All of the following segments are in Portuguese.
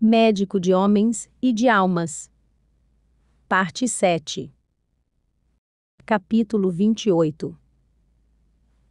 médico de homens e de almas. Parte 7. Capítulo 28.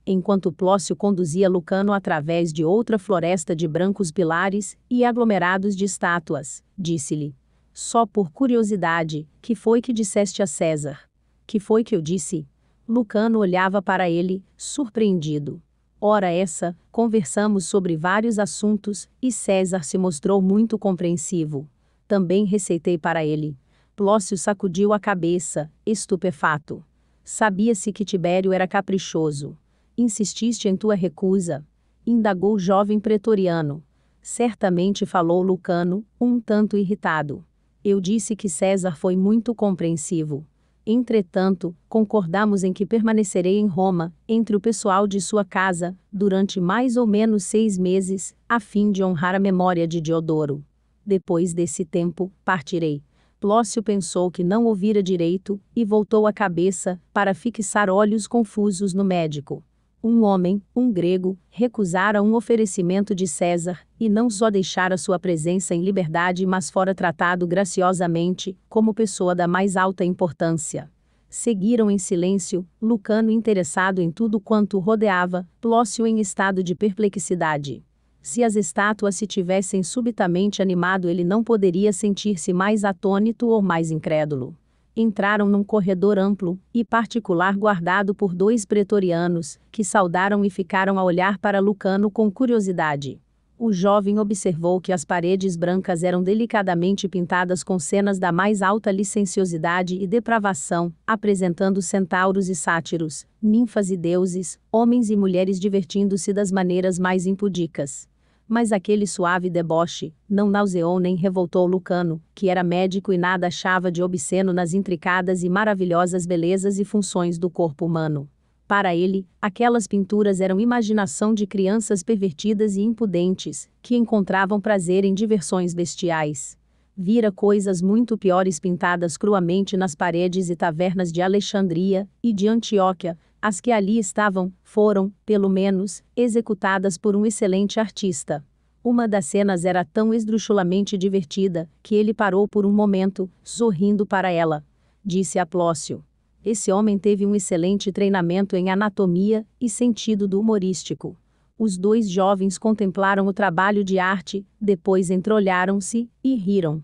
Enquanto Plócio conduzia Lucano através de outra floresta de brancos pilares e aglomerados de estátuas, disse-lhe: Só por curiosidade, que foi que disseste a César? Que foi que eu disse? Lucano olhava para ele, surpreendido. Ora essa, conversamos sobre vários assuntos, e César se mostrou muito compreensivo. Também receitei para ele. Plócio sacudiu a cabeça, estupefato. Sabia-se que Tibério era caprichoso. Insististe em tua recusa? Indagou o jovem pretoriano. Certamente falou Lucano, um tanto irritado. Eu disse que César foi muito compreensivo. Entretanto, concordamos em que permanecerei em Roma, entre o pessoal de sua casa, durante mais ou menos seis meses, a fim de honrar a memória de Diodoro. Depois desse tempo, partirei. Plócio pensou que não ouvira direito e voltou a cabeça para fixar olhos confusos no médico um homem, um grego, recusara um oferecimento de César, e não só deixara sua presença em liberdade, mas fora tratado graciosamente, como pessoa da mais alta importância. Seguiram em silêncio, Lucano interessado em tudo quanto rodeava, Plócio em estado de perplexidade. Se as estátuas se tivessem subitamente animado, ele não poderia sentir-se mais atônito ou mais incrédulo entraram num corredor amplo e particular guardado por dois pretorianos, que saudaram e ficaram a olhar para Lucano com curiosidade. O jovem observou que as paredes brancas eram delicadamente pintadas com cenas da mais alta licenciosidade e depravação, apresentando centauros e sátiros, ninfas e deuses, homens e mulheres divertindo-se das maneiras mais impudicas. Mas aquele suave deboche não nauseou nem revoltou Lucano, que era médico e nada achava de obsceno nas intricadas e maravilhosas belezas e funções do corpo humano. Para ele, aquelas pinturas eram imaginação de crianças pervertidas e impudentes, que encontravam prazer em diversões bestiais. Vira coisas muito piores pintadas cruamente nas paredes e tavernas de Alexandria e de Antioquia, as que ali estavam, foram, pelo menos, executadas por um excelente artista. Uma das cenas era tão esdrúxulamente divertida que ele parou por um momento, sorrindo para ela. Disse a Plócio. Esse homem teve um excelente treinamento em anatomia e sentido do humorístico. Os dois jovens contemplaram o trabalho de arte, depois entreolharam-se e riram.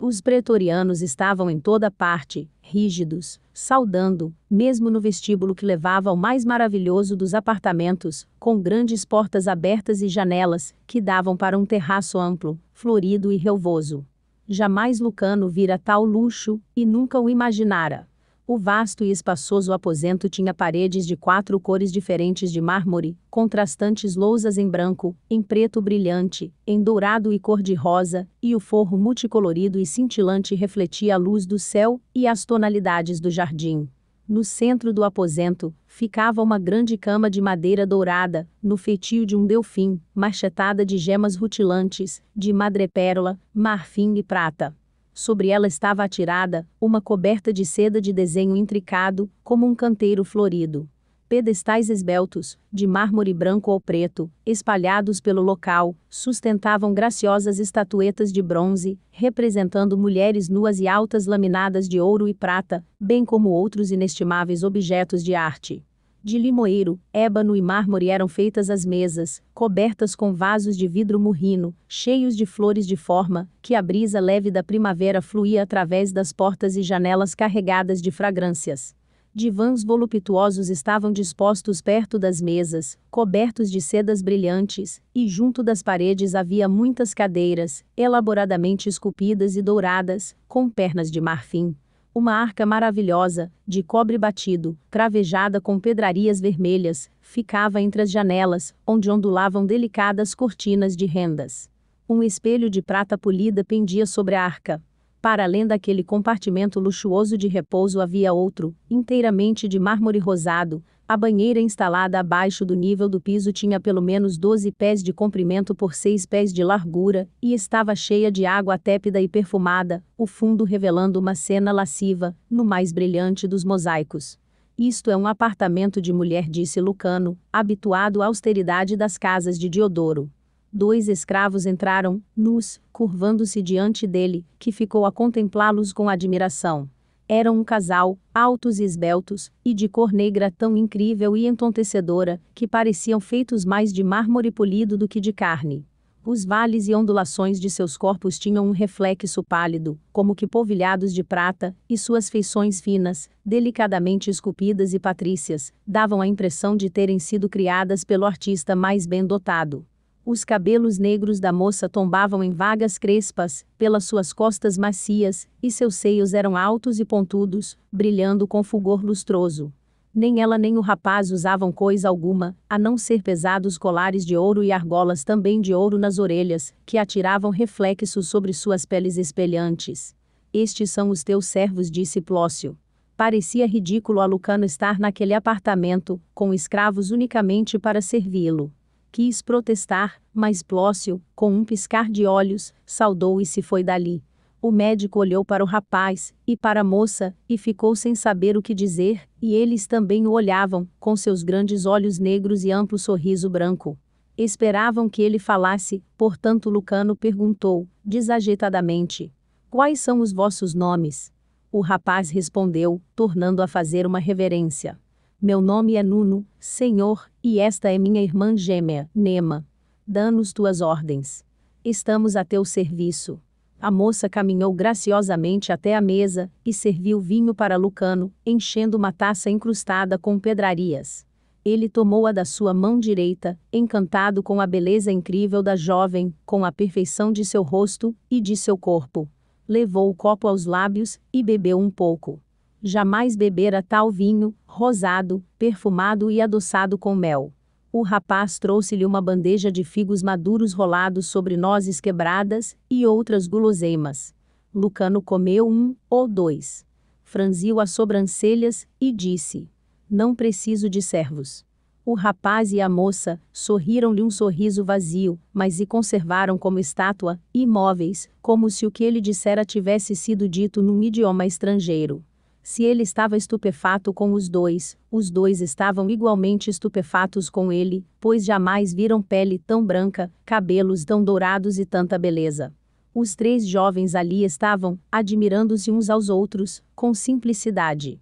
Os pretorianos estavam em toda parte, rígidos, saudando, mesmo no vestíbulo que levava ao mais maravilhoso dos apartamentos, com grandes portas abertas e janelas, que davam para um terraço amplo, florido e relvoso. Jamais Lucano vira tal luxo, e nunca o imaginara. O vasto e espaçoso aposento tinha paredes de quatro cores diferentes de mármore, contrastantes lousas em branco, em preto brilhante, em dourado e cor-de-rosa, e o forro multicolorido e cintilante refletia a luz do céu e as tonalidades do jardim. No centro do aposento, ficava uma grande cama de madeira dourada, no feitio de um delfim, machetada de gemas rutilantes, de madrepérola, marfim e prata. Sobre ela estava atirada uma coberta de seda de desenho intricado, como um canteiro florido. Pedestais esbeltos, de mármore branco ou preto, espalhados pelo local, sustentavam graciosas estatuetas de bronze, representando mulheres nuas e altas laminadas de ouro e prata, bem como outros inestimáveis objetos de arte. De limoeiro, ébano e mármore eram feitas as mesas, cobertas com vasos de vidro murrino, cheios de flores de forma, que a brisa leve da primavera fluía através das portas e janelas carregadas de fragrâncias. Divãs voluptuosos estavam dispostos perto das mesas, cobertos de sedas brilhantes, e junto das paredes havia muitas cadeiras, elaboradamente esculpidas e douradas, com pernas de marfim uma arca maravilhosa, de cobre batido, cravejada com pedrarias vermelhas, ficava entre as janelas, onde ondulavam delicadas cortinas de rendas. Um espelho de prata polida pendia sobre a arca. Para além daquele compartimento luxuoso de repouso havia outro, inteiramente de mármore rosado, a banheira instalada abaixo do nível do piso tinha pelo menos 12 pés de comprimento por 6 pés de largura e estava cheia de água tépida e perfumada, o fundo revelando uma cena lasciva, no mais brilhante dos mosaicos. Isto é um apartamento de mulher, disse Lucano, habituado à austeridade das casas de Diodoro. Dois escravos entraram, nus, curvando-se diante dele, que ficou a contemplá-los com admiração. Eram um casal, altos e esbeltos, e de cor negra tão incrível e entontecedora, que pareciam feitos mais de mármore polido do que de carne. Os vales e ondulações de seus corpos tinham um reflexo pálido, como que polvilhados de prata, e suas feições finas, delicadamente esculpidas e patrícias, davam a impressão de terem sido criadas pelo artista mais bem dotado. Os cabelos negros da moça tombavam em vagas crespas, pelas suas costas macias, e seus seios eram altos e pontudos, brilhando com fulgor lustroso. Nem ela nem o rapaz usavam coisa alguma, a não ser pesados colares de ouro e argolas também de ouro nas orelhas, que atiravam reflexos sobre suas peles espelhantes. Estes são os teus servos, disse Plócio parecia ridículo a Lucano estar naquele apartamento, com escravos unicamente para servi-lo. Quis protestar, mas Plócio, com um piscar de olhos, saudou e se foi dali. O médico olhou para o rapaz e para a moça e ficou sem saber o que dizer, e eles também o olhavam, com seus grandes olhos negros e amplo sorriso branco. Esperavam que ele falasse, portanto Lucano perguntou, desajeitadamente: Quais são os vossos nomes? O rapaz respondeu, tornando a fazer uma reverência. Meu nome é Nuno, Senhor, e esta é minha irmã gêmea, Nema. Dá-nos tuas ordens. Estamos a teu serviço. A moça caminhou graciosamente até a mesa e serviu vinho para Lucano, enchendo uma taça incrustada com pedrarias. Ele tomou-a da sua mão direita, encantado com a beleza incrível da jovem, com a perfeição de seu rosto e de seu corpo. Levou o copo aos lábios e bebeu um pouco jamais bebera tal vinho, rosado, perfumado e adoçado com mel. O rapaz trouxe-lhe uma bandeja de figos maduros rolados sobre nozes quebradas e outras guloseimas. Lucano comeu um ou dois. Franziu as sobrancelhas e disse: Não preciso de servos. O rapaz e a moça sorriram-lhe um sorriso vazio, mas se conservaram como estátua, imóveis, como se o que ele dissera tivesse sido dito num idioma estrangeiro. Se ele estava estupefato com os dois, os dois estavam igualmente estupefatos com ele, pois jamais viram pele tão branca, cabelos tão dourados e tanta beleza. Os três jovens ali estavam, admirando-se uns aos outros, com simplicidade.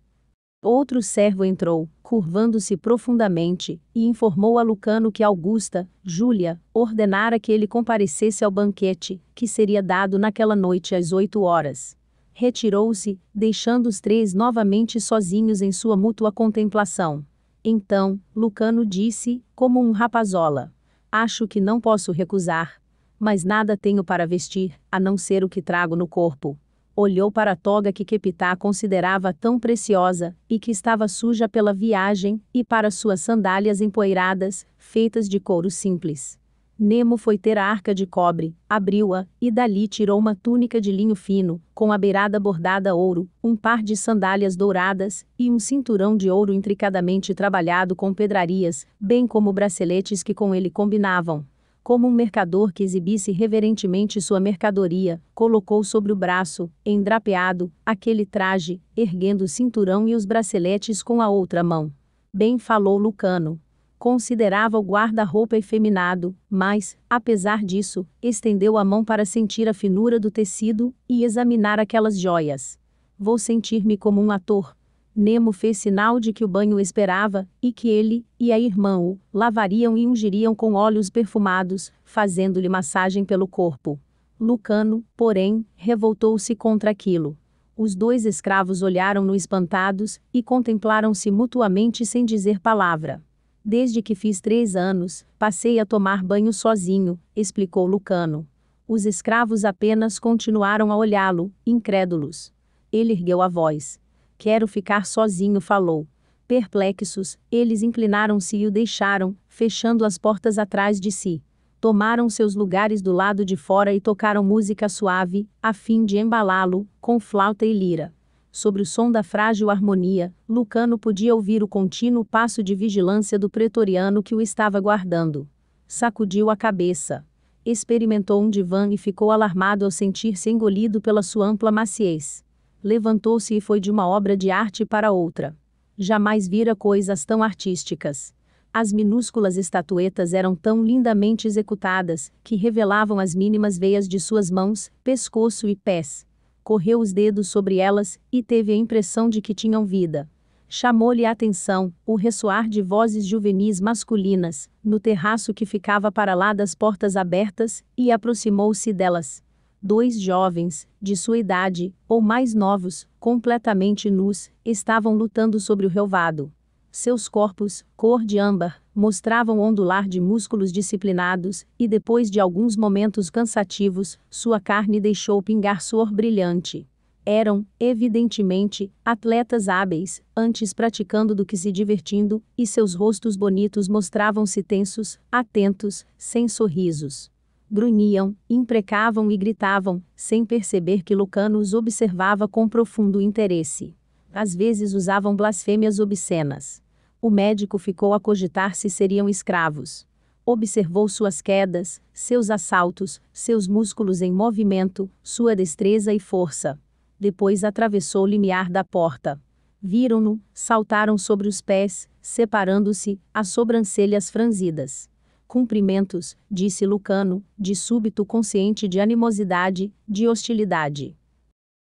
Outro servo entrou, curvando-se profundamente, e informou a Lucano que Augusta, Júlia, ordenara que ele comparecesse ao banquete, que seria dado naquela noite às oito horas retirou-se, deixando os três novamente sozinhos em sua mútua contemplação. Então, Lucano disse, como um rapazola: Acho que não posso recusar. Mas nada tenho para vestir, a não ser o que trago no corpo. Olhou para a toga que Kepitá considerava tão preciosa, e que estava suja pela viagem, e para suas sandálias empoeiradas, feitas de couro simples. Nemo foi ter a arca de cobre, abriu-a, e dali tirou uma túnica de linho fino, com a beirada bordada ouro, um par de sandálias douradas, e um cinturão de ouro intricadamente trabalhado com pedrarias, bem como braceletes que com ele combinavam. Como um mercador que exibisse reverentemente sua mercadoria, colocou sobre o braço, endrapeado, aquele traje, erguendo o cinturão e os braceletes com a outra mão. Bem falou Lucano Considerava o guarda-roupa efeminado, mas, apesar disso, estendeu a mão para sentir a finura do tecido e examinar aquelas joias. Vou sentir-me como um ator. Nemo fez sinal de que o banho esperava e que ele e a irmã o lavariam e ungiriam com óleos perfumados, fazendo-lhe massagem pelo corpo. Lucano, porém, revoltou-se contra aquilo. Os dois escravos olharam-no espantados e contemplaram-se mutuamente sem dizer palavra. Desde que fiz três anos, passei a tomar banho sozinho, explicou Lucano. Os escravos apenas continuaram a olhá-lo, incrédulos. Ele ergueu a voz. Quero ficar sozinho, falou. Perplexos, eles inclinaram-se e o deixaram, fechando as portas atrás de si. Tomaram seus lugares do lado de fora e tocaram música suave, a fim de embalá-lo, com flauta e lira sobre o som da frágil harmonia, Lucano podia ouvir o contínuo passo de vigilância do pretoriano que o estava guardando. Sacudiu a cabeça. Experimentou um divã e ficou alarmado ao sentir-se engolido pela sua ampla maciez. Levantou-se e foi de uma obra de arte para outra. Jamais vira coisas tão artísticas. As minúsculas estatuetas eram tão lindamente executadas que revelavam as mínimas veias de suas mãos, pescoço e pés correu os dedos sobre elas e teve a impressão de que tinham vida. Chamou-lhe a atenção o ressoar de vozes juvenis masculinas, no terraço que ficava para lá das portas abertas, e aproximou-se delas. Dois jovens, de sua idade, ou mais novos, completamente nus, estavam lutando sobre o relvado. Seus corpos, cor de âmbar, mostravam ondular de músculos disciplinados, e depois de alguns momentos cansativos, sua carne deixou pingar suor brilhante. Eram, evidentemente, atletas hábeis, antes praticando do que se divertindo, e seus rostos bonitos mostravam-se tensos, atentos, sem sorrisos. Grunhiam, imprecavam e gritavam, sem perceber que Lucano os observava com profundo interesse. Às vezes usavam blasfêmias obscenas. O médico ficou a cogitar se seriam escravos. Observou suas quedas, seus assaltos, seus músculos em movimento, sua destreza e força. Depois atravessou o limiar da porta. Viram-no, saltaram sobre os pés, separando-se, as sobrancelhas franzidas cumprimentos, disse Lucano, de súbito consciente de animosidade, de hostilidade.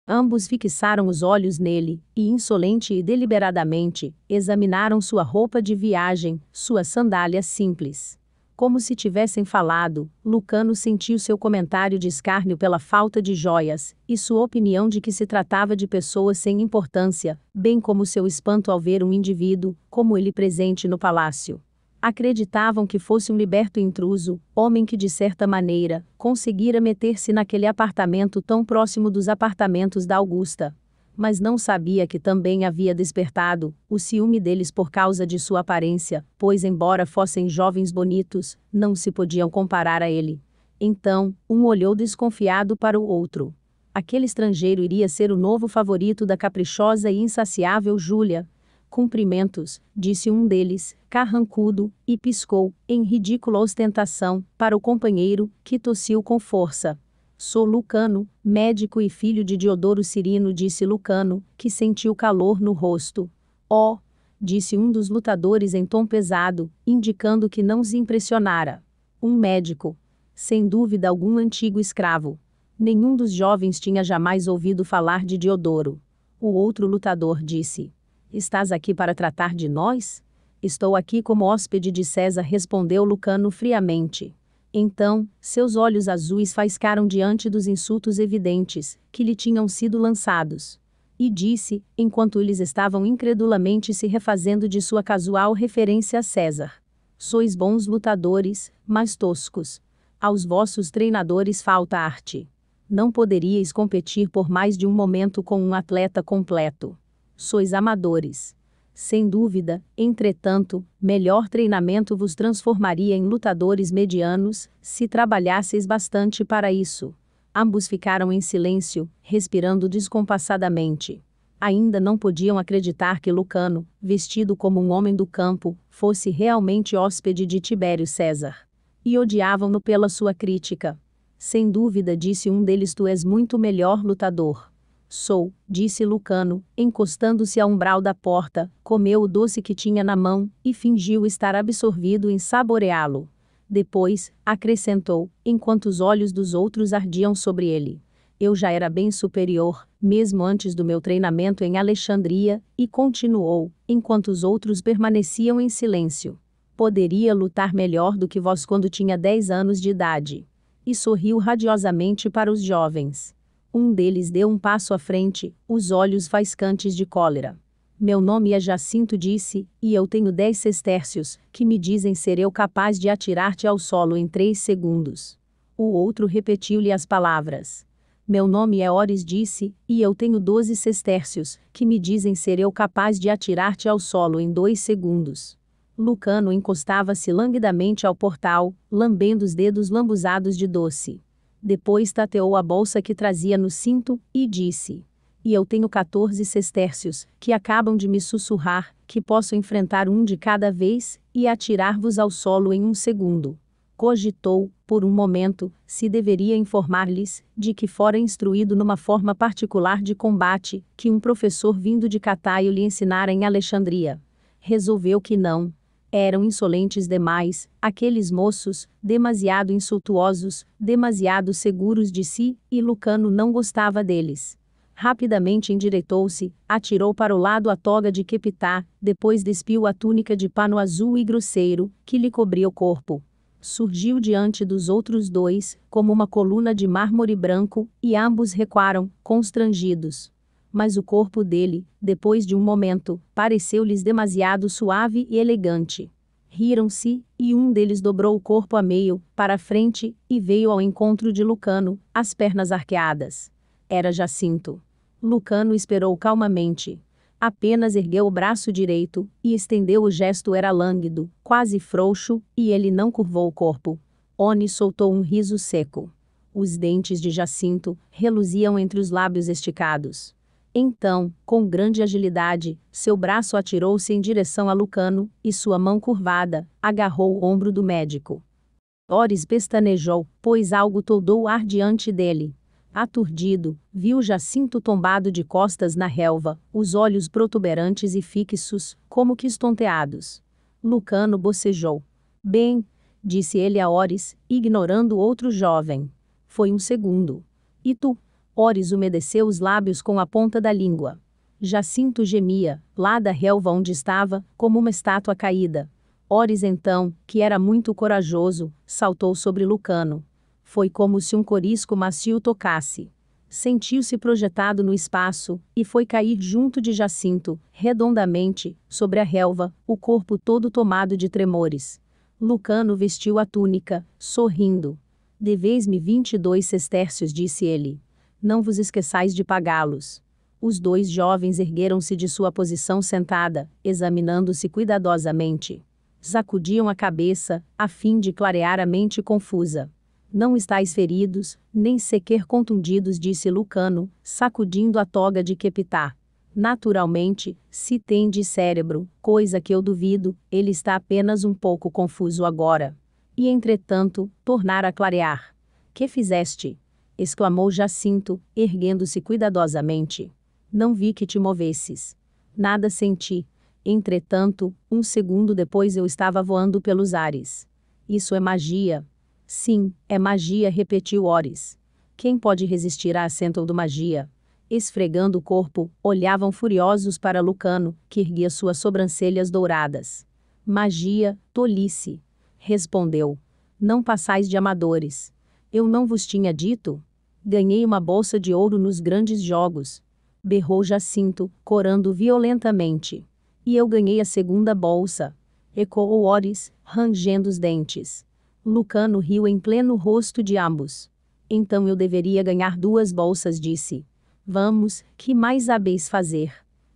Ambos fixaram os olhos nele, e insolente e deliberadamente, examinaram sua roupa de viagem, suas sandálias simples. Como se tivessem falado, Lucano sentiu seu comentário de escárnio pela falta de joias, e sua opinião de que se tratava de pessoas sem importância, bem como seu espanto ao ver um indivíduo, como ele presente no palácio acreditavam que fosse um liberto intruso, homem que de certa maneira conseguira meter-se naquele apartamento tão próximo dos apartamentos da Augusta. Mas não sabia que também havia despertado o ciúme deles por causa de sua aparência, pois, embora fossem jovens bonitos, não se podiam comparar a ele. Então, um olhou desconfiado para o outro. Aquele estrangeiro iria ser o novo favorito da caprichosa e insaciável Júlia, Cumprimentos, disse um deles, carrancudo, e piscou, em ridícula ostentação, para o companheiro, que tossiu com força. Sou Lucano, médico e filho de Diodoro Cirino, disse Lucano, que sentiu calor no rosto. Oh! disse um dos lutadores em tom pesado, indicando que não se impressionara. Um médico. Sem dúvida algum antigo escravo. Nenhum dos jovens tinha jamais ouvido falar de Diodoro. O outro lutador disse: Estás aqui para tratar de nós? Estou aqui como hóspede de César, respondeu Lucano friamente. Então, seus olhos azuis faiscaram diante dos insultos evidentes que lhe tinham sido lançados. E disse, enquanto eles estavam incredulamente se refazendo de sua casual referência a César: Sois bons lutadores, mas toscos. Aos vossos treinadores falta arte. Não poderíeis competir por mais de um momento com um atleta completo sois amadores. Sem dúvida, entretanto, melhor treinamento vos transformaria em lutadores medianos, se trabalhasseis bastante para isso. Ambos ficaram em silêncio, respirando descompassadamente. Ainda não podiam acreditar que Lucano, vestido como um homem do campo, fosse realmente hóspede de Tibério César. E odiavam-no pela sua crítica. Sem dúvida, disse um deles: Tu és muito melhor lutador. Sou, disse Lucano, encostando-se ao umbral da porta, comeu o doce que tinha na mão e fingiu estar absorvido em saboreá-lo. Depois, acrescentou, enquanto os olhos dos outros ardiam sobre ele. Eu já era bem superior, mesmo antes do meu treinamento em Alexandria, e continuou, enquanto os outros permaneciam em silêncio. Poderia lutar melhor do que vós quando tinha 10 anos de idade. E sorriu radiosamente para os jovens. Um deles deu um passo à frente, os olhos faiscantes de cólera. Meu nome é Jacinto, disse, e eu tenho dez sestércios, que me dizem ser eu capaz de atirar-te ao solo em três segundos. O outro repetiu-lhe as palavras. Meu nome é Ores, disse, e eu tenho doze sestércios, que me dizem ser eu capaz de atirar-te ao solo em dois segundos. Lucano encostava-se languidamente ao portal, lambendo os dedos lambuzados de doce. Depois tateou a bolsa que trazia no cinto e disse: E eu tenho 14 sestércios, que acabam de me sussurrar, que posso enfrentar um de cada vez e atirar-vos ao solo em um segundo. Cogitou, por um momento, se deveria informar-lhes de que fora instruído numa forma particular de combate que um professor vindo de Cataio lhe ensinara em Alexandria. Resolveu que não, eram insolentes demais, aqueles moços, demasiado insultuosos, demasiado seguros de si, e Lucano não gostava deles. Rapidamente endireitou-se, atirou para o lado a toga de Quepitá, depois despiu a túnica de pano azul e grosseiro, que lhe cobria o corpo. Surgiu diante dos outros dois, como uma coluna de mármore branco, e ambos recuaram, constrangidos mas o corpo dele, depois de um momento, pareceu-lhes demasiado suave e elegante. Riram-se, e um deles dobrou o corpo a meio, para frente, e veio ao encontro de Lucano, as pernas arqueadas. Era Jacinto. Lucano esperou calmamente. Apenas ergueu o braço direito, e estendeu o gesto era lânguido, quase frouxo, e ele não curvou o corpo. Oni soltou um riso seco. Os dentes de Jacinto reluziam entre os lábios esticados. Então, com grande agilidade, seu braço atirou-se em direção a Lucano, e sua mão curvada agarrou o ombro do médico. Ores pestanejou, pois algo toldou o ar diante dele. Aturdido, viu Jacinto tombado de costas na relva, os olhos protuberantes e fixos, como que estonteados. Lucano bocejou. Bem, disse ele a Ores, ignorando outro jovem. Foi um segundo. E tu, Oris umedeceu os lábios com a ponta da língua. Jacinto gemia, lá da relva onde estava, como uma estátua caída. Oris então, que era muito corajoso, saltou sobre Lucano. Foi como se um corisco macio tocasse. Sentiu-se projetado no espaço, e foi cair junto de Jacinto, redondamente, sobre a relva, o corpo todo tomado de tremores. Lucano vestiu a túnica, sorrindo. Deveis-me vinte e dois sestércios, disse ele não vos esqueçais de pagá-los. Os dois jovens ergueram-se de sua posição sentada, examinando-se cuidadosamente. Sacudiam a cabeça, a fim de clarear a mente confusa. Não estáis feridos, nem sequer contundidos, disse Lucano, sacudindo a toga de Kepitá. Naturalmente, se tem de cérebro, coisa que eu duvido, ele está apenas um pouco confuso agora. E entretanto, tornar a clarear. Que fizeste? exclamou Jacinto, erguendo-se cuidadosamente. Não vi que te movesses. Nada senti. Entretanto, um segundo depois eu estava voando pelos ares. Isso é magia. Sim, é magia, repetiu Ores. Quem pode resistir à do magia? Esfregando o corpo, olhavam furiosos para Lucano, que erguia suas sobrancelhas douradas. Magia, tolice. Respondeu. Não passais de amadores. Eu não vos tinha dito? Ganhei uma bolsa de ouro nos grandes jogos. Berrou Jacinto, corando violentamente. E eu ganhei a segunda bolsa. Ecoou Oris, rangendo os dentes. Lucano riu em pleno rosto de ambos. Então eu deveria ganhar duas bolsas, disse. Vamos, que mais sabeis fazer?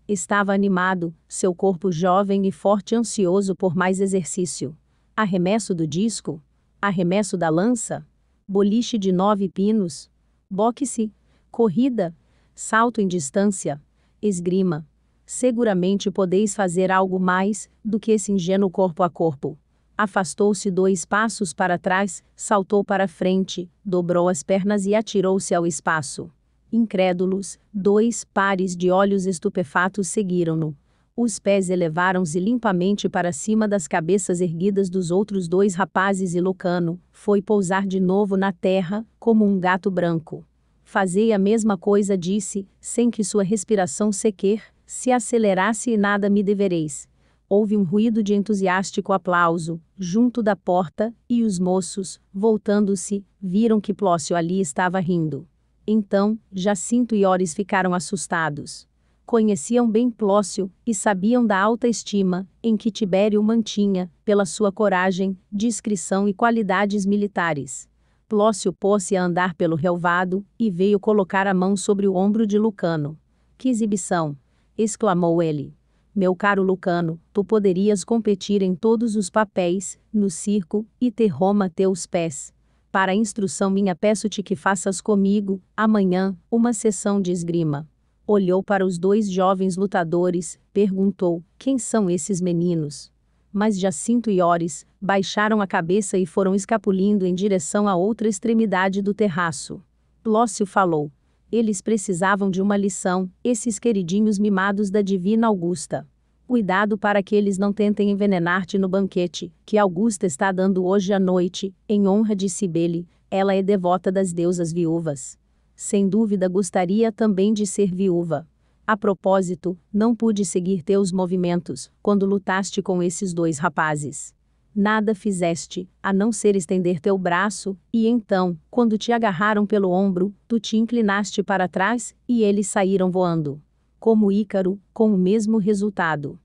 Estava animado, seu corpo jovem e forte ansioso por mais exercício. Arremesso do disco? Arremesso da lança? boliche de nove pinos, boxe, corrida, salto em distância, esgrima. Seguramente podeis fazer algo mais do que esse ingênuo corpo a corpo. Afastou-se dois passos para trás, saltou para frente, dobrou as pernas e atirou-se ao espaço. Incrédulos, dois pares de olhos estupefatos seguiram-no. Os pés elevaram-se limpamente para cima das cabeças erguidas dos outros dois rapazes e locano foi pousar de novo na terra, como um gato branco. Fazei a mesma coisa, disse, sem que sua respiração sequer se acelerasse e nada me devereis. Houve um ruído de entusiástico aplauso, junto da porta, e os moços, voltando-se, viram que Plócio ali estava rindo. Então, Jacinto e Oris ficaram assustados. Conheciam bem Plócio, e sabiam da alta estima, em que Tibério mantinha, pela sua coragem, discrição e qualidades militares. Plócio pôs-se a andar pelo relvado, e veio colocar a mão sobre o ombro de Lucano. Que exibição! exclamou ele. Meu caro Lucano, tu poderias competir em todos os papéis, no circo, e ter Roma a teus pés. Para instrução minha peço-te que faças comigo, amanhã, uma sessão de esgrima olhou para os dois jovens lutadores, perguntou: Quem são esses meninos? Mas Jacinto e Ores baixaram a cabeça e foram escapulindo em direção à outra extremidade do terraço. Lócio falou: Eles precisavam de uma lição, esses queridinhos mimados da divina Augusta. Cuidado para que eles não tentem envenenar-te no banquete, que Augusta está dando hoje à noite, em honra de Cibele, ela é devota das deusas viúvas sem dúvida gostaria também de ser viúva. A propósito, não pude seguir teus movimentos quando lutaste com esses dois rapazes. Nada fizeste, a não ser estender teu braço, e então, quando te agarraram pelo ombro, tu te inclinaste para trás, e eles saíram voando. Como Ícaro, com o mesmo resultado.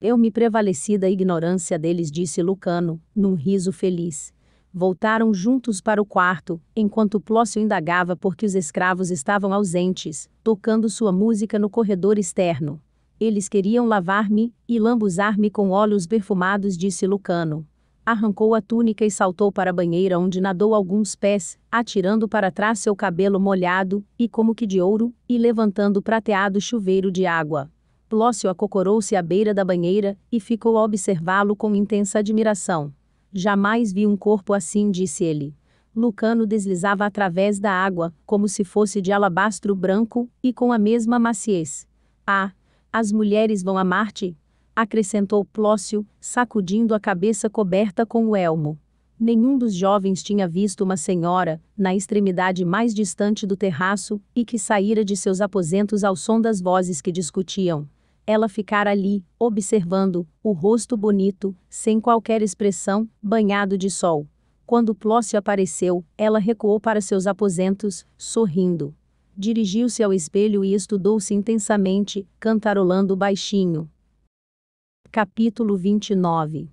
Eu me prevaleci da ignorância deles, disse Lucano, num riso feliz, voltaram juntos para o quarto, enquanto Plócio indagava por que os escravos estavam ausentes, tocando sua música no corredor externo. Eles queriam lavar-me e lambuzar-me com óleos perfumados, disse Lucano. Arrancou a túnica e saltou para a banheira, onde nadou alguns pés, atirando para trás seu cabelo molhado e como que de ouro, e levantando o prateado chuveiro de água. Plócio acocorou-se à beira da banheira e ficou a observá-lo com intensa admiração. Jamais vi um corpo assim, disse ele. Lucano deslizava através da água, como se fosse de alabastro branco, e com a mesma maciez. Ah, as mulheres vão a Marte? acrescentou Plócio, sacudindo a cabeça coberta com o elmo. Nenhum dos jovens tinha visto uma senhora, na extremidade mais distante do terraço, e que saíra de seus aposentos ao som das vozes que discutiam ela ficara ali, observando, o rosto bonito, sem qualquer expressão, banhado de sol. Quando Plócio apareceu, ela recuou para seus aposentos, sorrindo. Dirigiu-se ao espelho e estudou-se intensamente, cantarolando baixinho. Capítulo 29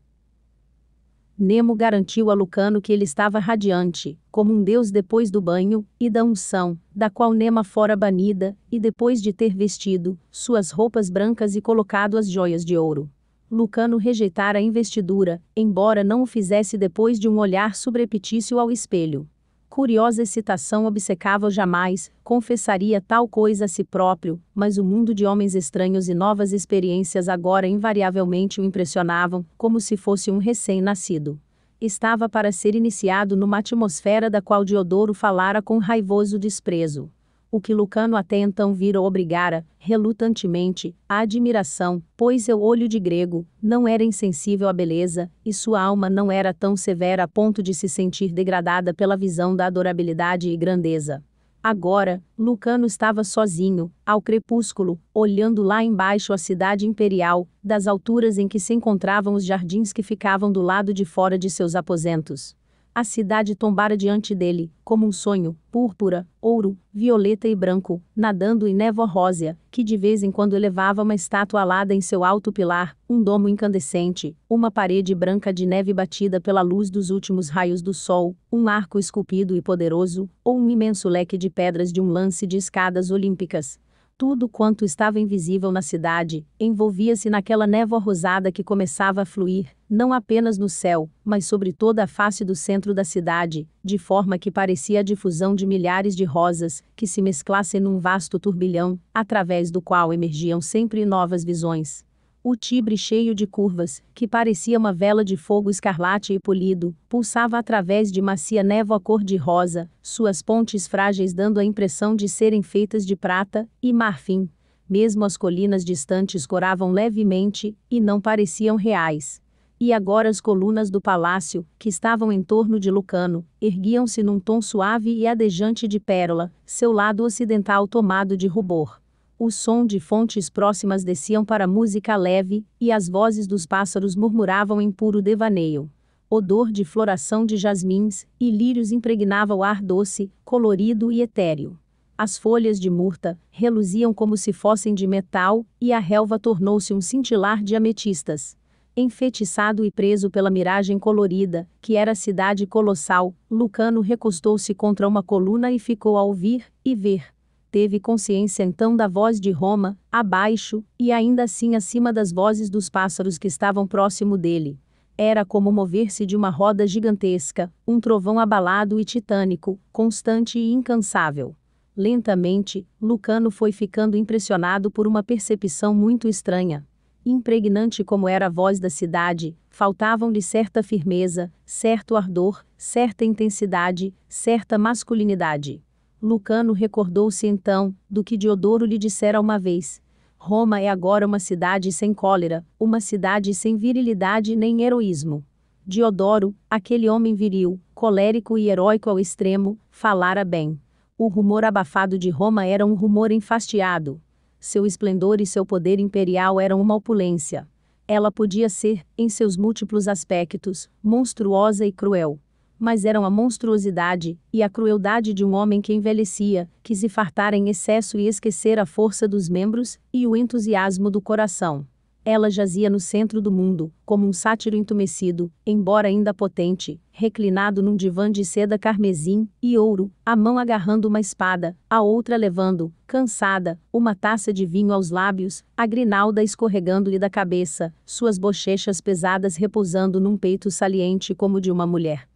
Nemo garantiu a Lucano que ele estava radiante, como um deus depois do banho e da unção, da qual Nema fora banida, e depois de ter vestido suas roupas brancas e colocado as joias de ouro. Lucano rejeitara a investidura, embora não o fizesse depois de um olhar sobrepetício ao espelho curiosa excitação obcecava jamais, confessaria tal coisa a si próprio, mas o mundo de homens estranhos e novas experiências agora invariavelmente o impressionavam, como se fosse um recém-nascido. Estava para ser iniciado numa atmosfera da qual Diodoro falara com raivoso desprezo o que Lucano até então vira obrigara, relutantemente, a admiração, pois seu olho de grego não era insensível à beleza, e sua alma não era tão severa a ponto de se sentir degradada pela visão da adorabilidade e grandeza. Agora, Lucano estava sozinho, ao crepúsculo, olhando lá embaixo a cidade imperial, das alturas em que se encontravam os jardins que ficavam do lado de fora de seus aposentos. A cidade tombara diante dele, como um sonho, púrpura, ouro, violeta e branco, nadando em névoa rósea, que de vez em quando elevava uma estátua alada em seu alto pilar, um domo incandescente, uma parede branca de neve batida pela luz dos últimos raios do sol, um arco esculpido e poderoso, ou um imenso leque de pedras de um lance de escadas olímpicas, tudo quanto estava invisível na cidade envolvia-se naquela névoa rosada que começava a fluir, não apenas no céu, mas sobre toda a face do centro da cidade, de forma que parecia a difusão de milhares de rosas que se mesclassem num vasto turbilhão, através do qual emergiam sempre novas visões. O tibre cheio de curvas, que parecia uma vela de fogo escarlate e polido, pulsava através de macia névoa cor-de-rosa, suas pontes frágeis dando a impressão de serem feitas de prata e marfim. Mesmo as colinas distantes coravam levemente e não pareciam reais. E agora as colunas do palácio, que estavam em torno de Lucano, erguiam-se num tom suave e adejante de pérola, seu lado ocidental tomado de rubor o som de fontes próximas desciam para música leve, e as vozes dos pássaros murmuravam em puro devaneio. Odor de floração de jasmins e lírios impregnava o ar doce, colorido e etéreo. As folhas de murta reluziam como se fossem de metal, e a relva tornou-se um cintilar de ametistas. Enfeitiçado e preso pela miragem colorida, que era a cidade colossal, Lucano recostou-se contra uma coluna e ficou a ouvir e ver teve consciência então da voz de Roma, abaixo, e ainda assim acima das vozes dos pássaros que estavam próximo dele. Era como mover-se de uma roda gigantesca, um trovão abalado e titânico, constante e incansável. Lentamente, Lucano foi ficando impressionado por uma percepção muito estranha. Impregnante como era a voz da cidade, faltavam-lhe certa firmeza, certo ardor, certa intensidade, certa masculinidade. Lucano recordou-se então do que Diodoro lhe dissera uma vez: Roma é agora uma cidade sem cólera, uma cidade sem virilidade nem heroísmo. Diodoro, aquele homem viril, colérico e heróico ao extremo, falara bem. O rumor abafado de Roma era um rumor enfastiado. Seu esplendor e seu poder imperial eram uma opulência. Ela podia ser, em seus múltiplos aspectos, monstruosa e cruel mas eram a monstruosidade e a crueldade de um homem que envelhecia, que se fartara em excesso e esquecer a força dos membros e o entusiasmo do coração. Ela jazia no centro do mundo, como um sátiro entumecido, embora ainda potente, reclinado num divã de seda carmesim e ouro, a mão agarrando uma espada, a outra levando, cansada, uma taça de vinho aos lábios, a grinalda escorregando-lhe da cabeça, suas bochechas pesadas repousando num peito saliente como de uma mulher.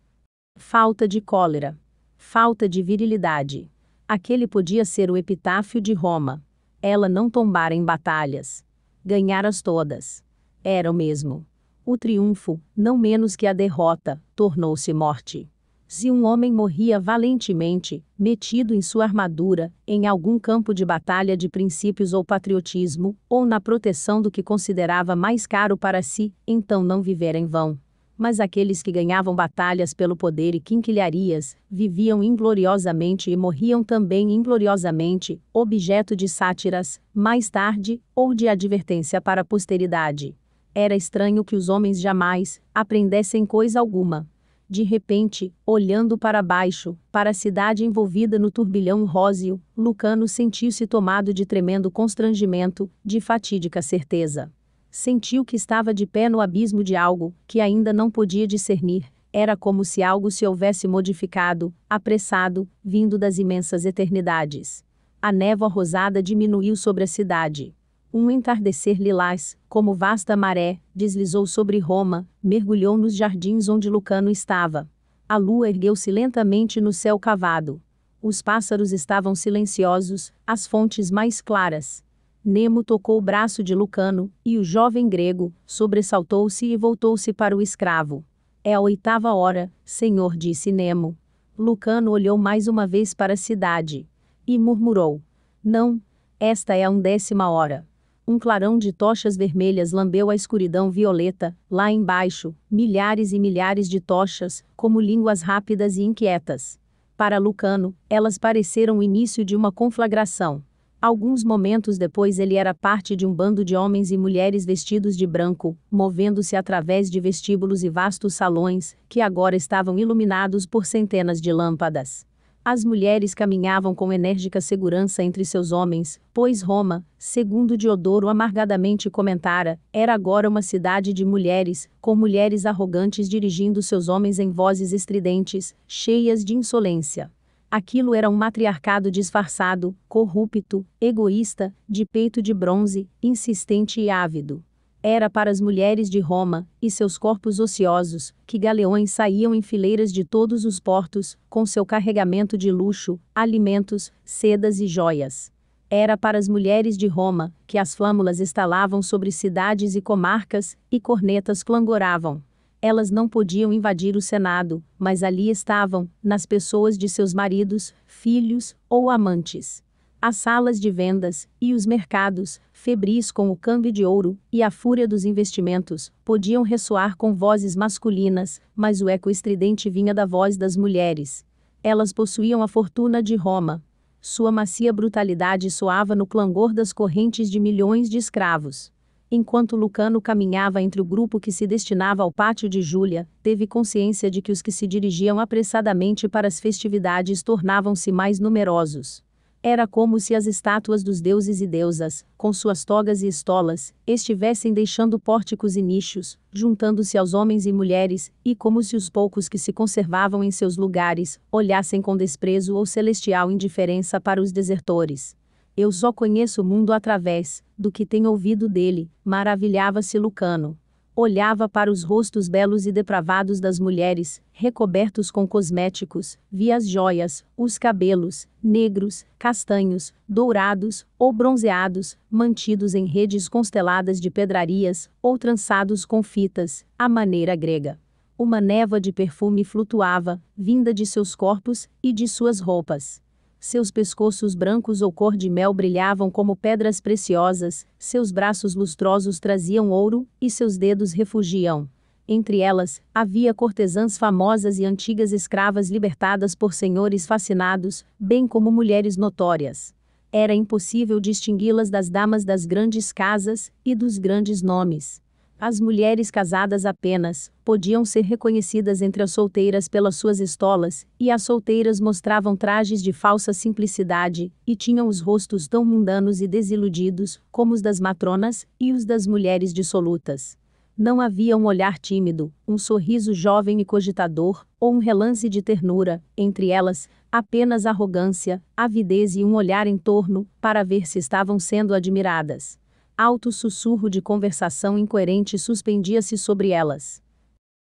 Falta de cólera. Falta de virilidade. Aquele podia ser o epitáfio de Roma. Ela não tombara em batalhas. Ganharas todas. Era o mesmo. O triunfo, não menos que a derrota, tornou-se morte. Se um homem morria valentemente, metido em sua armadura, em algum campo de batalha de princípios ou patriotismo, ou na proteção do que considerava mais caro para si, então não vivera em vão. Mas aqueles que ganhavam batalhas pelo poder e quinquilharias, viviam ingloriosamente e morriam também ingloriosamente, objeto de sátiras, mais tarde, ou de advertência para a posteridade. Era estranho que os homens jamais aprendessem coisa alguma. De repente, olhando para baixo, para a cidade envolvida no turbilhão róseo, Lucano sentiu-se tomado de tremendo constrangimento, de fatídica certeza. Sentiu que estava de pé no abismo de algo que ainda não podia discernir. Era como se algo se houvesse modificado, apressado, vindo das imensas eternidades. A névoa rosada diminuiu sobre a cidade. Um entardecer lilás, como vasta maré, deslizou sobre Roma, mergulhou nos jardins onde Lucano estava. A lua ergueu-se lentamente no céu cavado. Os pássaros estavam silenciosos, as fontes mais claras. Nemo tocou o braço de Lucano, e o jovem grego sobressaltou-se e voltou-se para o escravo. É a oitava hora, senhor, disse Nemo. Lucano olhou mais uma vez para a cidade e murmurou: Não, esta é a undécima hora. Um clarão de tochas vermelhas lambeu a escuridão violeta, lá embaixo, milhares e milhares de tochas, como línguas rápidas e inquietas. Para Lucano, elas pareceram o início de uma conflagração. Alguns momentos depois ele era parte de um bando de homens e mulheres vestidos de branco, movendo-se através de vestíbulos e vastos salões, que agora estavam iluminados por centenas de lâmpadas. As mulheres caminhavam com enérgica segurança entre seus homens, pois Roma, segundo Diodoro amargadamente comentara, era agora uma cidade de mulheres, com mulheres arrogantes dirigindo seus homens em vozes estridentes, cheias de insolência. Aquilo era um matriarcado disfarçado, corrupto, egoísta, de peito de bronze, insistente e ávido. Era para as mulheres de Roma, e seus corpos ociosos, que galeões saíam em fileiras de todos os portos, com seu carregamento de luxo, alimentos, sedas e joias. Era para as mulheres de Roma, que as flâmulas estalavam sobre cidades e comarcas, e cornetas clangoravam elas não podiam invadir o Senado, mas ali estavam, nas pessoas de seus maridos, filhos ou amantes. As salas de vendas e os mercados, febris com o câmbio de ouro e a fúria dos investimentos, podiam ressoar com vozes masculinas, mas o eco estridente vinha da voz das mulheres. Elas possuíam a fortuna de Roma. Sua macia brutalidade soava no clangor das correntes de milhões de escravos. Enquanto Lucano caminhava entre o grupo que se destinava ao pátio de Júlia, teve consciência de que os que se dirigiam apressadamente para as festividades tornavam-se mais numerosos. Era como se as estátuas dos deuses e deusas, com suas togas e estolas, estivessem deixando pórticos e nichos, juntando-se aos homens e mulheres, e como se os poucos que se conservavam em seus lugares olhassem com desprezo ou celestial indiferença para os desertores. Eu só conheço o mundo através do que tem ouvido dele, maravilhava-se Lucano. Olhava para os rostos belos e depravados das mulheres, recobertos com cosméticos, via as joias, os cabelos, negros, castanhos, dourados ou bronzeados, mantidos em redes consteladas de pedrarias ou trançados com fitas, à maneira grega uma névoa de perfume flutuava, vinda de seus corpos e de suas roupas. Seus pescoços brancos ou cor de mel brilhavam como pedras preciosas, seus braços lustrosos traziam ouro, e seus dedos refugiam. Entre elas, havia cortesãs famosas e antigas escravas libertadas por senhores fascinados, bem como mulheres notórias. Era impossível distingui-las das damas das grandes casas e dos grandes nomes. As mulheres casadas apenas podiam ser reconhecidas entre as solteiras pelas suas estolas, e as solteiras mostravam trajes de falsa simplicidade, e tinham os rostos tão mundanos e desiludidos como os das matronas e os das mulheres dissolutas. Não havia um olhar tímido, um sorriso jovem e cogitador, ou um relance de ternura, entre elas, apenas arrogância, avidez e um olhar em torno, para ver se estavam sendo admiradas alto sussurro de conversação incoerente suspendia-se sobre elas.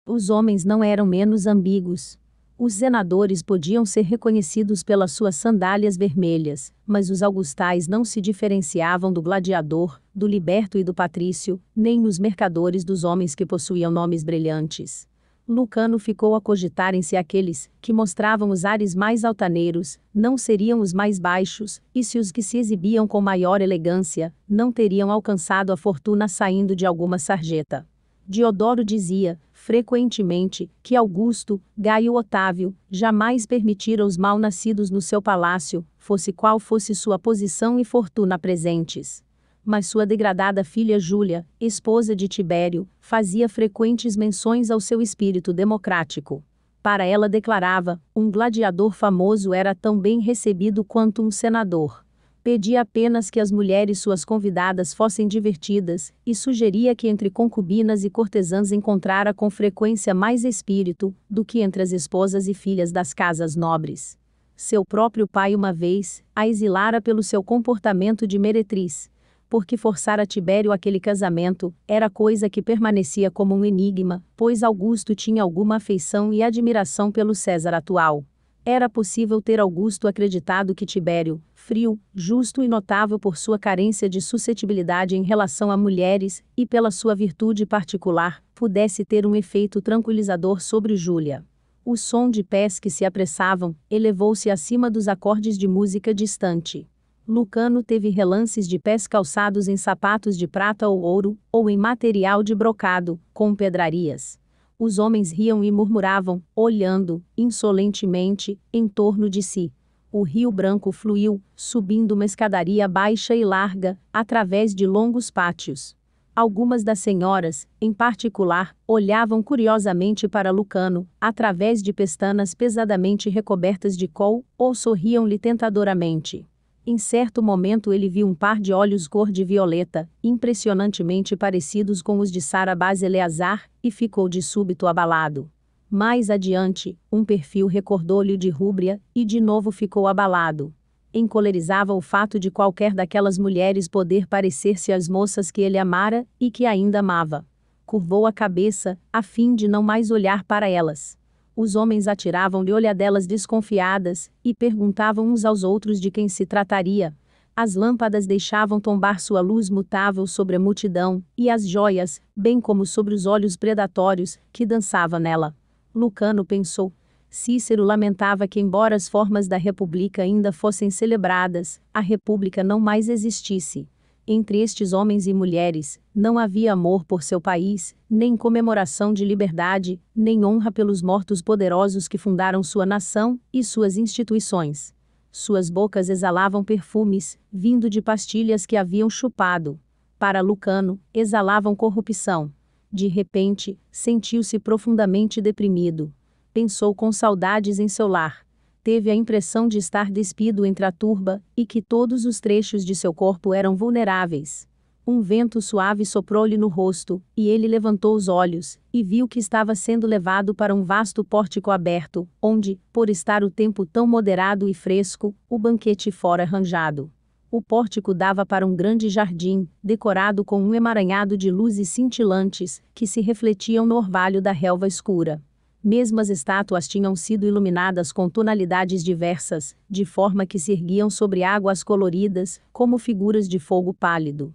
Os homens não eram menos ambíguos. Os senadores podiam ser reconhecidos pelas suas sandálias vermelhas, mas os augustais não se diferenciavam do gladiador, do liberto e do patrício, nem os mercadores dos homens que possuíam nomes brilhantes. Lucano ficou a cogitar em se aqueles que mostravam os ares mais altaneiros não seriam os mais baixos, e se os que se exibiam com maior elegância não teriam alcançado a fortuna saindo de alguma sarjeta. Diodoro dizia, frequentemente, que Augusto, Gaio Otávio, jamais permitira os mal-nascidos no seu palácio, fosse qual fosse sua posição e fortuna presentes. Mas sua degradada filha Júlia, esposa de Tibério, fazia frequentes menções ao seu espírito democrático. Para ela declarava, um gladiador famoso era tão bem recebido quanto um senador. Pedia apenas que as mulheres suas convidadas fossem divertidas, e sugeria que entre concubinas e cortesãs encontrara com frequência mais espírito do que entre as esposas e filhas das casas nobres seu próprio pai uma vez, a exilara pelo seu comportamento de meretriz, porque forçar a Tibério aquele casamento era coisa que permanecia como um enigma, pois Augusto tinha alguma afeição e admiração pelo César atual. Era possível ter Augusto acreditado que Tibério, frio, justo e notável por sua carência de suscetibilidade em relação a mulheres e pela sua virtude particular, pudesse ter um efeito tranquilizador sobre Júlia. O som de pés que se apressavam elevou-se acima dos acordes de música distante. Lucano teve relances de pés calçados em sapatos de prata ou ouro, ou em material de brocado, com pedrarias. Os homens riam e murmuravam, olhando, insolentemente, em torno de si. O rio branco fluiu, subindo uma escadaria baixa e larga, através de longos pátios. Algumas das senhoras, em particular, olhavam curiosamente para Lucano, através de pestanas pesadamente recobertas de col, ou sorriam-lhe tentadoramente. Em certo momento ele viu um par de olhos cor de violeta, impressionantemente parecidos com os de Sarah Eleazar, e ficou de súbito abalado. Mais adiante, um perfil recordou-lhe de Rúbria, e de novo ficou abalado. Encolerizava o fato de qualquer daquelas mulheres poder parecer-se às moças que ele amara, e que ainda amava. Curvou a cabeça, a fim de não mais olhar para elas. Os homens atiravam-lhe olhadelas desconfiadas e perguntavam uns aos outros de quem se trataria. As lâmpadas deixavam tombar sua luz mutável sobre a multidão e as joias, bem como sobre os olhos predatórios que dançava nela. Lucano pensou. Cícero lamentava que, embora as formas da República ainda fossem celebradas, a República não mais existisse. Entre estes homens e mulheres, não havia amor por seu país, nem comemoração de liberdade, nem honra pelos mortos poderosos que fundaram sua nação e suas instituições. Suas bocas exalavam perfumes, vindo de pastilhas que haviam chupado. Para Lucano, exalavam corrupção. De repente, sentiu-se profundamente deprimido. Pensou com saudades em seu lar teve a impressão de estar despido entre a turba e que todos os trechos de seu corpo eram vulneráveis. Um vento suave soprou-lhe no rosto, e ele levantou os olhos, e viu que estava sendo levado para um vasto pórtico aberto, onde, por estar o tempo tão moderado e fresco, o banquete fora arranjado. O pórtico dava para um grande jardim, decorado com um emaranhado de luzes cintilantes, que se refletiam no orvalho da relva escura. Mesmo as estátuas tinham sido iluminadas com tonalidades diversas, de forma que se erguiam sobre águas coloridas, como figuras de fogo pálido.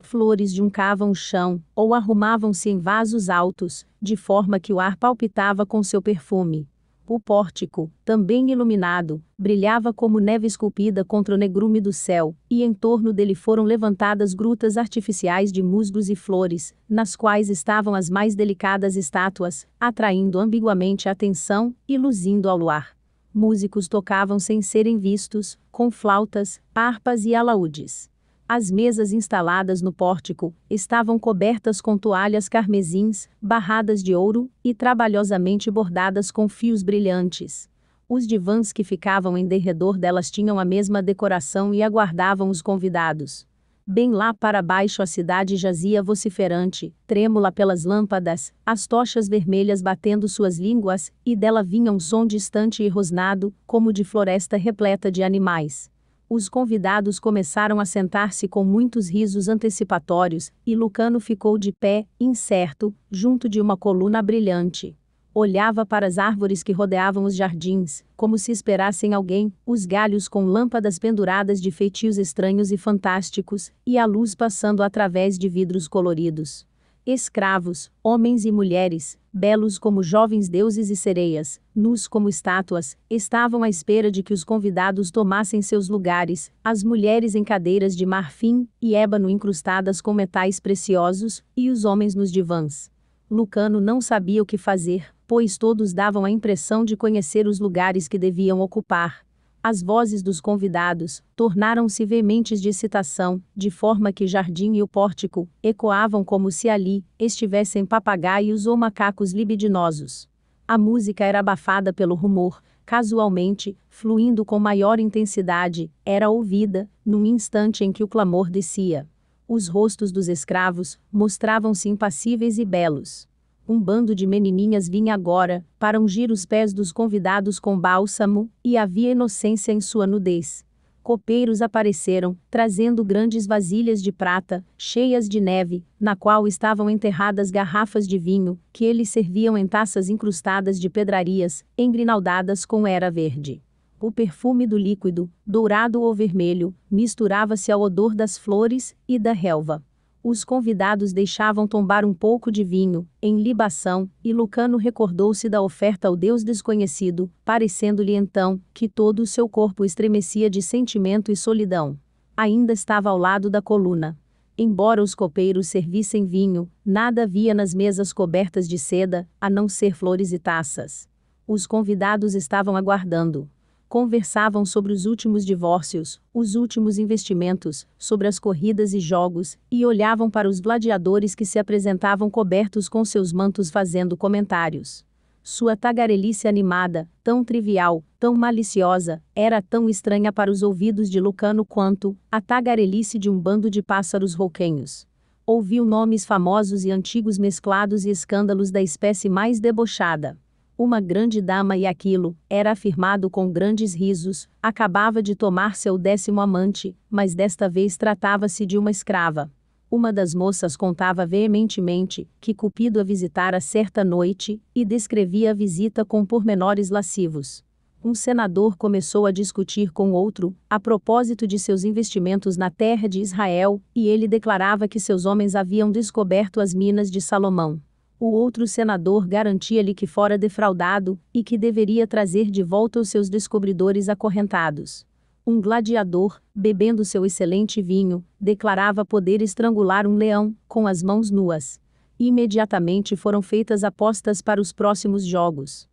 Flores juncavam o chão, ou arrumavam-se em vasos altos, de forma que o ar palpitava com seu perfume. O pórtico, também iluminado, brilhava como neve esculpida contra o negrume do céu, e em torno dele foram levantadas grutas artificiais de musgos e flores, nas quais estavam as mais delicadas estátuas, atraindo ambiguamente a atenção e luzindo ao luar. Músicos tocavam sem serem vistos, com flautas, harpas e alaúdes. As mesas instaladas no pórtico estavam cobertas com toalhas carmesins, barradas de ouro e trabalhosamente bordadas com fios brilhantes. Os divãs que ficavam em derredor delas tinham a mesma decoração e aguardavam os convidados. Bem lá para baixo a cidade jazia vociferante, trêmula pelas lâmpadas, as tochas vermelhas batendo suas línguas, e dela vinha um som distante e rosnado, como de floresta repleta de animais. Os convidados começaram a sentar-se com muitos risos antecipatórios, e Lucano ficou de pé, incerto, junto de uma coluna brilhante. Olhava para as árvores que rodeavam os jardins, como se esperassem alguém, os galhos com lâmpadas penduradas de feitios estranhos e fantásticos, e a luz passando através de vidros coloridos escravos, homens e mulheres, belos como jovens deuses e sereias, nus como estátuas, estavam à espera de que os convidados tomassem seus lugares, as mulheres em cadeiras de marfim e ébano incrustadas com metais preciosos, e os homens nos divãs. Lucano não sabia o que fazer, pois todos davam a impressão de conhecer os lugares que deviam ocupar, as vozes dos convidados tornaram-se veementes de excitação, de forma que jardim e o pórtico ecoavam como se ali estivessem papagaios ou macacos libidinosos. A música era abafada pelo rumor, casualmente, fluindo com maior intensidade, era ouvida, num instante em que o clamor descia. Os rostos dos escravos mostravam-se impassíveis e belos um bando de menininhas vinha agora, para ungir os pés dos convidados com bálsamo, e havia inocência em sua nudez. Copeiros apareceram, trazendo grandes vasilhas de prata, cheias de neve, na qual estavam enterradas garrafas de vinho, que eles serviam em taças incrustadas de pedrarias, engrinaldadas com era verde o perfume do líquido, dourado ou vermelho, misturava-se ao odor das flores e da relva. Os convidados deixavam tombar um pouco de vinho, em libação, e Lucano recordou-se da oferta ao Deus desconhecido, parecendo-lhe então que todo o seu corpo estremecia de sentimento e solidão. Ainda estava ao lado da coluna. Embora os copeiros servissem vinho, nada havia nas mesas cobertas de seda, a não ser flores e taças. Os convidados estavam aguardando conversavam sobre os últimos divórcios, os últimos investimentos, sobre as corridas e jogos, e olhavam para os gladiadores que se apresentavam cobertos com seus mantos fazendo comentários. Sua tagarelice animada, tão trivial, tão maliciosa, era tão estranha para os ouvidos de Lucano quanto a tagarelice de um bando de pássaros rouquenhos. Ouviu nomes famosos e antigos mesclados e escândalos da espécie mais debochada uma grande dama e aquilo, era afirmado com grandes risos, acabava de tomar seu décimo amante, mas desta vez tratava-se de uma escrava. Uma das moças contava veementemente que Cupido a visitara certa noite e descrevia a visita com pormenores lascivos. Um senador começou a discutir com outro, a propósito de seus investimentos na terra de Israel, e ele declarava que seus homens haviam descoberto as minas de Salomão o outro senador garantia-lhe que fora defraudado e que deveria trazer de volta os seus descobridores acorrentados. Um gladiador, bebendo seu excelente vinho, declarava poder estrangular um leão com as mãos nuas. Imediatamente foram feitas apostas para os próximos jogos.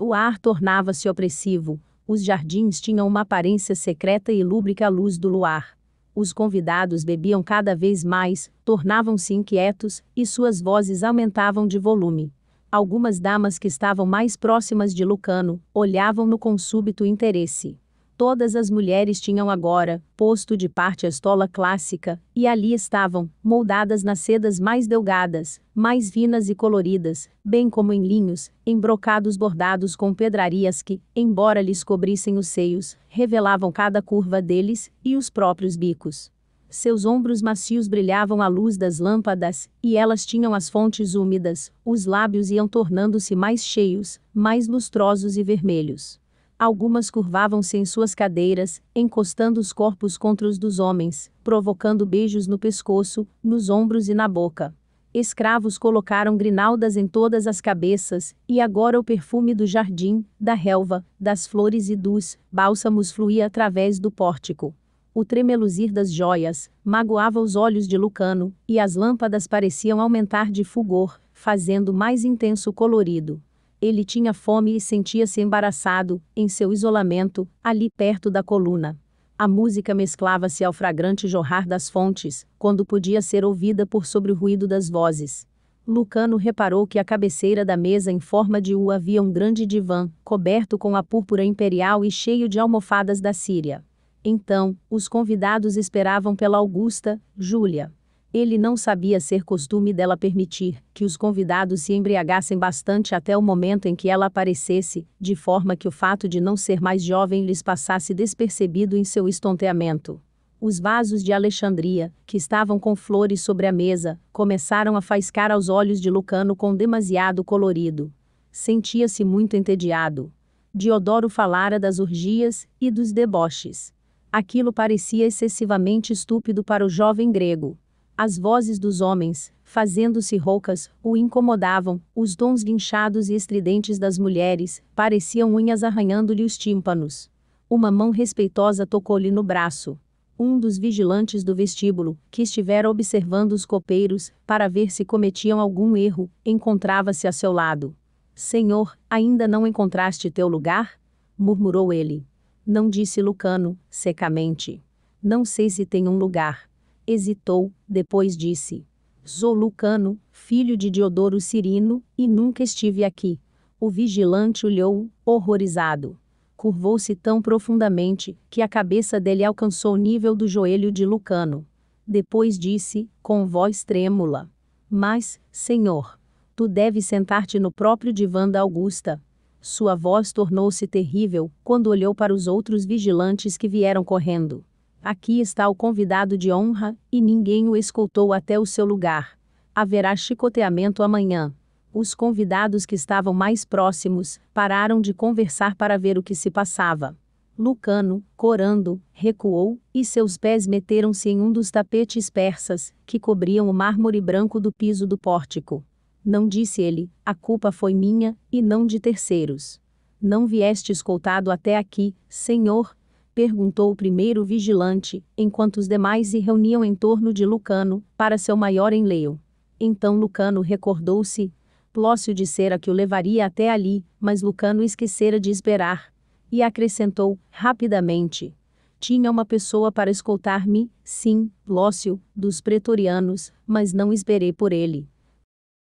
O ar tornava-se opressivo, os jardins tinham uma aparência secreta e lúbrica à luz do luar. Os convidados bebiam cada vez mais, tornavam-se inquietos, e suas vozes aumentavam de volume. Algumas damas que estavam mais próximas de Lucano olhavam-no com súbito interesse. Todas as mulheres tinham agora posto de parte a estola clássica, e ali estavam, moldadas nas sedas mais delgadas, mais finas e coloridas, bem como em linhos, em brocados bordados com pedrarias que, embora lhes cobrissem os seios, revelavam cada curva deles e os próprios bicos. Seus ombros macios brilhavam à luz das lâmpadas, e elas tinham as fontes úmidas, os lábios iam tornando-se mais cheios, mais lustrosos e vermelhos. Algumas curvavam-se em suas cadeiras, encostando os corpos contra os dos homens, provocando beijos no pescoço, nos ombros e na boca. Escravos colocaram grinaldas em todas as cabeças, e agora o perfume do jardim, da relva, das flores e dos bálsamos fluía através do pórtico. O tremeluzir das joias magoava os olhos de Lucano, e as lâmpadas pareciam aumentar de fulgor, fazendo mais intenso o colorido. Ele tinha fome e sentia-se embaraçado, em seu isolamento, ali perto da coluna. A música mesclava-se ao fragrante jorrar das fontes, quando podia ser ouvida por sobre o ruído das vozes. Lucano reparou que à cabeceira da mesa em forma de U havia um grande divã, coberto com a púrpura imperial e cheio de almofadas da Síria. Então, os convidados esperavam pela Augusta, Júlia. Ele não sabia ser costume dela permitir que os convidados se embriagassem bastante até o momento em que ela aparecesse, de forma que o fato de não ser mais jovem lhes passasse despercebido em seu estonteamento. Os vasos de Alexandria, que estavam com flores sobre a mesa, começaram a faiscar aos olhos de Lucano com demasiado colorido. Sentia-se muito entediado. Diodoro falara das orgias e dos deboches. Aquilo parecia excessivamente estúpido para o jovem grego as vozes dos homens, fazendo-se roucas, o incomodavam, os dons guinchados e estridentes das mulheres, pareciam unhas arranhando-lhe os tímpanos. Uma mão respeitosa tocou-lhe no braço. Um dos vigilantes do vestíbulo, que estivera observando os copeiros, para ver se cometiam algum erro, encontrava-se a seu lado. Senhor, ainda não encontraste teu lugar? murmurou ele. Não disse Lucano, secamente. Não sei se tem um lugar hesitou, depois disse: Sou Lucano, filho de Diodoro Cirino, e nunca estive aqui. O vigilante olhou, horrorizado. Curvou-se tão profundamente que a cabeça dele alcançou o nível do joelho de Lucano. Depois disse, com voz trêmula: Mas, senhor, tu deves sentar-te no próprio divã da Augusta. Sua voz tornou-se terrível quando olhou para os outros vigilantes que vieram correndo. Aqui está o convidado de honra, e ninguém o escoltou até o seu lugar. Haverá chicoteamento amanhã. Os convidados que estavam mais próximos pararam de conversar para ver o que se passava. Lucano, corando, recuou, e seus pés meteram-se em um dos tapetes persas, que cobriam o mármore branco do piso do pórtico. Não disse ele, a culpa foi minha, e não de terceiros. Não vieste escoltado até aqui, Senhor, perguntou o primeiro vigilante, enquanto os demais se reuniam em torno de Lucano, para seu maior enleio. Então Lucano recordou-se. Plócio dissera que o levaria até ali, mas Lucano esquecera de esperar. E acrescentou, rapidamente. Tinha uma pessoa para escoltar-me, sim, Plócio, dos pretorianos, mas não esperei por ele.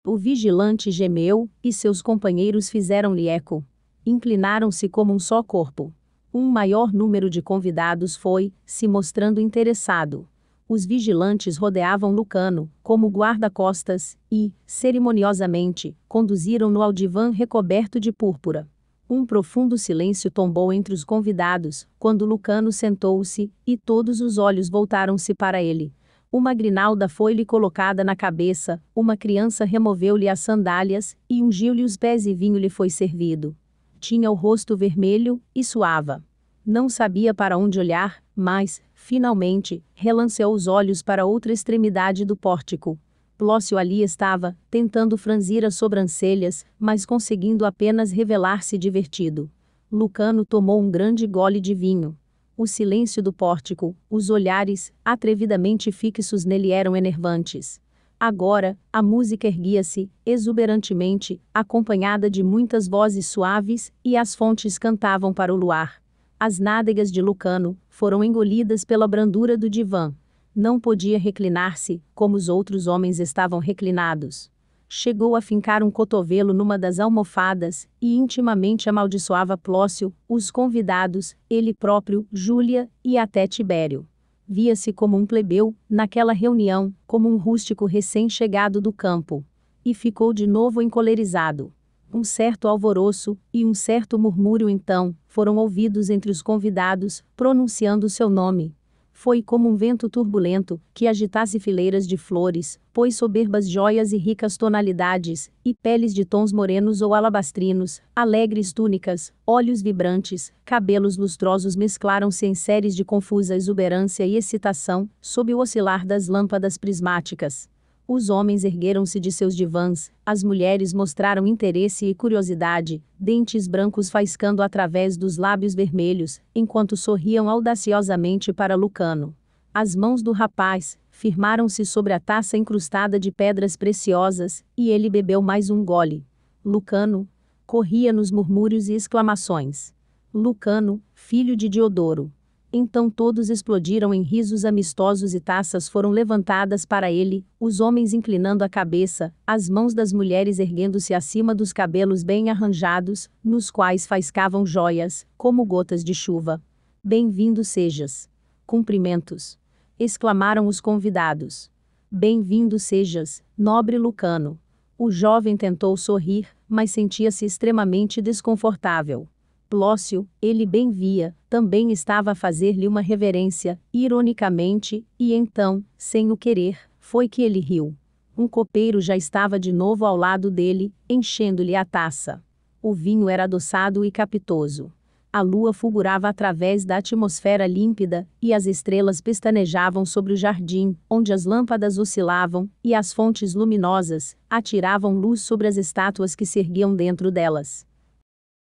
O vigilante gemeu, e seus companheiros fizeram-lhe eco. Inclinaram-se como um só corpo um maior número de convidados foi se mostrando interessado. Os vigilantes rodeavam Lucano, como guarda-costas, e, cerimoniosamente, conduziram-no ao divã recoberto de púrpura. Um profundo silêncio tombou entre os convidados, quando Lucano sentou-se, e todos os olhos voltaram-se para ele. Uma grinalda foi-lhe colocada na cabeça, uma criança removeu-lhe as sandálias, e ungiu-lhe os pés e vinho lhe foi servido. Tinha o rosto vermelho, e suava. Não sabia para onde olhar, mas, finalmente, relanceou os olhos para outra extremidade do pórtico. Plócio ali estava, tentando franzir as sobrancelhas, mas conseguindo apenas revelar-se divertido. Lucano tomou um grande gole de vinho. O silêncio do pórtico, os olhares, atrevidamente fixos nele eram enervantes. Agora, a música erguia-se, exuberantemente, acompanhada de muitas vozes suaves, e as fontes cantavam para o luar. As nádegas de Lucano foram engolidas pela brandura do divã. Não podia reclinar-se, como os outros homens estavam reclinados. Chegou a fincar um cotovelo numa das almofadas e intimamente amaldiçoava Plócio, os convidados, ele próprio, Júlia e até Tibério. Via-se como um plebeu, naquela reunião, como um rústico recém-chegado do campo. E ficou de novo encolerizado um certo alvoroço e um certo murmúrio então, foram ouvidos entre os convidados, pronunciando seu nome. Foi como um vento turbulento, que agitasse fileiras de flores, pois soberbas joias e ricas tonalidades, e peles de tons morenos ou alabastrinos, alegres túnicas, olhos vibrantes, cabelos lustrosos mesclaram-se em séries de confusa exuberância e excitação, sob o oscilar das lâmpadas prismáticas. Os homens ergueram-se de seus divãs, as mulheres mostraram interesse e curiosidade, dentes brancos faiscando através dos lábios vermelhos, enquanto sorriam audaciosamente para Lucano. As mãos do rapaz firmaram-se sobre a taça incrustada de pedras preciosas, e ele bebeu mais um gole. Lucano corria nos murmúrios e exclamações. Lucano, filho de Diodoro. Então todos explodiram em risos amistosos e taças foram levantadas para ele, os homens inclinando a cabeça, as mãos das mulheres erguendo-se acima dos cabelos bem arranjados, nos quais faiscavam joias, como gotas de chuva. Bem-vindo sejas. Cumprimentos. Exclamaram os convidados. Bem-vindo sejas, nobre Lucano. O jovem tentou sorrir, mas sentia-se extremamente desconfortável. Plócio, ele bem via, também estava a fazer-lhe uma reverência, ironicamente, e então, sem o querer, foi que ele riu. Um copeiro já estava de novo ao lado dele, enchendo-lhe a taça. O vinho era adoçado e capitoso. A lua fulgurava através da atmosfera límpida, e as estrelas pestanejavam sobre o jardim, onde as lâmpadas oscilavam, e as fontes luminosas atiravam luz sobre as estátuas que se erguiam dentro delas.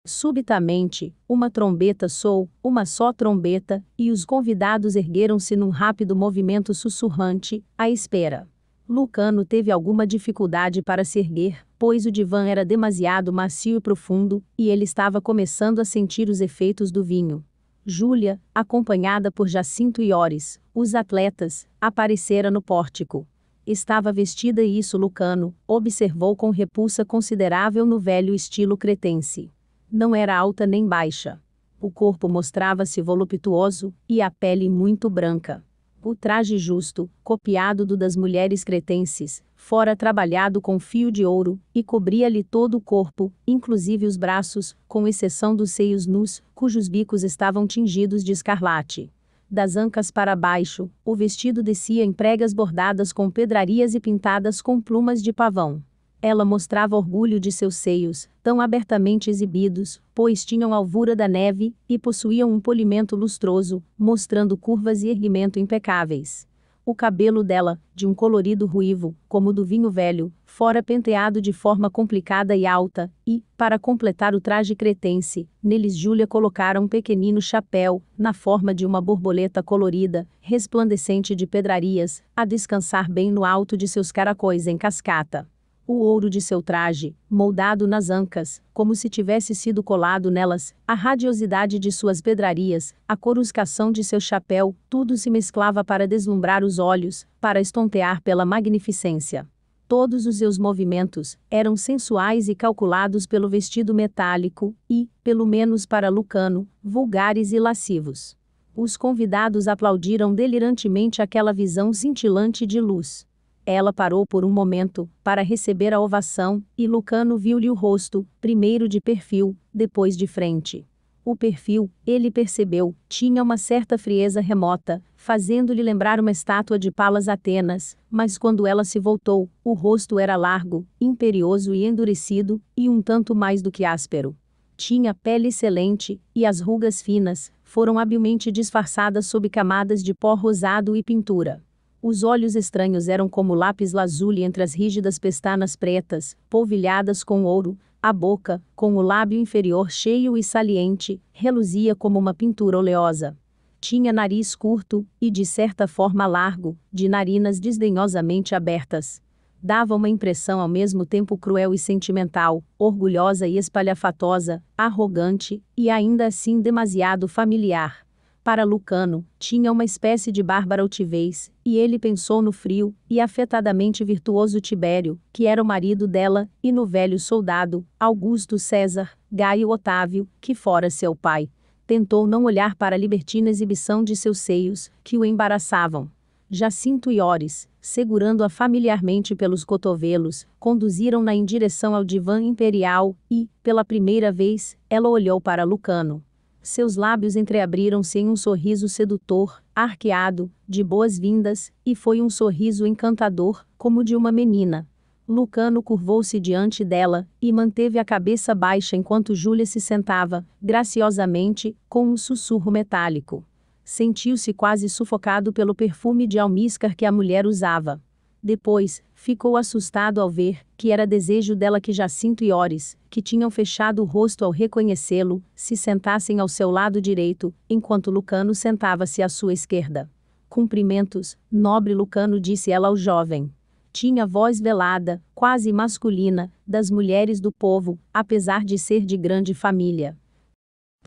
Subitamente, uma trombeta soou, uma só trombeta, e os convidados ergueram-se num rápido movimento sussurrante, à espera. Lucano teve alguma dificuldade para se erguer, pois o divã era demasiado macio e profundo, e ele estava começando a sentir os efeitos do vinho. Júlia, acompanhada por Jacinto e Ores, os atletas, aparecera no pórtico. Estava vestida e isso Lucano observou com repulsa considerável no velho estilo cretense. Não era alta nem baixa. O corpo mostrava-se voluptuoso e a pele muito branca. O traje justo, copiado do das mulheres cretenses, fora trabalhado com fio de ouro, e cobria-lhe todo o corpo, inclusive os braços, com exceção dos seios nus, cujos bicos estavam tingidos de escarlate. Das ancas para baixo, o vestido descia em pregas bordadas com pedrarias e pintadas com plumas de pavão. Ela mostrava orgulho de seus seios, tão abertamente exibidos, pois tinham alvura da neve e possuíam um polimento lustroso, mostrando curvas e erguimento impecáveis. O cabelo dela, de um colorido ruivo, como do vinho velho, fora penteado de forma complicada e alta, e, para completar o traje cretense, neles Júlia colocara um pequenino chapéu, na forma de uma borboleta colorida, resplandecente de pedrarias, a descansar bem no alto de seus caracóis em cascata o ouro de seu traje, moldado nas ancas, como se tivesse sido colado nelas, a radiosidade de suas pedrarias, a coruscação de seu chapéu, tudo se mesclava para deslumbrar os olhos, para estontear pela magnificência. Todos os seus movimentos eram sensuais e calculados pelo vestido metálico e, pelo menos para Lucano, vulgares e lascivos. Os convidados aplaudiram delirantemente aquela visão cintilante de luz. Ela parou por um momento, para receber a ovação, e Lucano viu-lhe o rosto, primeiro de perfil, depois de frente. O perfil, ele percebeu, tinha uma certa frieza remota, fazendo-lhe lembrar uma estátua de Palas Atenas, mas quando ela se voltou, o rosto era largo, imperioso e endurecido, e um tanto mais do que áspero. Tinha pele excelente, e as rugas finas, foram habilmente disfarçadas sob camadas de pó rosado e pintura. Os olhos estranhos eram como lápis lazuli entre as rígidas pestanas pretas, polvilhadas com ouro, a boca, com o lábio inferior cheio e saliente, reluzia como uma pintura oleosa. Tinha nariz curto e de certa forma largo, de narinas desdenhosamente abertas. Dava uma impressão ao mesmo tempo cruel e sentimental, orgulhosa e espalhafatosa, arrogante e ainda assim demasiado familiar. Para Lucano, tinha uma espécie de bárbara altivez, e ele pensou no frio e afetadamente virtuoso Tibério, que era o marido dela, e no velho soldado, Augusto César, Gaio Otávio, que fora seu pai. Tentou não olhar para a libertina exibição de seus seios, que o embaraçavam. Jacinto e Ores, segurando-a familiarmente pelos cotovelos, conduziram-na em direção ao divã imperial e, pela primeira vez, ela olhou para Lucano seus lábios entreabriram-se em um sorriso sedutor, arqueado, de boas-vindas, e foi um sorriso encantador, como de uma menina. Lucano curvou-se diante dela e manteve a cabeça baixa enquanto Júlia se sentava, graciosamente, com um sussurro metálico. Sentiu-se quase sufocado pelo perfume de almíscar que a mulher usava. Depois, ficou assustado ao ver que era desejo dela que Jacinto e Ores, que tinham fechado o rosto ao reconhecê-lo, se sentassem ao seu lado direito, enquanto Lucano sentava-se à sua esquerda. Cumprimentos, nobre Lucano disse ela ao jovem. Tinha voz velada, quase masculina, das mulheres do povo, apesar de ser de grande família.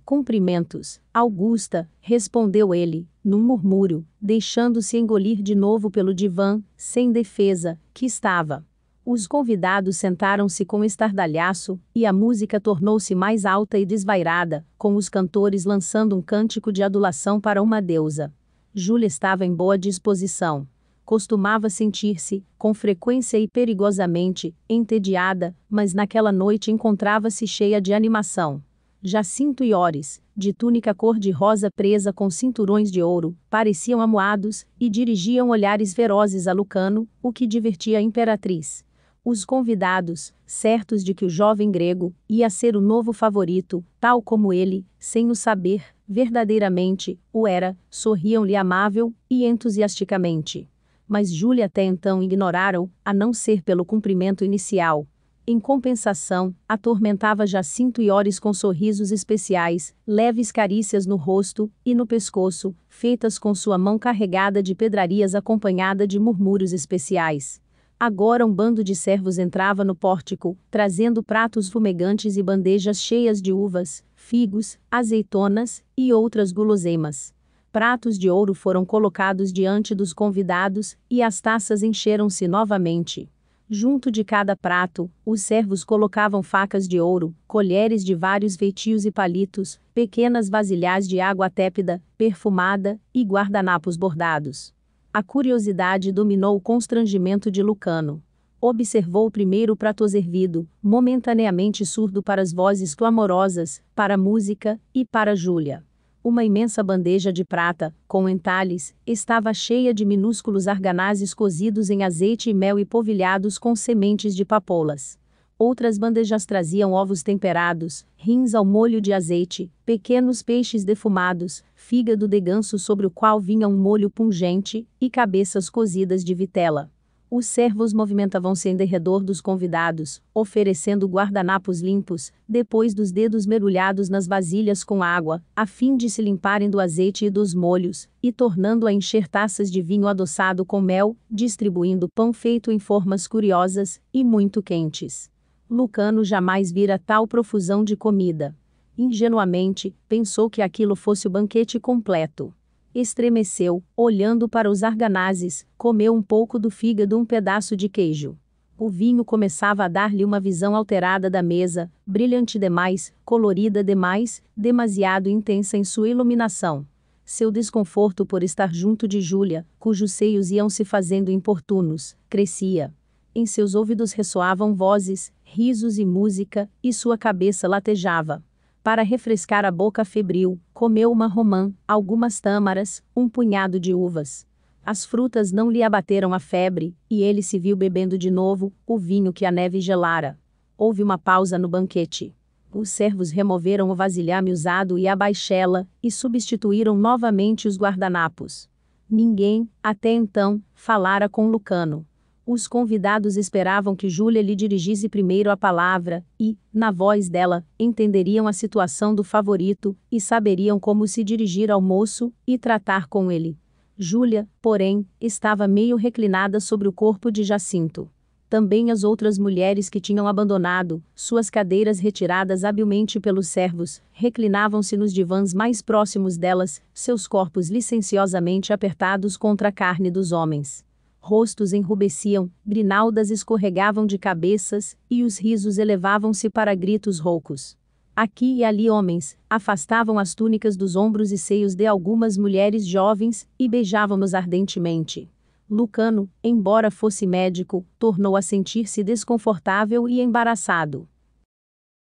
Cumprimentos, Augusta, respondeu ele, num murmúrio, deixando-se engolir de novo pelo divã, sem defesa, que estava. Os convidados sentaram-se com estardalhaço, e a música tornou-se mais alta e desvairada, com os cantores lançando um cântico de adulação para uma deusa. Júlia estava em boa disposição. Costumava sentir-se, com frequência e perigosamente, entediada, mas naquela noite encontrava-se cheia de animação. Jacinto e Ores, de túnica cor-de-rosa presa com cinturões de ouro, pareciam amuados e dirigiam olhares ferozes a Lucano, o que divertia a imperatriz. Os convidados, certos de que o jovem grego ia ser o novo favorito, tal como ele, sem o saber, verdadeiramente, o era, sorriam-lhe amável e entusiasticamente. Mas Júlia até então ignoraram, a não ser pelo cumprimento inicial, em compensação, atormentava Jacinto e Ores com sorrisos especiais, leves carícias no rosto e no pescoço, feitas com sua mão carregada de pedrarias acompanhada de murmúrios especiais. Agora um bando de servos entrava no pórtico, trazendo pratos fumegantes e bandejas cheias de uvas, figos, azeitonas e outras guloseimas. Pratos de ouro foram colocados diante dos convidados e as taças encheram-se novamente. Junto de cada prato, os servos colocavam facas de ouro, colheres de vários feitios e palitos, pequenas vasilhas de água tépida, perfumada, e guardanapos bordados. A curiosidade dominou o constrangimento de Lucano. Observou o primeiro prato servido, momentaneamente surdo para as vozes clamorosas, para a música e para Júlia. Uma imensa bandeja de prata, com entalhes, estava cheia de minúsculos arganazes cozidos em azeite e mel e polvilhados com sementes de papoulas. Outras bandejas traziam ovos temperados, rins ao molho de azeite, pequenos peixes defumados, fígado de ganso sobre o qual vinha um molho pungente, e cabeças cozidas de vitela. Os servos movimentavam-se em derredor dos convidados, oferecendo guardanapos limpos, depois dos dedos mergulhados nas vasilhas com água, a fim de se limparem do azeite e dos molhos, e tornando a encher taças de vinho adoçado com mel, distribuindo pão feito em formas curiosas e muito quentes. Lucano jamais vira tal profusão de comida. Ingenuamente, pensou que aquilo fosse o banquete completo. Estremeceu, olhando para os arganazes, comeu um pouco do fígado um pedaço de queijo. O vinho começava a dar-lhe uma visão alterada da mesa, brilhante demais, colorida demais, demasiado intensa em sua iluminação. Seu desconforto por estar junto de Júlia, cujos seios iam se fazendo importunos, crescia. Em seus ouvidos ressoavam vozes, risos e música, e sua cabeça latejava. Para refrescar a boca febril, comeu uma romã, algumas tâmaras, um punhado de uvas. As frutas não lhe abateram a febre, e ele se viu bebendo de novo o vinho que a neve gelara. Houve uma pausa no banquete. Os servos removeram o vasilhame usado e a baixela, e substituíram novamente os guardanapos. Ninguém, até então, falara com Lucano. Os convidados esperavam que Júlia lhe dirigisse primeiro a palavra, e, na voz dela, entenderiam a situação do favorito, e saberiam como se dirigir ao moço e tratar com ele. Júlia, porém, estava meio reclinada sobre o corpo de Jacinto. Também as outras mulheres que tinham abandonado, suas cadeiras retiradas habilmente pelos servos, reclinavam-se nos divãs mais próximos delas, seus corpos licenciosamente apertados contra a carne dos homens rostos enrubesciam, grinaldas escorregavam de cabeças, e os risos elevavam-se para gritos roucos. Aqui e ali homens afastavam as túnicas dos ombros e seios de algumas mulheres jovens e beijavam-nos ardentemente. Lucano, embora fosse médico, tornou a sentir-se desconfortável e embaraçado.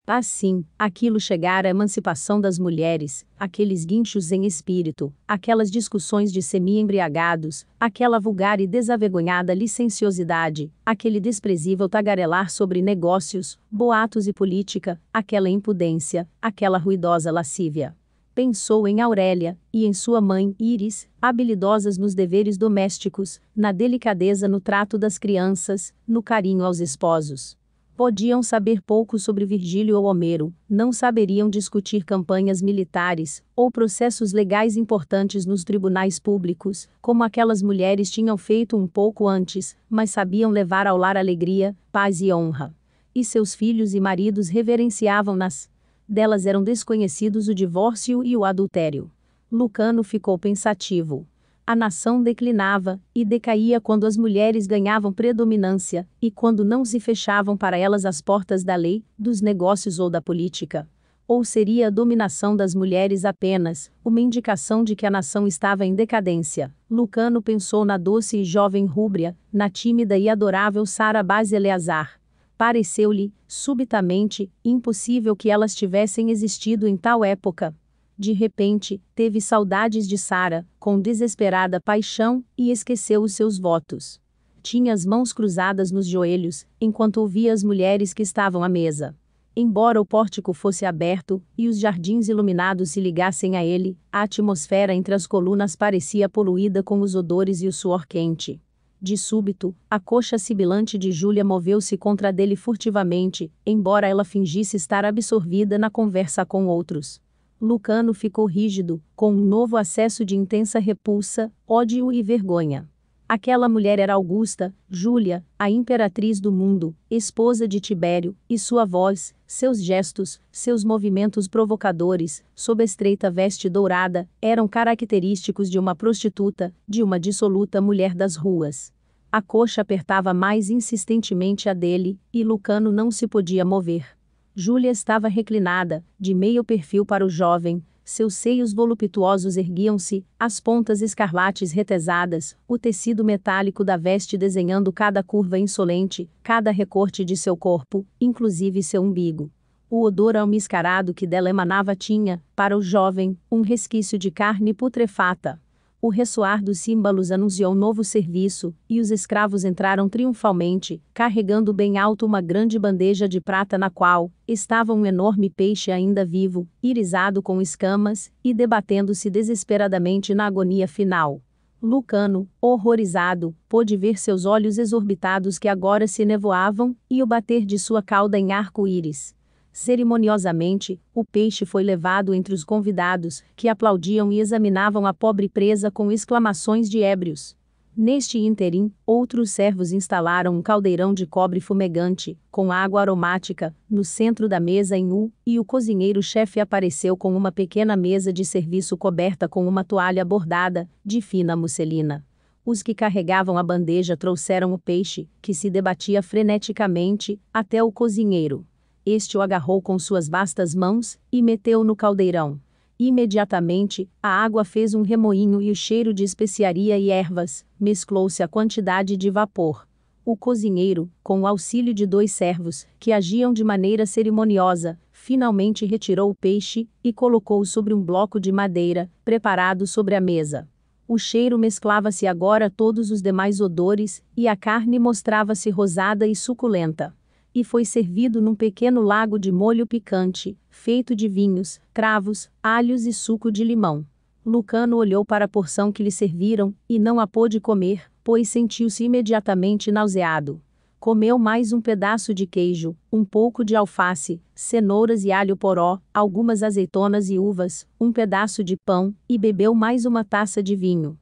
Assim, aquilo chegar à emancipação das mulheres, aqueles guinchos em espírito, aquelas discussões de semi-embriagados, aquela vulgar e desavergonhada licenciosidade, aquele desprezível tagarelar sobre negócios, boatos e política, aquela impudência, aquela ruidosa lascívia. Pensou em Aurélia e em sua mãe, Iris, habilidosas nos deveres domésticos, na delicadeza no trato das crianças, no carinho aos esposos Podiam saber pouco sobre Virgílio ou Homero, não saberiam discutir campanhas militares ou processos legais importantes nos tribunais públicos, como aquelas mulheres tinham feito um pouco antes, mas sabiam levar ao lar alegria, paz e honra. E seus filhos e maridos reverenciavam-nas. Delas eram desconhecidos o divórcio e o adultério. Lucano ficou pensativo a nação declinava e decaía quando as mulheres ganhavam predominância e quando não se fechavam para elas as portas da lei, dos negócios ou da política. Ou seria a dominação das mulheres apenas uma indicação de que a nação estava em decadência? Lucano pensou na doce e jovem Rúbria, na tímida e adorável Sara Baz Eleazar. Pareceu-lhe, subitamente, impossível que elas tivessem existido em tal época de repente, teve saudades de Sara, com desesperada paixão, e esqueceu os seus votos. Tinha as mãos cruzadas nos joelhos, enquanto ouvia as mulheres que estavam à mesa. Embora o pórtico fosse aberto e os jardins iluminados se ligassem a ele, a atmosfera entre as colunas parecia poluída com os odores e o suor quente. De súbito, a coxa sibilante de Júlia moveu-se contra dele furtivamente, embora ela fingisse estar absorvida na conversa com outros. Lucano ficou rígido, com um novo acesso de intensa repulsa, ódio e vergonha. Aquela mulher era Augusta, Júlia, a imperatriz do mundo, esposa de Tibério, e sua voz, seus gestos, seus movimentos provocadores, sob estreita veste dourada, eram característicos de uma prostituta, de uma dissoluta mulher das ruas. A coxa apertava mais insistentemente a dele, e Lucano não se podia mover. Júlia estava reclinada, de meio perfil para o jovem, seus seios voluptuosos erguiam-se, as pontas escarlates retesadas, o tecido metálico da veste desenhando cada curva insolente, cada recorte de seu corpo, inclusive seu umbigo. O odor almiscarado que dela emanava tinha, para o jovem, um resquício de carne putrefata o ressoar dos símbolos anunciou um novo serviço, e os escravos entraram triunfalmente, carregando bem alto uma grande bandeja de prata na qual estava um enorme peixe ainda vivo, irisado com escamas, e debatendo-se desesperadamente na agonia final. Lucano, horrorizado, pôde ver seus olhos exorbitados que agora se nevoavam, e o bater de sua cauda em arco-íris. Cerimoniosamente, o peixe foi levado entre os convidados, que aplaudiam e examinavam a pobre presa com exclamações de ébrios. Neste ínterim, outros servos instalaram um caldeirão de cobre fumegante, com água aromática, no centro da mesa em U, e o cozinheiro-chefe apareceu com uma pequena mesa de serviço coberta com uma toalha bordada, de fina musselina. Os que carregavam a bandeja trouxeram o peixe, que se debatia freneticamente, até o cozinheiro. Este o agarrou com suas vastas mãos e meteu no caldeirão. Imediatamente, a água fez um remoinho e o cheiro de especiaria e ervas mesclou-se à quantidade de vapor. O cozinheiro, com o auxílio de dois servos, que agiam de maneira cerimoniosa, finalmente retirou o peixe e colocou-o sobre um bloco de madeira, preparado sobre a mesa. O cheiro mesclava-se agora a todos os demais odores, e a carne mostrava-se rosada e suculenta e foi servido num pequeno lago de molho picante, feito de vinhos, cravos, alhos e suco de limão. Lucano olhou para a porção que lhe serviram e não a pôde comer, pois sentiu-se imediatamente nauseado. Comeu mais um pedaço de queijo, um pouco de alface, cenouras e alho poró, algumas azeitonas e uvas, um pedaço de pão e bebeu mais uma taça de vinho.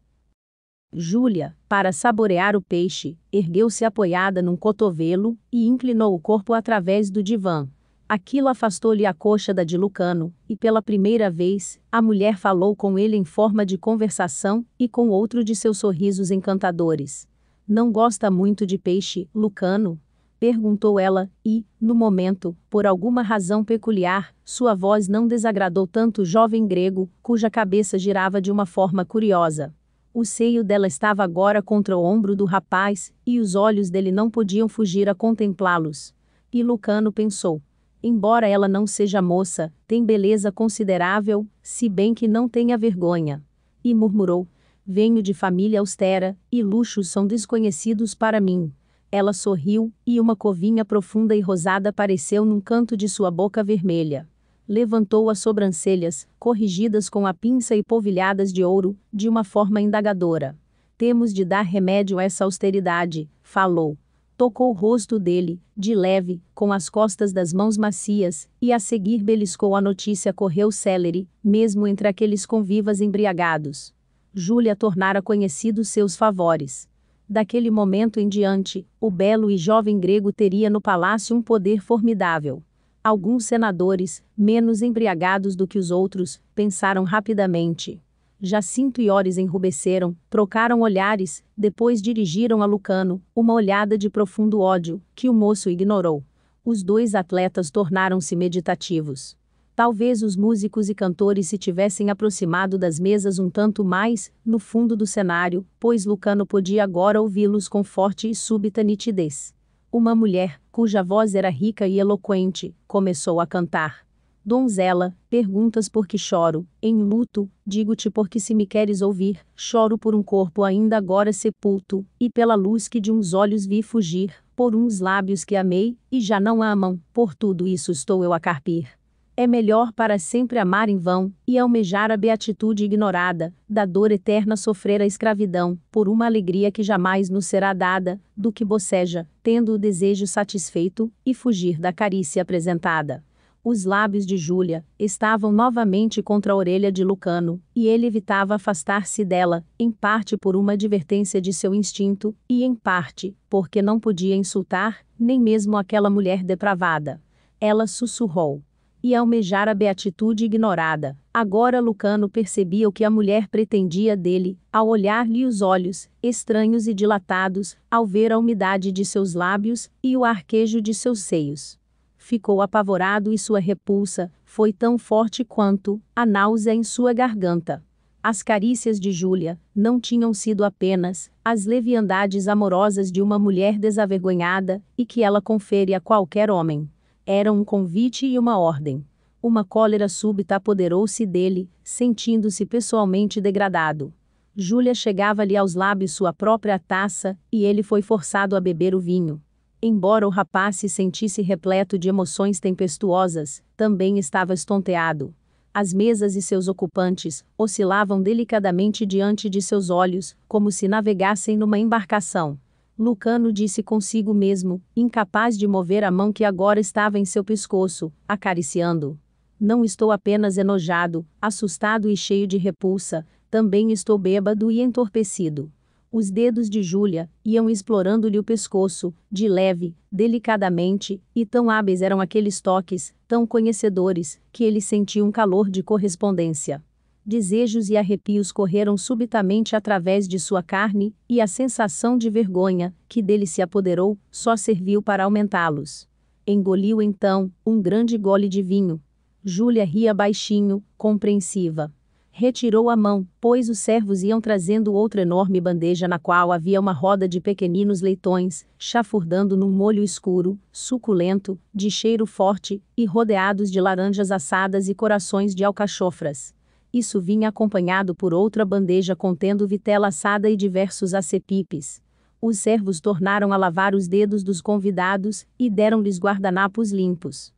Júlia, para saborear o peixe, ergueu-se apoiada num cotovelo e inclinou o corpo através do divã. Aquilo afastou-lhe a coxa da de Lucano, e pela primeira vez, a mulher falou com ele em forma de conversação e com outro de seus sorrisos encantadores. Não gosta muito de peixe, Lucano? perguntou ela, e, no momento, por alguma razão peculiar, sua voz não desagradou tanto o jovem grego, cuja cabeça girava de uma forma curiosa. O seio dela estava agora contra o ombro do rapaz, e os olhos dele não podiam fugir a contemplá-los. E Lucano pensou: embora ela não seja moça, tem beleza considerável, se bem que não tenha vergonha. E murmurou: Venho de família austera, e luxos são desconhecidos para mim. Ela sorriu, e uma covinha profunda e rosada apareceu num canto de sua boca vermelha levantou as sobrancelhas, corrigidas com a pinça e polvilhadas de ouro, de uma forma indagadora. Temos de dar remédio a essa austeridade, falou. Tocou o rosto dele, de leve, com as costas das mãos macias, e a seguir beliscou a notícia correu célere, mesmo entre aqueles convivas embriagados. Júlia tornara conhecidos seus favores. Daquele momento em diante, o belo e jovem grego teria no palácio um poder formidável Alguns senadores, menos embriagados do que os outros, pensaram rapidamente. Jacinto e Ores enrubesceram, trocaram olhares, depois dirigiram a Lucano uma olhada de profundo ódio, que o moço ignorou. Os dois atletas tornaram-se meditativos. Talvez os músicos e cantores se tivessem aproximado das mesas um tanto mais, no fundo do cenário, pois Lucano podia agora ouvi-los com forte e súbita nitidez. Uma mulher, cuja voz era rica e eloquente, começou a cantar. Donzela, perguntas por que choro, em luto, digo-te porque se me queres ouvir, choro por um corpo ainda agora sepulto, e pela luz que de uns olhos vi fugir, por uns lábios que amei, e já não amam, por tudo isso estou eu a carpir é melhor para sempre amar em vão, e almejar a beatitude ignorada, da dor eterna sofrer a escravidão, por uma alegria que jamais nos será dada, do que boceja, tendo o desejo satisfeito, e fugir da carícia apresentada. Os lábios de Júlia estavam novamente contra a orelha de Lucano, e ele evitava afastar-se dela, em parte por uma advertência de seu instinto, e em parte, porque não podia insultar, nem mesmo aquela mulher depravada. Ela sussurrou e almejar a beatitude ignorada. Agora Lucano percebia o que a mulher pretendia dele, ao olhar-lhe os olhos, estranhos e dilatados, ao ver a umidade de seus lábios e o arquejo de seus seios. Ficou apavorado e sua repulsa foi tão forte quanto a náusea em sua garganta. As carícias de Júlia não tinham sido apenas as leviandades amorosas de uma mulher desavergonhada e que ela confere a qualquer homem. Era um convite e uma ordem. Uma cólera súbita apoderou-se dele, sentindo-se pessoalmente degradado. Júlia chegava-lhe aos lábios sua própria taça, e ele foi forçado a beber o vinho. Embora o rapaz se sentisse repleto de emoções tempestuosas, também estava estonteado. As mesas e seus ocupantes oscilavam delicadamente diante de seus olhos, como se navegassem numa embarcação. Lucano disse consigo mesmo, incapaz de mover a mão que agora estava em seu pescoço, acariciando. Não estou apenas enojado, assustado e cheio de repulsa, também estou bêbado e entorpecido. Os dedos de Júlia iam explorando-lhe o pescoço, de leve, delicadamente, e tão hábeis eram aqueles toques, tão conhecedores, que ele sentiu um calor de correspondência desejos e arrepios correram subitamente através de sua carne, e a sensação de vergonha, que dele se apoderou, só serviu para aumentá-los. Engoliu então um grande gole de vinho. Júlia ria baixinho, compreensiva. Retirou a mão, pois os servos iam trazendo outra enorme bandeja na qual havia uma roda de pequeninos leitões, chafurdando num molho escuro, suculento, de cheiro forte, e rodeados de laranjas assadas e corações de alcachofras isso vinha acompanhado por outra bandeja contendo vitela assada e diversos acepipes. Os servos tornaram a lavar os dedos dos convidados e deram-lhes guardanapos limpos.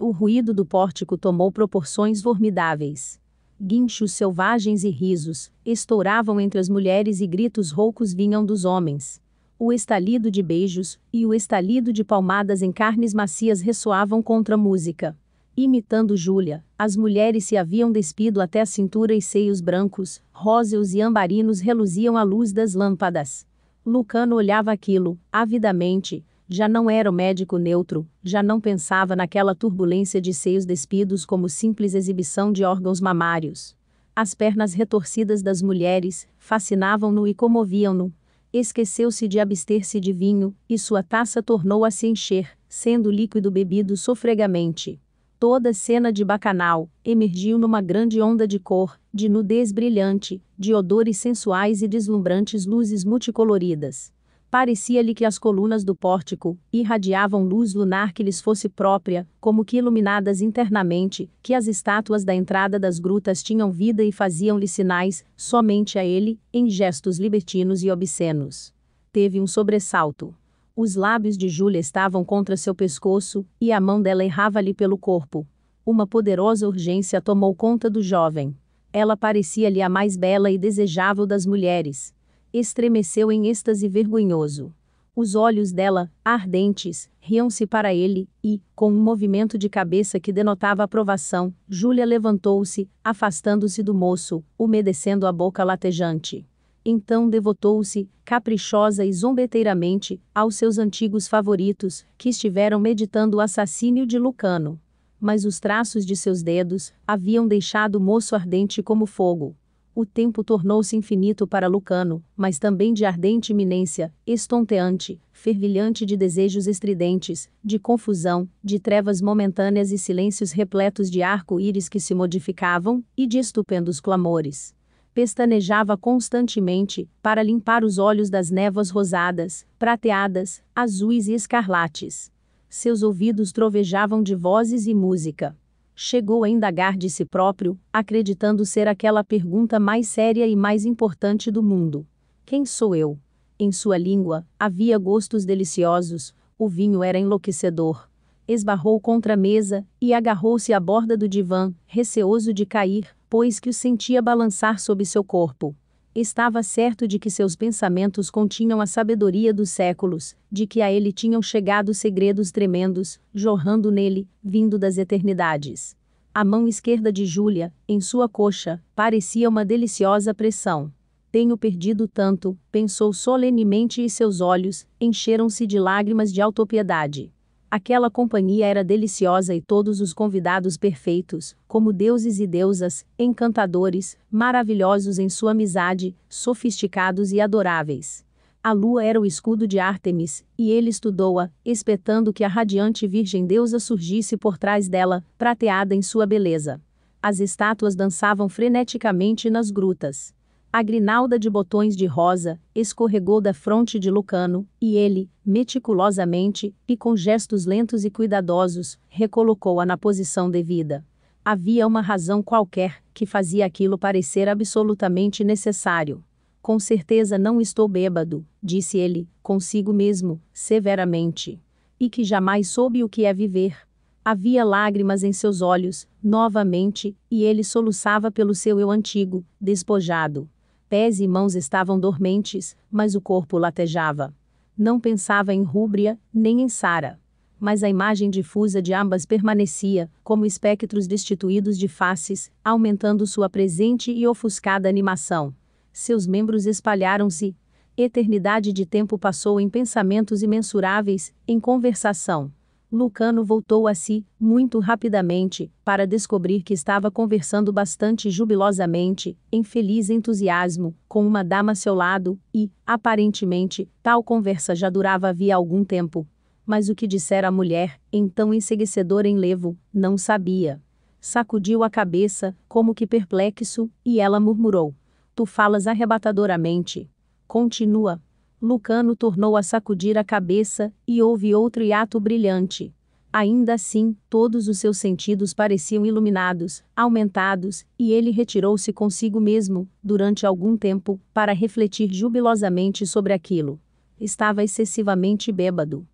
O ruído do pórtico tomou proporções formidáveis. Guinchos selvagens e risos estouravam entre as mulheres e gritos roucos vinham dos homens. O estalido de beijos e o estalido de palmadas em carnes macias ressoavam contra a música. Imitando Júlia, as mulheres se haviam despido até a cintura e seios brancos, róseos e ambarinos reluziam à luz das lâmpadas. Lucano olhava aquilo, avidamente, já não era o médico neutro, já não pensava naquela turbulência de seios despidos como simples exibição de órgãos mamários. As pernas retorcidas das mulheres fascinavam-no e comoviam-no. Esqueceu-se de abster-se de vinho, e sua taça tornou a se encher, sendo líquido bebido sofregamente. Toda cena de bacanal emergiu numa grande onda de cor, de nudez brilhante, de odores sensuais e deslumbrantes luzes multicoloridas. Parecia-lhe que as colunas do pórtico irradiavam luz lunar que lhes fosse própria, como que iluminadas internamente, que as estátuas da entrada das grutas tinham vida e faziam-lhe sinais, somente a ele, em gestos libertinos e obscenos. Teve um sobressalto. Os lábios de Júlia estavam contra seu pescoço, e a mão dela errava-lhe pelo corpo. Uma poderosa urgência tomou conta do jovem. Ela parecia-lhe a mais bela e desejável das mulheres. Estremeceu em êxtase vergonhoso. Os olhos dela, ardentes, riam-se para ele, e, com um movimento de cabeça que denotava aprovação, Júlia levantou-se, afastando-se do moço, umedecendo a boca latejante. Então devotou-se, caprichosa e zombeteiramente, aos seus antigos favoritos, que estiveram meditando o assassínio de Lucano. Mas os traços de seus dedos haviam deixado o moço ardente como fogo. O tempo tornou-se infinito para Lucano, mas também de ardente iminência, estonteante, fervilhante de desejos estridentes, de confusão, de trevas momentâneas e silêncios repletos de arco-íris que se modificavam, e de estupendos clamores pestanejava constantemente, para limpar os olhos das névoas rosadas, prateadas, azuis e escarlates. Seus ouvidos trovejavam de vozes e música. Chegou a indagar de si próprio, acreditando ser aquela pergunta mais séria e mais importante do mundo: Quem sou eu? Em sua língua, havia gostos deliciosos, o vinho era enlouquecedor, esbarrou contra a mesa e agarrou-se à borda do divã, receoso de cair, pois que o sentia balançar sob seu corpo. Estava certo de que seus pensamentos continham a sabedoria dos séculos, de que a ele tinham chegado segredos tremendos, jorrando nele, vindo das eternidades. A mão esquerda de Júlia, em sua coxa, parecia uma deliciosa pressão. Tenho perdido tanto, pensou solenemente e seus olhos encheram-se de lágrimas de autopiedade Aquela companhia era deliciosa e todos os convidados perfeitos, como deuses e deusas, encantadores, maravilhosos em sua amizade, sofisticados e adoráveis. A lua era o escudo de Ártemis, e ele estudou-a, espetando que a radiante Virgem Deusa surgisse por trás dela, prateada em sua beleza. As estátuas dançavam freneticamente nas grutas. A grinalda de botões de rosa escorregou da fronte de Lucano, e ele, meticulosamente, e com gestos lentos e cuidadosos, recolocou-a na posição devida. Havia uma razão qualquer que fazia aquilo parecer absolutamente necessário. Com certeza não estou bêbado, disse ele, consigo mesmo, severamente. E que jamais soube o que é viver. Havia lágrimas em seus olhos, novamente, e ele soluçava pelo seu eu antigo, despojado. Pés e mãos estavam dormentes, mas o corpo latejava. Não pensava em Rúbria, nem em Sara. Mas a imagem difusa de ambas permanecia, como espectros destituídos de faces, aumentando sua presente e ofuscada animação. Seus membros espalharam-se. Eternidade de tempo passou em pensamentos imensuráveis, em conversação. Lucano voltou a si, muito rapidamente, para descobrir que estava conversando bastante jubilosamente, em feliz entusiasmo, com uma dama a seu lado, e, aparentemente, tal conversa já durava havia algum tempo. Mas o que dissera a mulher, então em levo, não sabia. Sacudiu a cabeça, como que perplexo, e ela murmurou: Tu falas arrebatadoramente. Continua, Lucano tornou a sacudir a cabeça, e houve outro hiato brilhante. Ainda assim, todos os seus sentidos pareciam iluminados, aumentados, e ele retirou-se consigo mesmo, durante algum tempo, para refletir jubilosamente sobre aquilo. Estava excessivamente bêbado.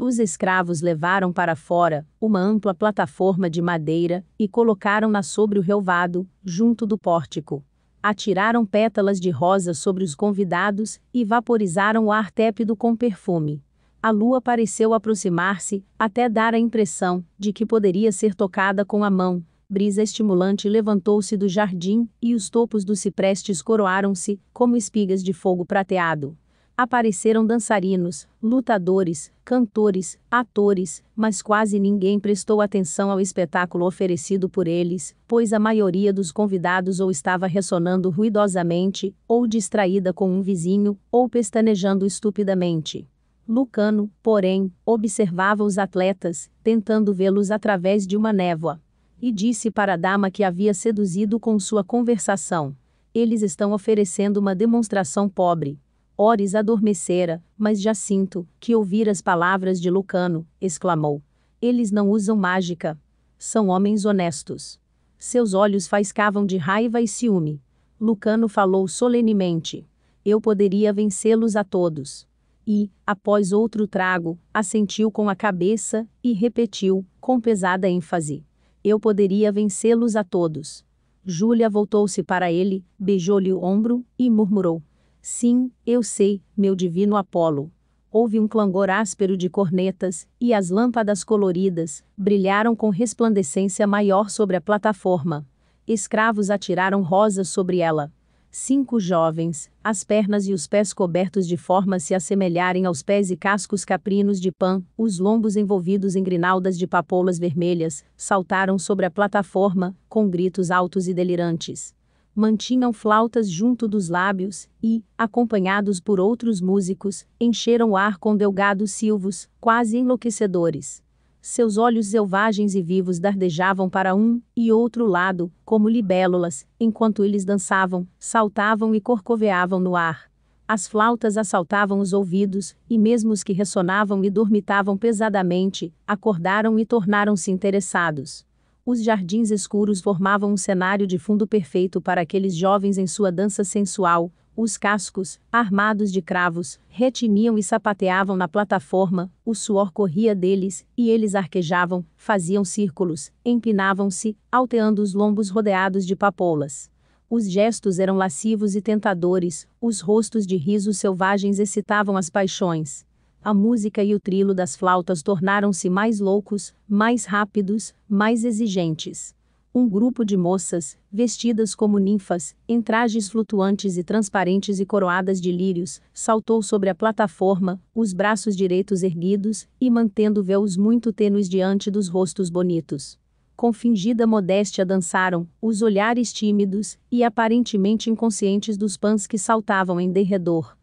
Os escravos levaram para fora uma ampla plataforma de madeira e colocaram-na sobre o relvado, junto do pórtico atiraram pétalas de rosa sobre os convidados e vaporizaram o ar tépido com perfume. A lua pareceu aproximar-se, até dar a impressão de que poderia ser tocada com a mão. Brisa estimulante levantou-se do jardim e os topos dos ciprestes coroaram-se como espigas de fogo prateado. Apareceram dançarinos, lutadores, cantores, atores, mas quase ninguém prestou atenção ao espetáculo oferecido por eles, pois a maioria dos convidados ou estava ressonando ruidosamente, ou distraída com um vizinho, ou pestanejando estupidamente. Lucano, porém, observava os atletas, tentando vê-los através de uma névoa. E disse para a dama que havia seduzido com sua conversação: Eles estão oferecendo uma demonstração pobre. Ores adormecera, mas Jacinto, que ouvira as palavras de Lucano, exclamou: Eles não usam mágica. São homens honestos. Seus olhos faiscavam de raiva e ciúme. Lucano falou solenemente: Eu poderia vencê-los a todos. E, após outro trago, assentiu com a cabeça e repetiu, com pesada ênfase: Eu poderia vencê-los a todos. Júlia voltou-se para ele, beijou-lhe o ombro e murmurou: Sim, eu sei, meu divino Apolo. Houve um clangor áspero de cornetas, e as lâmpadas coloridas brilharam com resplandecência maior sobre a plataforma. Escravos atiraram rosas sobre ela. Cinco jovens, as pernas e os pés cobertos de forma se assemelharem aos pés e cascos caprinos de pã, os lombos envolvidos em grinaldas de papoulas vermelhas, saltaram sobre a plataforma, com gritos altos e delirantes mantinham flautas junto dos lábios, e, acompanhados por outros músicos, encheram o ar com delgados silvos, quase enlouquecedores. Seus olhos selvagens e vivos dardejavam para um e outro lado, como libélulas, enquanto eles dançavam, saltavam e corcoveavam no ar. As flautas assaltavam os ouvidos, e mesmo os que ressonavam e dormitavam pesadamente, acordaram e tornaram-se interessados. Os jardins escuros formavam um cenário de fundo perfeito para aqueles jovens em sua dança sensual. Os cascos, armados de cravos, retiniam e sapateavam na plataforma, o suor corria deles, e eles arquejavam, faziam círculos, empinavam-se, alteando os lombos rodeados de papoulas. Os gestos eram lascivos e tentadores, os rostos de risos selvagens excitavam as paixões a música e o trilo das flautas tornaram-se mais loucos, mais rápidos, mais exigentes. Um grupo de moças, vestidas como ninfas, em trajes flutuantes e transparentes e coroadas de lírios, saltou sobre a plataforma, os braços direitos erguidos e mantendo véus muito tênues diante dos rostos bonitos com fingida modéstia dançaram, os olhares tímidos e aparentemente inconscientes dos pãs que saltavam em derredor.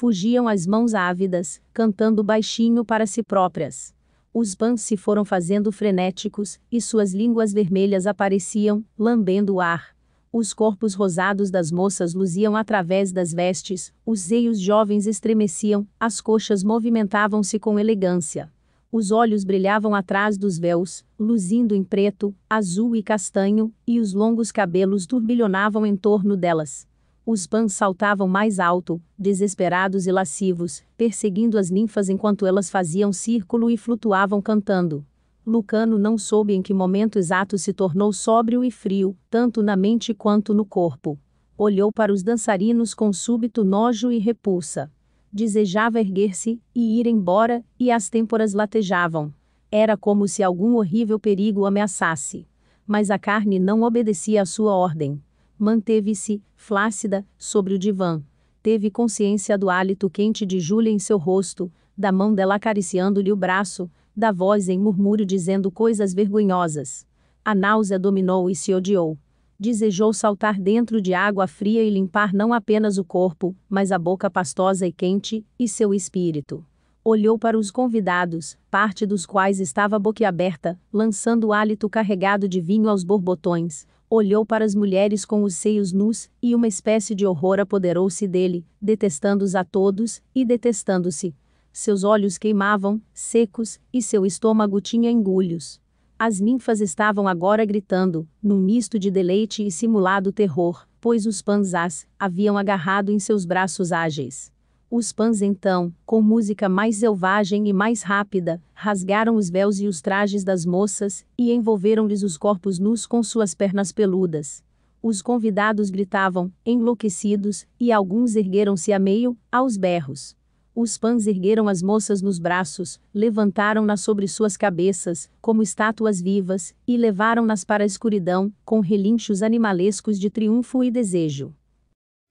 Fugiam as mãos ávidas, cantando baixinho para si próprias. Os pães se foram fazendo frenéticos, e suas línguas vermelhas apareciam, lambendo o ar. Os corpos rosados das moças luziam através das vestes, os seios jovens estremeciam, as coxas movimentavam-se com elegância. Os olhos brilhavam atrás dos véus, luzindo em preto, azul e castanho, e os longos cabelos turbilhonavam em torno delas. Os bans saltavam mais alto, desesperados e lascivos, perseguindo as ninfas enquanto elas faziam círculo e flutuavam cantando. Lucano não soube em que momento exato se tornou sóbrio e frio, tanto na mente quanto no corpo. Olhou para os dançarinos com súbito nojo e repulsa. Desejava erguer-se e ir embora, e as têmporas latejavam. Era como se algum horrível perigo ameaçasse. Mas a carne não obedecia à sua ordem. Manteve-se, flácida, sobre o divã. Teve consciência do hálito quente de Júlia em seu rosto, da mão dela acariciando-lhe o braço, da voz em murmúrio dizendo coisas vergonhosas. A náusea dominou e se odiou. Desejou saltar dentro de água fria e limpar não apenas o corpo, mas a boca pastosa e quente, e seu espírito. Olhou para os convidados, parte dos quais estava boquiaberta, lançando o hálito carregado de vinho aos borbotões, olhou para as mulheres com os seios nus, e uma espécie de horror apoderou-se dele, detestando-os a todos, e detestando-se. Seus olhos queimavam, secos, e seu estômago tinha engulhos. As ninfas estavam agora gritando, num misto de deleite e simulado terror, pois os panzás haviam agarrado em seus braços ágeis. Os pãs então, com música mais selvagem e mais rápida, rasgaram os véus e os trajes das moças, e envolveram-lhes os corpos nus com suas pernas peludas. Os convidados gritavam, enlouquecidos, e alguns ergueram-se a meio, aos berros. Os pãs ergueram as moças nos braços, levantaram nas sobre suas cabeças, como estátuas vivas, e levaram-nas para a escuridão, com relinchos animalescos de triunfo e desejo.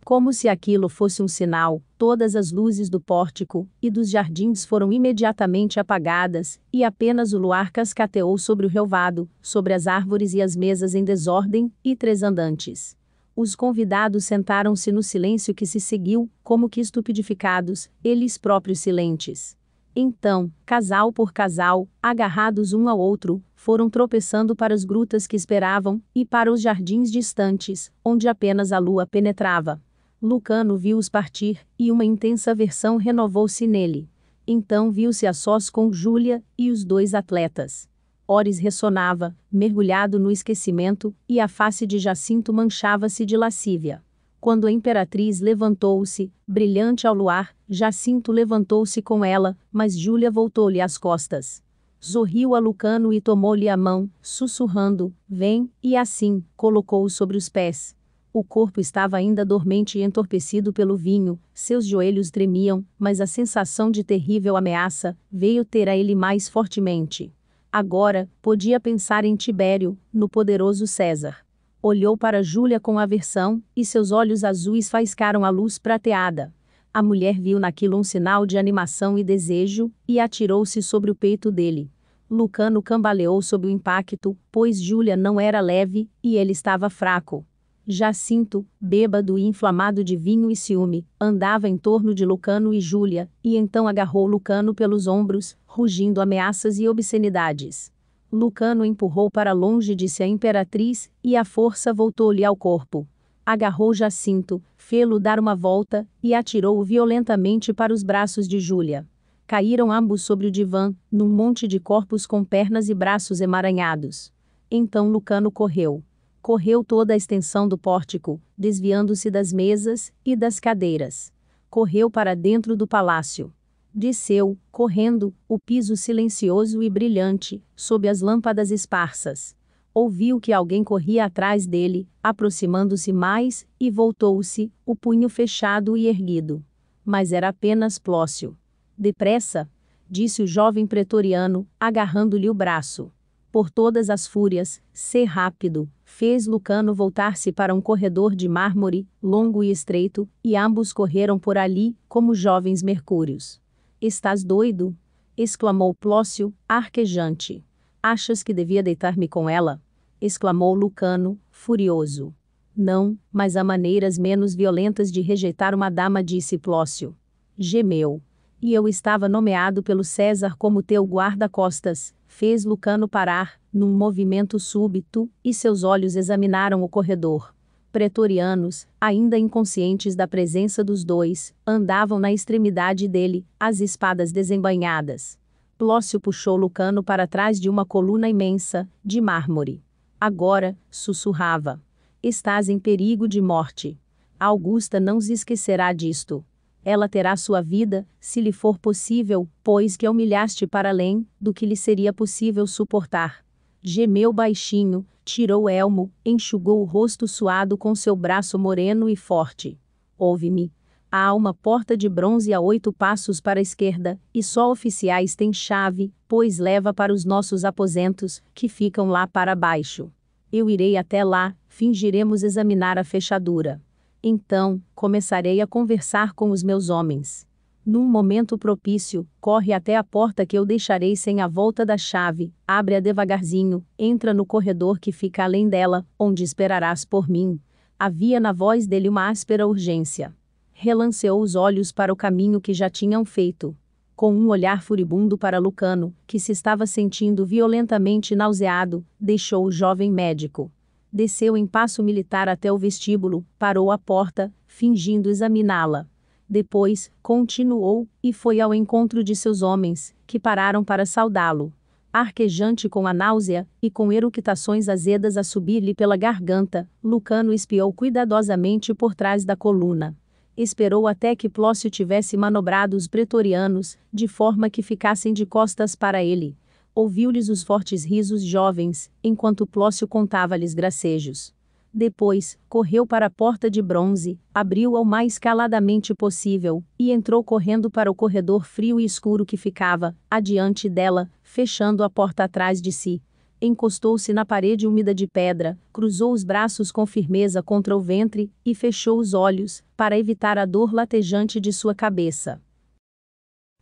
Como se aquilo fosse um sinal, todas as luzes do pórtico e dos jardins foram imediatamente apagadas, e apenas o luar cascateou sobre o relvado, sobre as árvores e as mesas em desordem, e três andantes. Os convidados sentaram-se no silêncio que se seguiu, como que estupidificados, eles próprios silentes. Então, casal por casal, agarrados um ao outro, foram tropeçando para as grutas que esperavam e para os jardins distantes, onde apenas a lua penetrava. Lucano viu-os partir, e uma intensa versão renovou-se nele. Então viu-se a sós com Júlia e os dois atletas. Ores ressonava, mergulhado no esquecimento, e a face de Jacinto manchava-se de lascívia. Quando a imperatriz levantou-se, brilhante ao luar, Jacinto levantou-se com ela, mas Júlia voltou-lhe as costas. Zorriu a Lucano e tomou-lhe a mão, sussurrando: Vem, e assim, colocou-o sobre os pés. O corpo estava ainda dormente e entorpecido pelo vinho, seus joelhos tremiam, mas a sensação de terrível ameaça veio ter a ele mais fortemente. Agora, podia pensar em Tibério, no poderoso César. Olhou para Júlia com aversão, e seus olhos azuis faiscaram a luz prateada. A mulher viu naquilo um sinal de animação e desejo, e atirou-se sobre o peito dele. Lucano cambaleou sob o impacto, pois Júlia não era leve, e ele estava fraco. Jacinto, bêbado e inflamado de vinho e ciúme, andava em torno de Lucano e Júlia, e então agarrou Lucano pelos ombros, rugindo ameaças e obscenidades. Lucano empurrou para longe de si a imperatriz, e a força voltou-lhe ao corpo. Agarrou Jacinto, fê-lo dar uma volta, e atirou-o violentamente para os braços de Júlia. Caíram ambos sobre o divã, num monte de corpos com pernas e braços emaranhados. Então Lucano correu correu toda a extensão do pórtico, desviando-se das mesas e das cadeiras. Correu para dentro do palácio. Desceu, correndo, o piso silencioso e brilhante, sob as lâmpadas esparsas. Ouviu que alguém corria atrás dele, aproximando-se mais, e voltou-se, o punho fechado e erguido. Mas era apenas Plócio. Depressa! disse o jovem pretoriano, agarrando-lhe o braço por todas as fúrias, ser rápido, fez Lucano voltar-se para um corredor de mármore, longo e estreito, e ambos correram por ali, como jovens mercúrios. Estás doido? exclamou Plócio, arquejante. Achas que devia deitar-me com ela? exclamou Lucano, furioso. Não, mas há maneiras menos violentas de rejeitar uma dama, disse Plócio. Gemeu. E eu estava nomeado pelo César como teu guarda-costas, fez Lucano parar, num movimento súbito, e seus olhos examinaram o corredor. Pretorianos, ainda inconscientes da presença dos dois, andavam na extremidade dele, as espadas desembainhadas. Plócio puxou Lucano para trás de uma coluna imensa, de mármore. Agora, sussurrava. Estás em perigo de morte. Augusta não se esquecerá disto ela terá sua vida, se lhe for possível, pois que a humilhaste para além do que lhe seria possível suportar. Gemeu baixinho, tirou o elmo, enxugou o rosto suado com seu braço moreno e forte. Ouve-me. Há uma porta de bronze a oito passos para a esquerda, e só oficiais têm chave, pois leva para os nossos aposentos, que ficam lá para baixo. Eu irei até lá, fingiremos examinar a fechadura. Então, começarei a conversar com os meus homens. Num momento propício, corre até a porta que eu deixarei sem a volta da chave, abre-a devagarzinho, entra no corredor que fica além dela, onde esperarás por mim. Havia na voz dele uma áspera urgência. Relanceou os olhos para o caminho que já tinham feito. Com um olhar furibundo para Lucano, que se estava sentindo violentamente nauseado, deixou o jovem médico desceu em passo militar até o vestíbulo, parou à porta, fingindo examiná-la. Depois, continuou, e foi ao encontro de seus homens, que pararam para saudá-lo. Arquejante com a náusea, e com eructações azedas a subir-lhe pela garganta, Lucano espiou cuidadosamente por trás da coluna. Esperou até que Plócio tivesse manobrado os pretorianos, de forma que ficassem de costas para ele ouviu-lhes os fortes risos jovens, enquanto Plócio contava-lhes gracejos. Depois, correu para a porta de bronze, abriu-a o mais caladamente possível, e entrou correndo para o corredor frio e escuro que ficava, adiante dela, fechando a porta atrás de si. Encostou-se na parede úmida de pedra, cruzou os braços com firmeza contra o ventre, e fechou os olhos, para evitar a dor latejante de sua cabeça.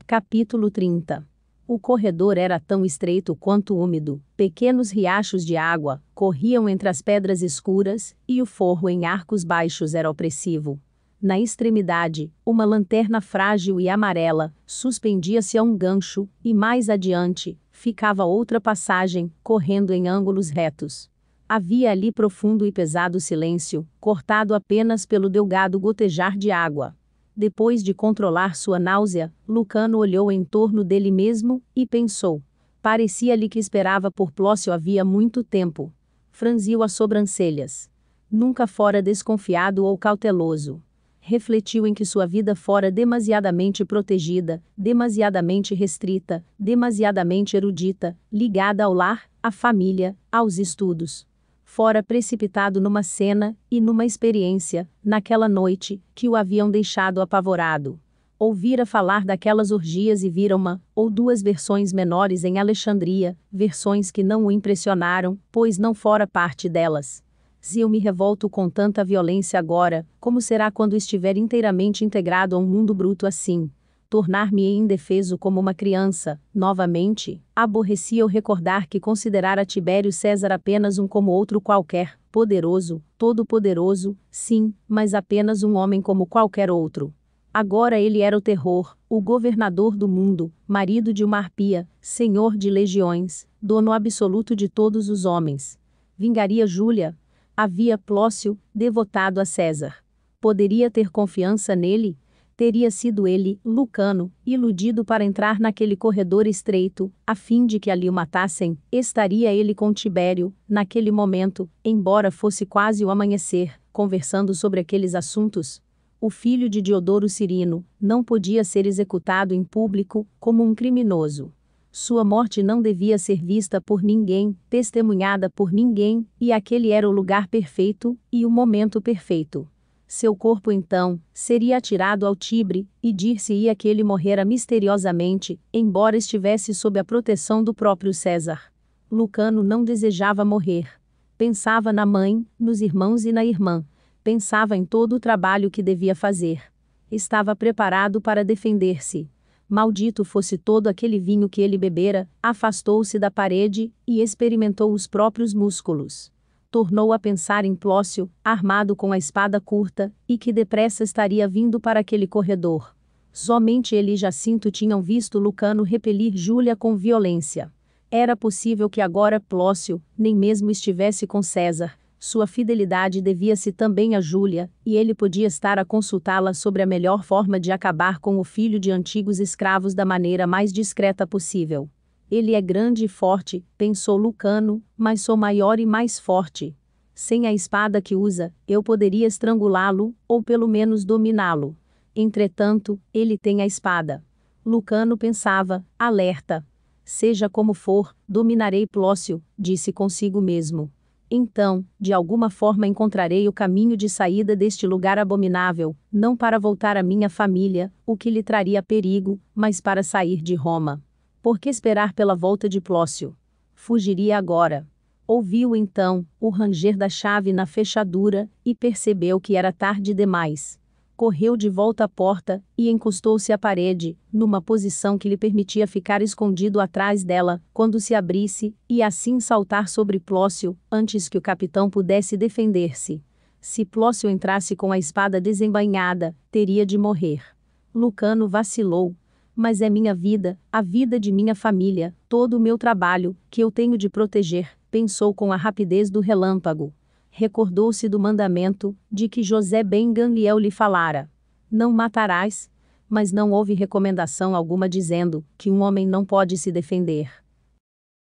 Capítulo 30 o corredor era tão estreito quanto úmido, pequenos riachos de água corriam entre as pedras escuras, e o forro em arcos baixos era opressivo. Na extremidade, uma lanterna frágil e amarela suspendia-se a um gancho, e mais adiante, ficava outra passagem, correndo em ângulos retos. Havia ali profundo e pesado silêncio, cortado apenas pelo delgado gotejar de água. Depois de controlar sua náusea, Lucano olhou em torno dele mesmo e pensou. Parecia-lhe que esperava por Plócio havia muito tempo. Franziu as sobrancelhas. Nunca fora desconfiado ou cauteloso. Refletiu em que sua vida fora demasiadamente protegida, demasiadamente restrita, demasiadamente erudita, ligada ao lar, à família, aos estudos fora precipitado numa cena e numa experiência, naquela noite, que o haviam deixado apavorado. Ouvira falar daquelas orgias e vira uma ou duas versões menores em Alexandria, versões que não o impressionaram, pois não fora parte delas. Se eu me revolto com tanta violência agora, como será quando estiver inteiramente integrado a um mundo bruto assim? tornar-me indefeso como uma criança. Novamente, aborrecia o recordar que considerara Tibério César apenas um como outro qualquer, poderoso, todo-poderoso, sim, mas apenas um homem como qualquer outro. Agora ele era o terror, o governador do mundo, marido de uma arpia, senhor de legiões, dono absoluto de todos os homens. Vingaria Júlia? Havia Plócio, devotado a César. Poderia ter confiança nele? teria sido ele, Lucano, iludido para entrar naquele corredor estreito, a fim de que ali o matassem, estaria ele com Tibério, naquele momento, embora fosse quase o amanhecer, conversando sobre aqueles assuntos. O filho de Diodoro Cirino não podia ser executado em público, como um criminoso. Sua morte não devia ser vista por ninguém, testemunhada por ninguém, e aquele era o lugar perfeito, e o momento perfeito. Seu corpo então seria atirado ao Tibre, e dir-se-ia que ele morrera misteriosamente, embora estivesse sob a proteção do próprio César. Lucano não desejava morrer. Pensava na mãe, nos irmãos e na irmã. Pensava em todo o trabalho que devia fazer. Estava preparado para defender-se. Maldito fosse todo aquele vinho que ele bebera, afastou-se da parede e experimentou os próprios músculos tornou a pensar em Plócio, armado com a espada curta, e que depressa estaria vindo para aquele corredor. Somente ele e Jacinto tinham visto Lucano repelir Júlia com violência. Era possível que agora Plócio nem mesmo estivesse com César. Sua fidelidade devia-se também a Júlia, e ele podia estar a consultá-la sobre a melhor forma de acabar com o filho de antigos escravos da maneira mais discreta possível. Ele é grande e forte, pensou Lucano, mas sou maior e mais forte. Sem a espada que usa, eu poderia estrangulá-lo, ou pelo menos dominá-lo. Entretanto, ele tem a espada. Lucano pensava, alerta. Seja como for, dominarei Plócio, disse consigo mesmo. Então, de alguma forma encontrarei o caminho de saída deste lugar abominável, não para voltar à minha família, o que lhe traria perigo, mas para sair de Roma. Por que esperar pela volta de Plócio? Fugiria agora. Ouviu então o ranger da chave na fechadura e percebeu que era tarde demais. Correu de volta à porta e encostou-se à parede, numa posição que lhe permitia ficar escondido atrás dela, quando se abrisse, e assim saltar sobre Plócio, antes que o capitão pudesse defender-se. Se Plócio entrasse com a espada desembainhada, teria de morrer. Lucano vacilou, mas é minha vida, a vida de minha família, todo o meu trabalho, que eu tenho de proteger, pensou com a rapidez do relâmpago. Recordou-se do mandamento, de que José Ben Ganliel lhe falara. Não matarás, mas não houve recomendação alguma dizendo que um homem não pode se defender.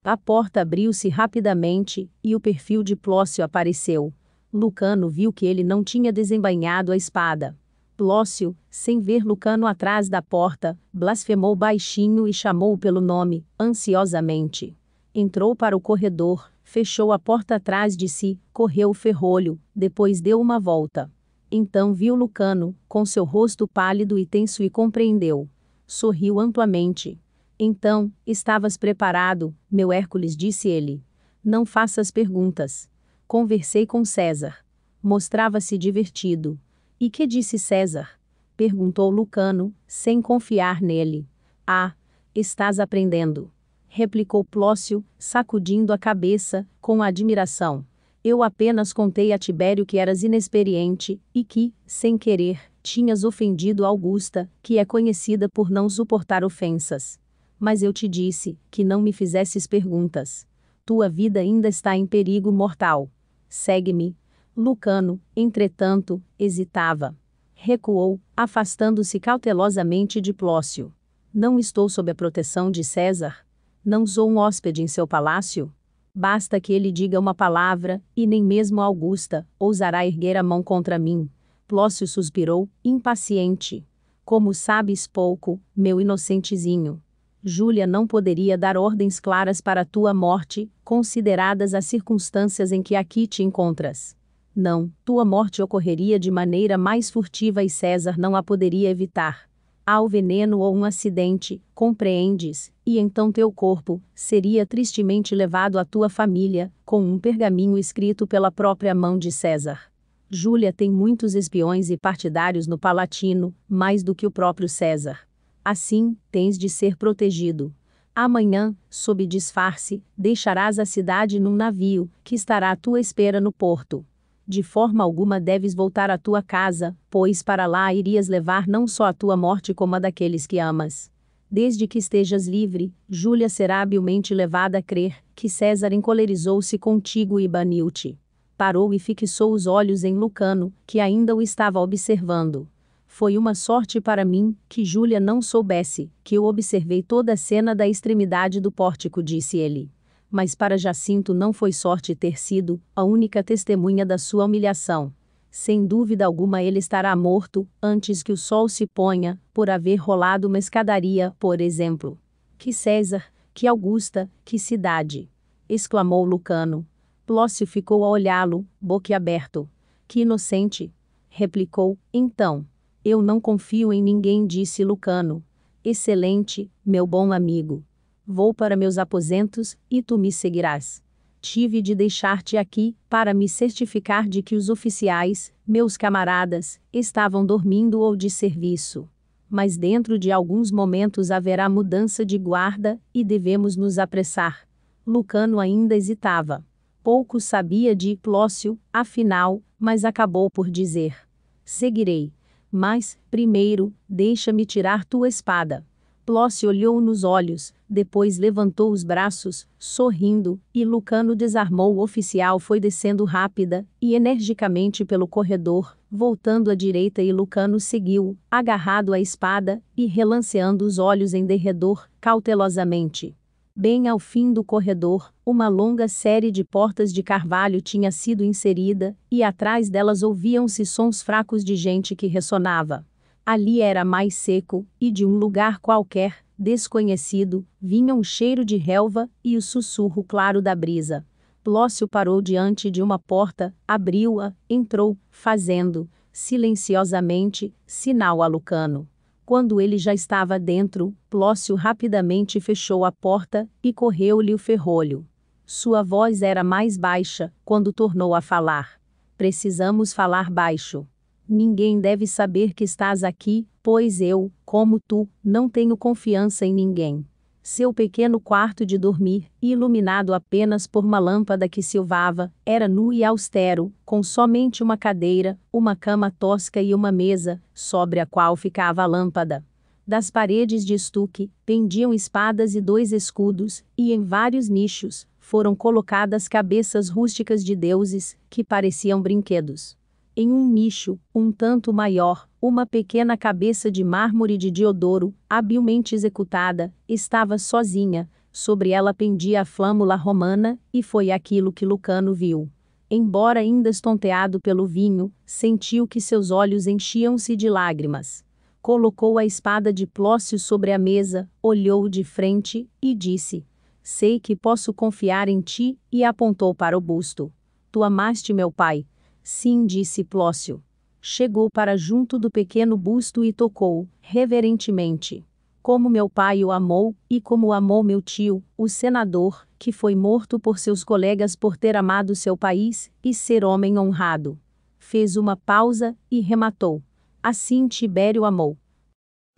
A porta abriu-se rapidamente e o perfil de Plócio apareceu. Lucano viu que ele não tinha desembainhado a espada. Plócio, sem ver Lucano atrás da porta, blasfemou baixinho e chamou pelo nome, ansiosamente. Entrou para o corredor, fechou a porta atrás de si, correu o ferrolho, depois deu uma volta. Então viu Lucano, com seu rosto pálido e tenso e compreendeu. Sorriu amplamente. Então, estavas preparado, meu Hércules disse ele. Não faças perguntas. Conversei com César. Mostrava-se divertido. E que disse César? Perguntou Lucano, sem confiar nele. Ah, estás aprendendo. Replicou Plócio, sacudindo a cabeça, com admiração. Eu apenas contei a Tibério que eras inexperiente, e que, sem querer, tinhas ofendido Augusta, que é conhecida por não suportar ofensas. Mas eu te disse, que não me fizesses perguntas. Tua vida ainda está em perigo mortal. Segue-me, Lucano, entretanto, hesitava. Recuou, afastando-se cautelosamente de Plócio. Não estou sob a proteção de César? Não sou um hóspede em seu palácio? Basta que ele diga uma palavra, e nem mesmo Augusta ousará erguer a mão contra mim. Plócio suspirou, impaciente. Como sabes pouco, meu inocentezinho. Júlia não poderia dar ordens claras para tua morte, consideradas as circunstâncias em que aqui te encontras. Não, tua morte ocorreria de maneira mais furtiva e César não a poderia evitar. Há o veneno ou um acidente, compreendes, e então teu corpo seria tristemente levado à tua família, com um pergaminho escrito pela própria mão de César. Júlia tem muitos espiões e partidários no Palatino, mais do que o próprio César. Assim, tens de ser protegido. Amanhã, sob disfarce, deixarás a cidade num navio, que estará à tua espera no porto de forma alguma deves voltar à tua casa, pois para lá irias levar não só a tua morte como a daqueles que amas. Desde que estejas livre, Júlia será habilmente levada a crer que César encolerizou-se contigo e baniu-te. Parou e fixou os olhos em Lucano, que ainda o estava observando. Foi uma sorte para mim que Júlia não soubesse que eu observei toda a cena da extremidade do pórtico, disse ele. Mas para Jacinto não foi sorte ter sido a única testemunha da sua humilhação. Sem dúvida alguma ele estará morto antes que o sol se ponha, por haver rolado uma escadaria, por exemplo. Que César, que Augusta, que cidade! exclamou Lucano. Plócio ficou a olhá-lo, boquiaberto. Que inocente! replicou, então. Eu não confio em ninguém, disse Lucano. Excelente, meu bom amigo. Vou para meus aposentos, e tu me seguirás. Tive de deixar-te aqui, para me certificar de que os oficiais, meus camaradas, estavam dormindo ou de serviço. Mas dentro de alguns momentos haverá mudança de guarda, e devemos nos apressar. Lucano ainda hesitava. Pouco sabia de Plócio, afinal, mas acabou por dizer: Seguirei. Mas, primeiro, deixa-me tirar tua espada. Plócio olhou nos olhos, depois levantou os braços, sorrindo, e Lucano desarmou o oficial foi descendo rápida e energicamente pelo corredor, voltando à direita e Lucano seguiu, agarrado à espada e relanceando os olhos em derredor, cautelosamente. Bem ao fim do corredor, uma longa série de portas de carvalho tinha sido inserida, e atrás delas ouviam-se sons fracos de gente que ressonava. Ali era mais seco, e de um lugar qualquer, desconhecido, vinha um cheiro de relva e o sussurro claro da brisa. Plócio parou diante de uma porta, abriu-a, entrou, fazendo, silenciosamente, sinal a Lucano. Quando ele já estava dentro, Plócio rapidamente fechou a porta e correu-lhe o ferrolho. Sua voz era mais baixa quando tornou a falar. Precisamos falar baixo. Ninguém deve saber que estás aqui, pois eu, como tu, não tenho confiança em ninguém. Seu pequeno quarto de dormir, iluminado apenas por uma lâmpada que silvava, era nu e austero, com somente uma cadeira, uma cama tosca e uma mesa, sobre a qual ficava a lâmpada. Das paredes de estuque, pendiam espadas e dois escudos, e em vários nichos, foram colocadas cabeças rústicas de deuses, que pareciam brinquedos em um nicho, um tanto maior, uma pequena cabeça de mármore de Diodoro, habilmente executada, estava sozinha, sobre ela pendia a flâmula romana, e foi aquilo que Lucano viu. Embora ainda estonteado pelo vinho, sentiu que seus olhos enchiam-se de lágrimas. Colocou a espada de Plócio sobre a mesa, olhou de frente e disse: Sei que posso confiar em ti, e apontou para o busto. Tu amaste meu pai, Sim, disse Plócio. Chegou para junto do pequeno busto e tocou, reverentemente. Como meu pai o amou, e como amou meu tio, o senador, que foi morto por seus colegas por ter amado seu país e ser homem honrado. Fez uma pausa e rematou. Assim Tibério amou.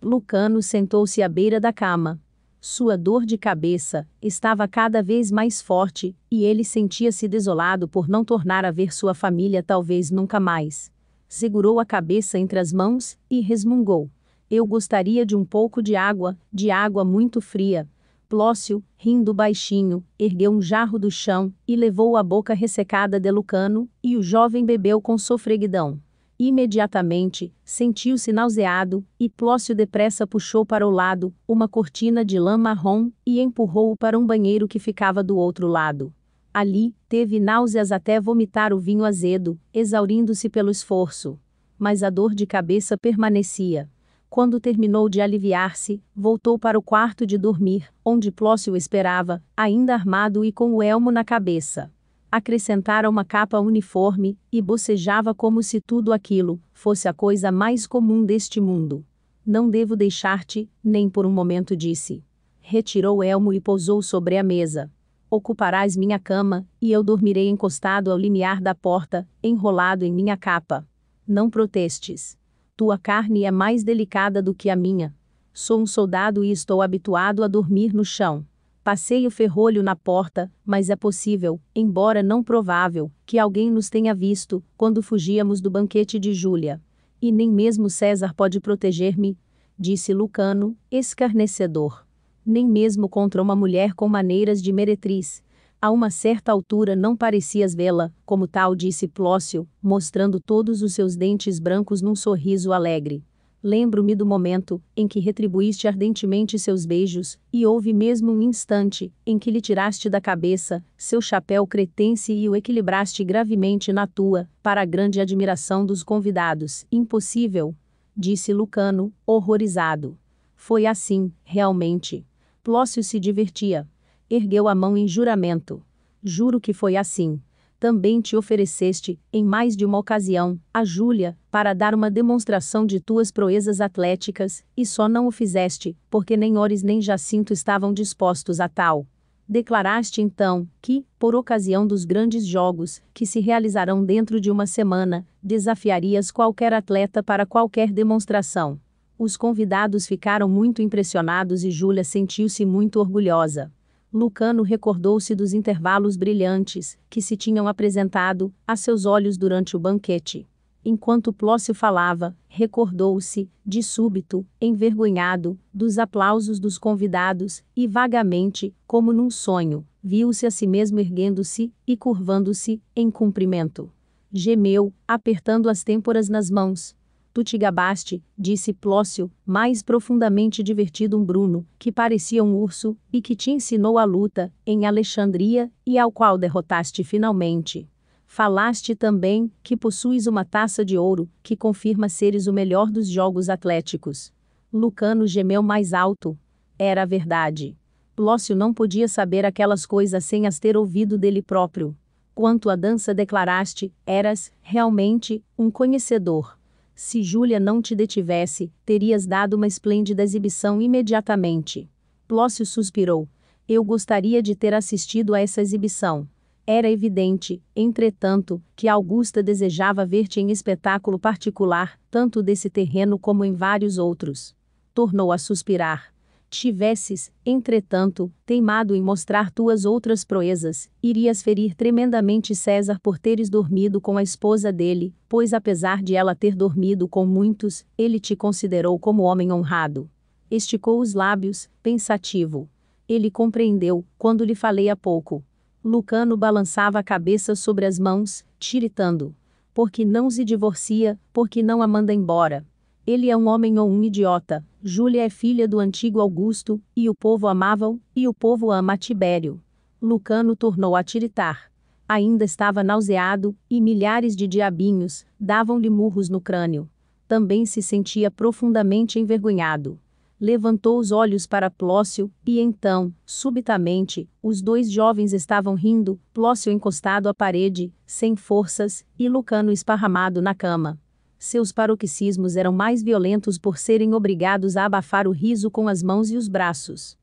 Lucano sentou-se à beira da cama, sua dor de cabeça estava cada vez mais forte, e ele sentia-se desolado por não tornar a ver sua família talvez nunca mais. Segurou a cabeça entre as mãos e resmungou. Eu gostaria de um pouco de água, de água muito fria. Plócio, rindo baixinho, ergueu um jarro do chão e levou a boca ressecada de Lucano, e o jovem bebeu com sofreguidão. Imediatamente, sentiu-se nauseado, e Plócio depressa puxou para o lado uma cortina de lã marrom e empurrou-o para um banheiro que ficava do outro lado. Ali, teve náuseas até vomitar o vinho azedo, exaurindo-se pelo esforço. Mas a dor de cabeça permanecia. Quando terminou de aliviar-se, voltou para o quarto de dormir, onde Plócio esperava, ainda armado e com o elmo na cabeça acrescentara uma capa uniforme, e bocejava como se tudo aquilo fosse a coisa mais comum deste mundo. Não devo deixar-te, nem por um momento disse. Retirou o elmo e pousou sobre a mesa. Ocuparás minha cama, e eu dormirei encostado ao limiar da porta, enrolado em minha capa. Não protestes. Tua carne é mais delicada do que a minha. Sou um soldado e estou habituado a dormir no chão. Passei o ferrolho na porta, mas é possível, embora não provável, que alguém nos tenha visto, quando fugíamos do banquete de Júlia. E nem mesmo César pode proteger-me, disse Lucano, escarnecedor. Nem mesmo contra uma mulher com maneiras de meretriz. A uma certa altura não parecias vê-la, como tal disse Plócio, mostrando todos os seus dentes brancos num sorriso alegre. Lembro-me do momento em que retribuíste ardentemente seus beijos, e houve mesmo um instante em que lhe tiraste da cabeça seu chapéu cretense e o equilibraste gravemente na tua, para a grande admiração dos convidados. Impossível! disse Lucano, horrorizado. Foi assim, realmente. Plócio se divertia. Ergueu a mão em juramento. Juro que foi assim também te ofereceste, em mais de uma ocasião, a Júlia, para dar uma demonstração de tuas proezas atléticas, e só não o fizeste, porque nem Ores nem Jacinto estavam dispostos a tal. Declaraste então que, por ocasião dos grandes jogos, que se realizarão dentro de uma semana, desafiarias qualquer atleta para qualquer demonstração. Os convidados ficaram muito impressionados e Júlia sentiu-se muito orgulhosa. Lucano recordou-se dos intervalos brilhantes que se tinham apresentado a seus olhos durante o banquete. Enquanto Plócio falava, recordou-se, de súbito, envergonhado, dos aplausos dos convidados, e vagamente, como num sonho, viu-se a si mesmo erguendo-se e curvando-se em cumprimento. Gemeu, apertando as têmporas nas mãos, Tutigabaste, disse Plócio, mais profundamente divertido um Bruno, que parecia um urso, e que te ensinou a luta, em Alexandria, e ao qual derrotaste finalmente. Falaste também que possuis uma taça de ouro, que confirma seres o melhor dos jogos atléticos. Lucano gemeu mais alto. Era verdade. Plócio não podia saber aquelas coisas sem as ter ouvido dele próprio. Quanto à dança declaraste, eras, realmente, um conhecedor. Se Júlia não te detivesse, terias dado uma esplêndida exibição imediatamente. Plócio suspirou. Eu gostaria de ter assistido a essa exibição. Era evidente, entretanto, que Augusta desejava ver-te em espetáculo particular, tanto desse terreno como em vários outros. Tornou a suspirar. Tivesses, entretanto, teimado em mostrar tuas outras proezas, irias ferir tremendamente César por teres dormido com a esposa dele, pois apesar de ela ter dormido com muitos, ele te considerou como homem honrado. Esticou os lábios, pensativo. Ele compreendeu, quando lhe falei há pouco. Lucano balançava a cabeça sobre as mãos, tiritando. Porque não se divorcia, porque não a manda embora ele é um homem ou um idiota. Júlia é filha do antigo Augusto, e o povo amava-o, e o povo ama Tibério. Lucano tornou a tiritar. Ainda estava nauseado, e milhares de diabinhos davam-lhe murros no crânio. Também se sentia profundamente envergonhado levantou os olhos para Plócio, e então, subitamente, os dois jovens estavam rindo, Plócio encostado à parede, sem forças, e Lucano esparramado na cama. Seus paroxismos eram mais violentos por serem obrigados a abafar o riso com as mãos e os braços.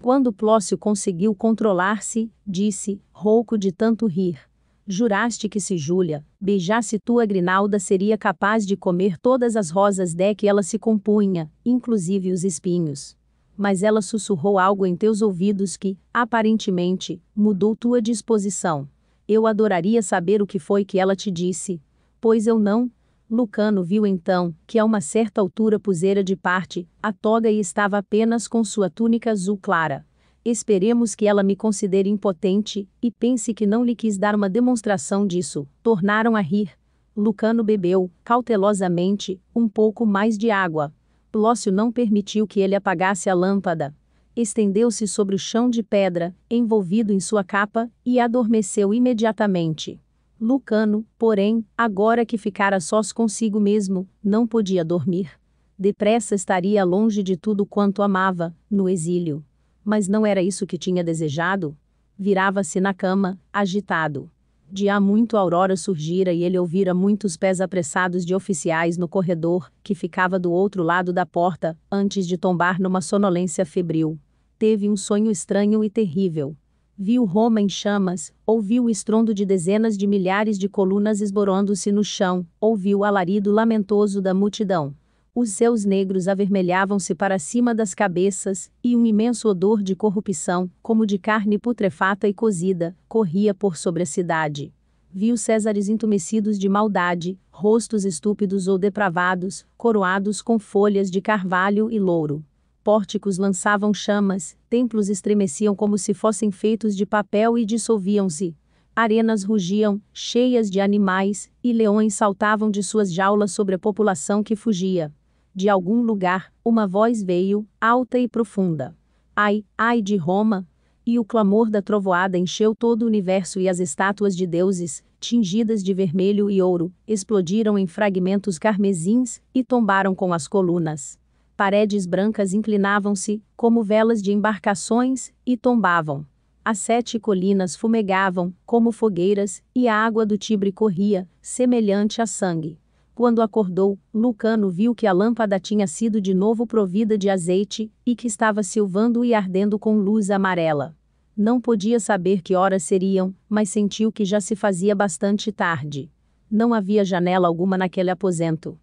Quando Plócio conseguiu controlar-se, disse, rouco de tanto rir. Juraste que se Júlia beijasse tua grinalda seria capaz de comer todas as rosas de que ela se compunha, inclusive os espinhos. Mas ela sussurrou algo em teus ouvidos que, aparentemente, mudou tua disposição. Eu adoraria saber o que foi que ela te disse, pois eu não Lucano viu então que a uma certa altura pusera de parte a toga e estava apenas com sua túnica azul clara. Esperemos que ela me considere impotente e pense que não lhe quis dar uma demonstração disso. Tornaram a rir. Lucano bebeu, cautelosamente, um pouco mais de água. Plócio não permitiu que ele apagasse a lâmpada. Estendeu-se sobre o chão de pedra, envolvido em sua capa, e adormeceu imediatamente. Lucano, porém, agora que ficara sós consigo mesmo, não podia dormir. Depressa estaria longe de tudo quanto amava, no exílio. Mas não era isso que tinha desejado? Virava-se na cama, agitado. De há muito a aurora surgira e ele ouvira muitos pés apressados de oficiais no corredor, que ficava do outro lado da porta, antes de tombar numa sonolência febril. Teve um sonho estranho e terrível Viu Roma em chamas, ouviu o estrondo de dezenas de milhares de colunas esborando-se no chão, ouviu o alarido lamentoso da multidão. Os céus negros avermelhavam-se para cima das cabeças, e um imenso odor de corrupção, como de carne putrefata e cozida, corria por sobre a cidade viu Césares entumecidos de maldade, rostos estúpidos ou depravados, coroados com folhas de carvalho e louro pórticos lançavam chamas, templos estremeciam como se fossem feitos de papel e dissolviam-se. Arenas rugiam, cheias de animais, e leões saltavam de suas jaulas sobre a população que fugia. De algum lugar, uma voz veio, alta e profunda. Ai, ai de Roma! E o clamor da trovoada encheu todo o universo e as estátuas de deuses, tingidas de vermelho e ouro, explodiram em fragmentos carmesins e tombaram com as colunas. Paredes brancas inclinavam-se, como velas de embarcações, e tombavam. As sete colinas fumegavam, como fogueiras, e a água do Tibre corria, semelhante a sangue. Quando acordou, Lucano viu que a lâmpada tinha sido de novo provida de azeite, e que estava silvando e ardendo com luz amarela. Não podia saber que horas seriam, mas sentiu que já se fazia bastante tarde. Não havia janela alguma naquele aposento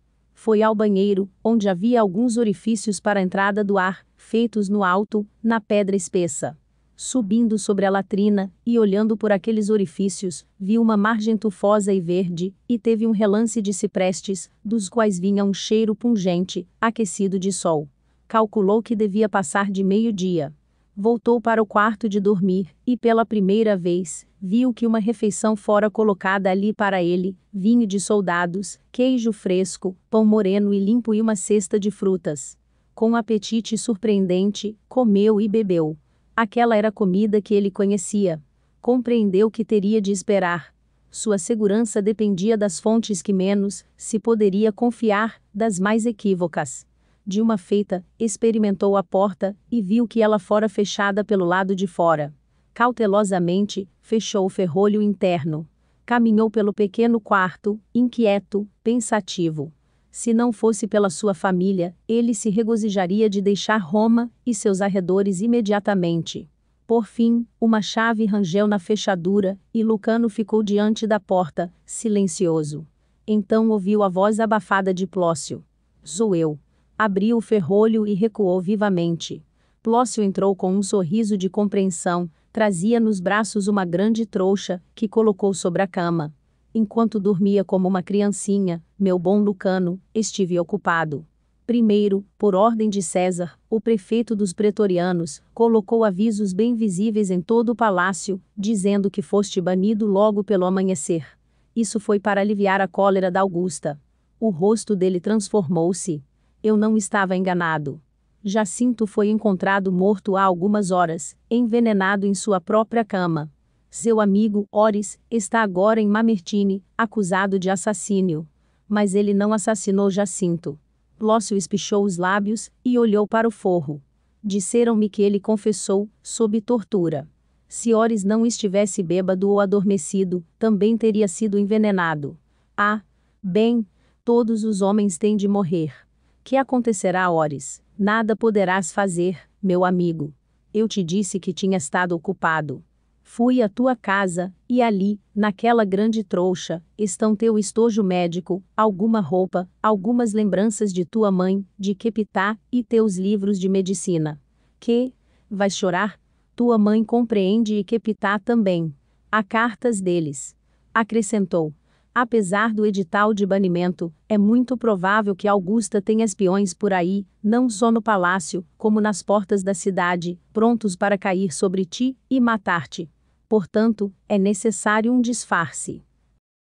foi ao banheiro, onde havia alguns orifícios para a entrada do ar, feitos no alto, na pedra espessa. Subindo sobre a latrina, e olhando por aqueles orifícios, viu uma margem tufosa e verde, e teve um relance de ciprestes, dos quais vinha um cheiro pungente, aquecido de sol. Calculou que devia passar de meio-dia. Voltou para o quarto de dormir, e pela primeira vez, viu que uma refeição fora colocada ali para ele, vinho de soldados, queijo fresco, pão moreno e limpo e uma cesta de frutas. Com um apetite surpreendente, comeu e bebeu. Aquela era a comida que ele conhecia. Compreendeu que teria de esperar. Sua segurança dependia das fontes que menos se poderia confiar, das mais equívocas. De uma feita, experimentou a porta e viu que ela fora fechada pelo lado de fora Cautelosamente, fechou o ferrolho interno. Caminhou pelo pequeno quarto, inquieto, pensativo. Se não fosse pela sua família, ele se regozijaria de deixar Roma e seus arredores imediatamente. Por fim, uma chave rangeu na fechadura, e Lucano ficou diante da porta, silencioso. Então ouviu a voz abafada de Plócio. Sou eu. Abriu o ferrolho e recuou vivamente. Plócio entrou com um sorriso de compreensão, Trazia nos braços uma grande trouxa, que colocou sobre a cama. Enquanto dormia como uma criancinha, meu bom Lucano, estive ocupado. Primeiro, por ordem de César, o prefeito dos pretorianos colocou avisos bem visíveis em todo o palácio, dizendo que foste banido logo pelo amanhecer. Isso foi para aliviar a cólera da Augusta. O rosto dele transformou-se. Eu não estava enganado. Jacinto foi encontrado morto há algumas horas, envenenado em sua própria cama. Seu amigo, Oris, está agora em Mamertine, acusado de assassínio. Mas ele não assassinou Jacinto. Lócio espichou os lábios e olhou para o forro. Disseram-me que ele confessou, sob tortura. Se Ores não estivesse bêbado ou adormecido, também teria sido envenenado. Ah! Bem, todos os homens têm de morrer. Que acontecerá Oris? Ores? Nada poderás fazer, meu amigo. Eu te disse que tinha estado ocupado. Fui à tua casa, e ali, naquela grande trouxa, estão teu estojo médico, alguma roupa, algumas lembranças de tua mãe, de Kepitá, e teus livros de medicina. Que? Vais chorar? Tua mãe compreende e Kepitá também. Há cartas deles. Acrescentou. Apesar do edital de banimento, é muito provável que Augusta tenha espiões por aí, não só no palácio, como nas portas da cidade, prontos para cair sobre ti e matar-te. Portanto, é necessário um disfarce.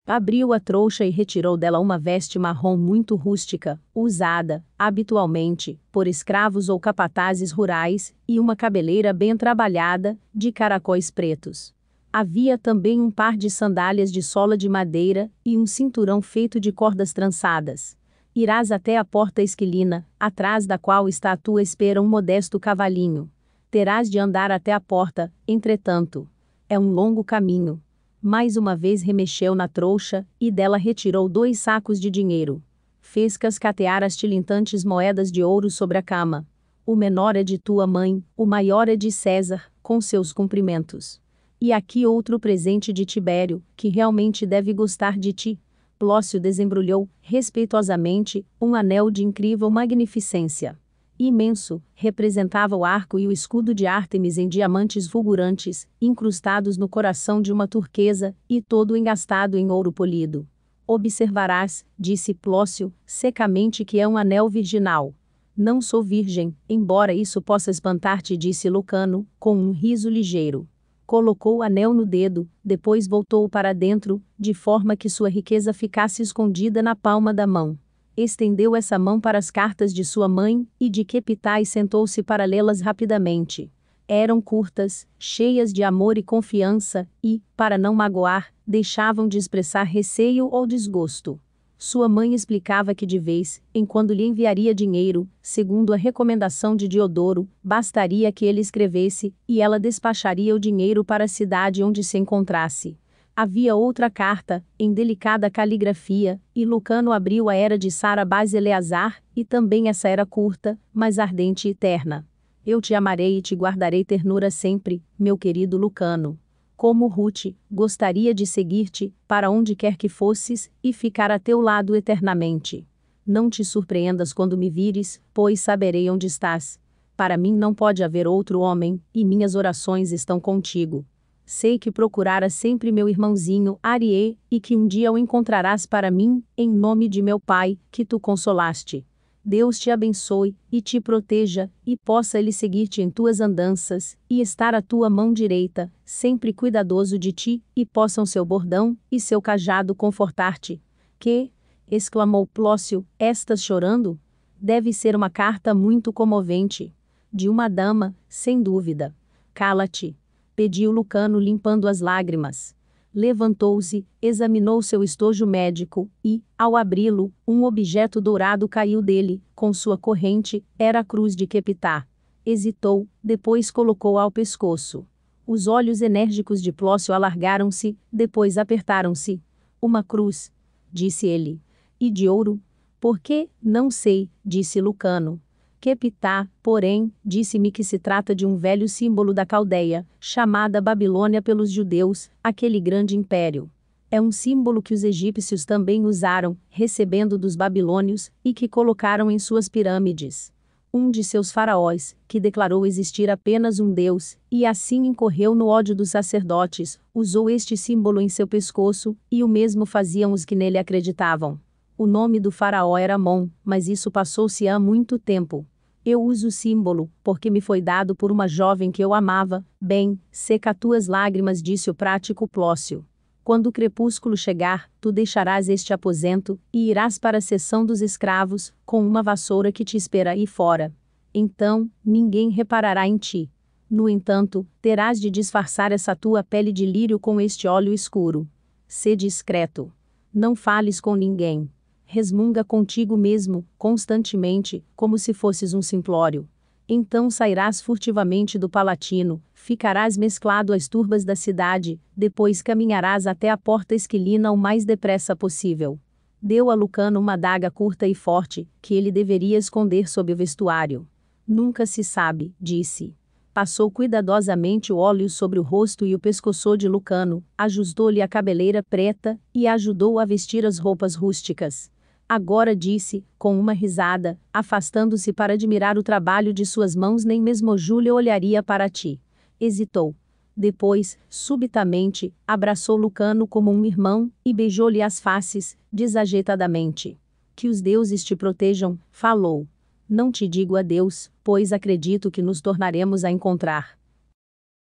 Abriu a trouxa e retirou dela uma veste marrom muito rústica, usada, habitualmente, por escravos ou capatazes rurais, e uma cabeleira bem trabalhada, de caracóis pretos. Havia também um par de sandálias de sola de madeira e um cinturão feito de cordas trançadas. Irás até a porta esquilina, atrás da qual está à tua espera um modesto cavalinho. Terás de andar até a porta, entretanto. É um longo caminho. Mais uma vez remexeu na trouxa e dela retirou dois sacos de dinheiro. Fez cascatear as tilintantes moedas de ouro sobre a cama. O menor é de tua mãe, o maior é de César, com seus cumprimentos. E aqui outro presente de Tibério, que realmente deve gostar de ti. Plócio desembrulhou, respeitosamente, um anel de incrível magnificência. Imenso, representava o arco e o escudo de Ártemis em diamantes fulgurantes, incrustados no coração de uma turquesa, e todo engastado em ouro polido. Observarás, disse Plócio, secamente que é um anel virginal. Não sou virgem, embora isso possa espantar-te, disse Lucano, com um riso ligeiro colocou o anel no dedo, depois voltou-o para dentro, de forma que sua riqueza ficasse escondida na palma da mão. Estendeu essa mão para as cartas de sua mãe e de Kepitai sentou-se para lê-las rapidamente. Eram curtas, cheias de amor e confiança, e, para não magoar, deixavam de expressar receio ou desgosto. Sua mãe explicava que de vez, em quando lhe enviaria dinheiro, segundo a recomendação de Diodoro, bastaria que ele escrevesse, e ela despacharia o dinheiro para a cidade onde se encontrasse. Havia outra carta, em delicada caligrafia, e Lucano abriu a era de Sarabás Eleazar, e também essa era curta, mas ardente e eterna. Eu te amarei e te guardarei ternura sempre, meu querido Lucano como Ruth, gostaria de seguir-te, para onde quer que fosses, e ficar a teu lado eternamente. Não te surpreendas quando me vires, pois saberei onde estás. Para mim não pode haver outro homem, e minhas orações estão contigo. Sei que procurarás sempre meu irmãozinho, Arie, e que um dia o encontrarás para mim, em nome de meu pai, que tu consolaste. Deus te abençoe e te proteja, e possa Ele seguir-te em tuas andanças, e estar à tua mão direita, sempre cuidadoso de ti, e possam seu bordão e seu cajado confortar-te. Que? exclamou Plócio, estás chorando? Deve ser uma carta muito comovente. De uma dama, sem dúvida. Cala-te. Pediu Lucano limpando as lágrimas levantou-se, examinou seu estojo médico, e, ao abri-lo, um objeto dourado caiu dele, com sua corrente, era a cruz de Quepitá. Hesitou, depois colocou ao pescoço. Os olhos enérgicos de Plócio alargaram-se, depois apertaram-se. Uma cruz, disse ele. E de ouro? Por que, não sei, disse Lucano. Quepitá, porém, disse-me que se trata de um velho símbolo da Caldeia, chamada Babilônia pelos judeus, aquele grande império. É um símbolo que os egípcios também usaram, recebendo dos babilônios, e que colocaram em suas pirâmides. Um de seus faraós, que declarou existir apenas um deus, e assim incorreu no ódio dos sacerdotes, usou este símbolo em seu pescoço, e o mesmo faziam os que nele acreditavam. O nome do faraó era Mon, mas isso passou-se há muito tempo. Eu uso o símbolo, porque me foi dado por uma jovem que eu amava. Bem, seca tuas lágrimas, disse o prático Plócio. Quando o crepúsculo chegar, tu deixarás este aposento e irás para a seção dos escravos, com uma vassoura que te espera aí fora. Então, ninguém reparará em ti. No entanto, terás de disfarçar essa tua pele de lírio com este óleo escuro. Sê discreto. Não fales com ninguém resmunga contigo mesmo, constantemente, como se fosses um simplório. Então sairás furtivamente do palatino, ficarás mesclado às turbas da cidade, depois caminharás até a porta esquilina o mais depressa possível. Deu a Lucano uma daga curta e forte, que ele deveria esconder sob o vestuário. Nunca se sabe, disse. Passou cuidadosamente o óleo sobre o rosto e o pescoço de Lucano, ajustou-lhe a cabeleira preta e ajudou a vestir as roupas rústicas agora disse, com uma risada, afastando-se para admirar o trabalho de suas mãos, nem mesmo Júlia olharia para ti. Hesitou. Depois, subitamente, abraçou Lucano como um irmão e beijou-lhe as faces, desajeitadamente. Que os deuses te protejam, falou. Não te digo adeus, pois acredito que nos tornaremos a encontrar.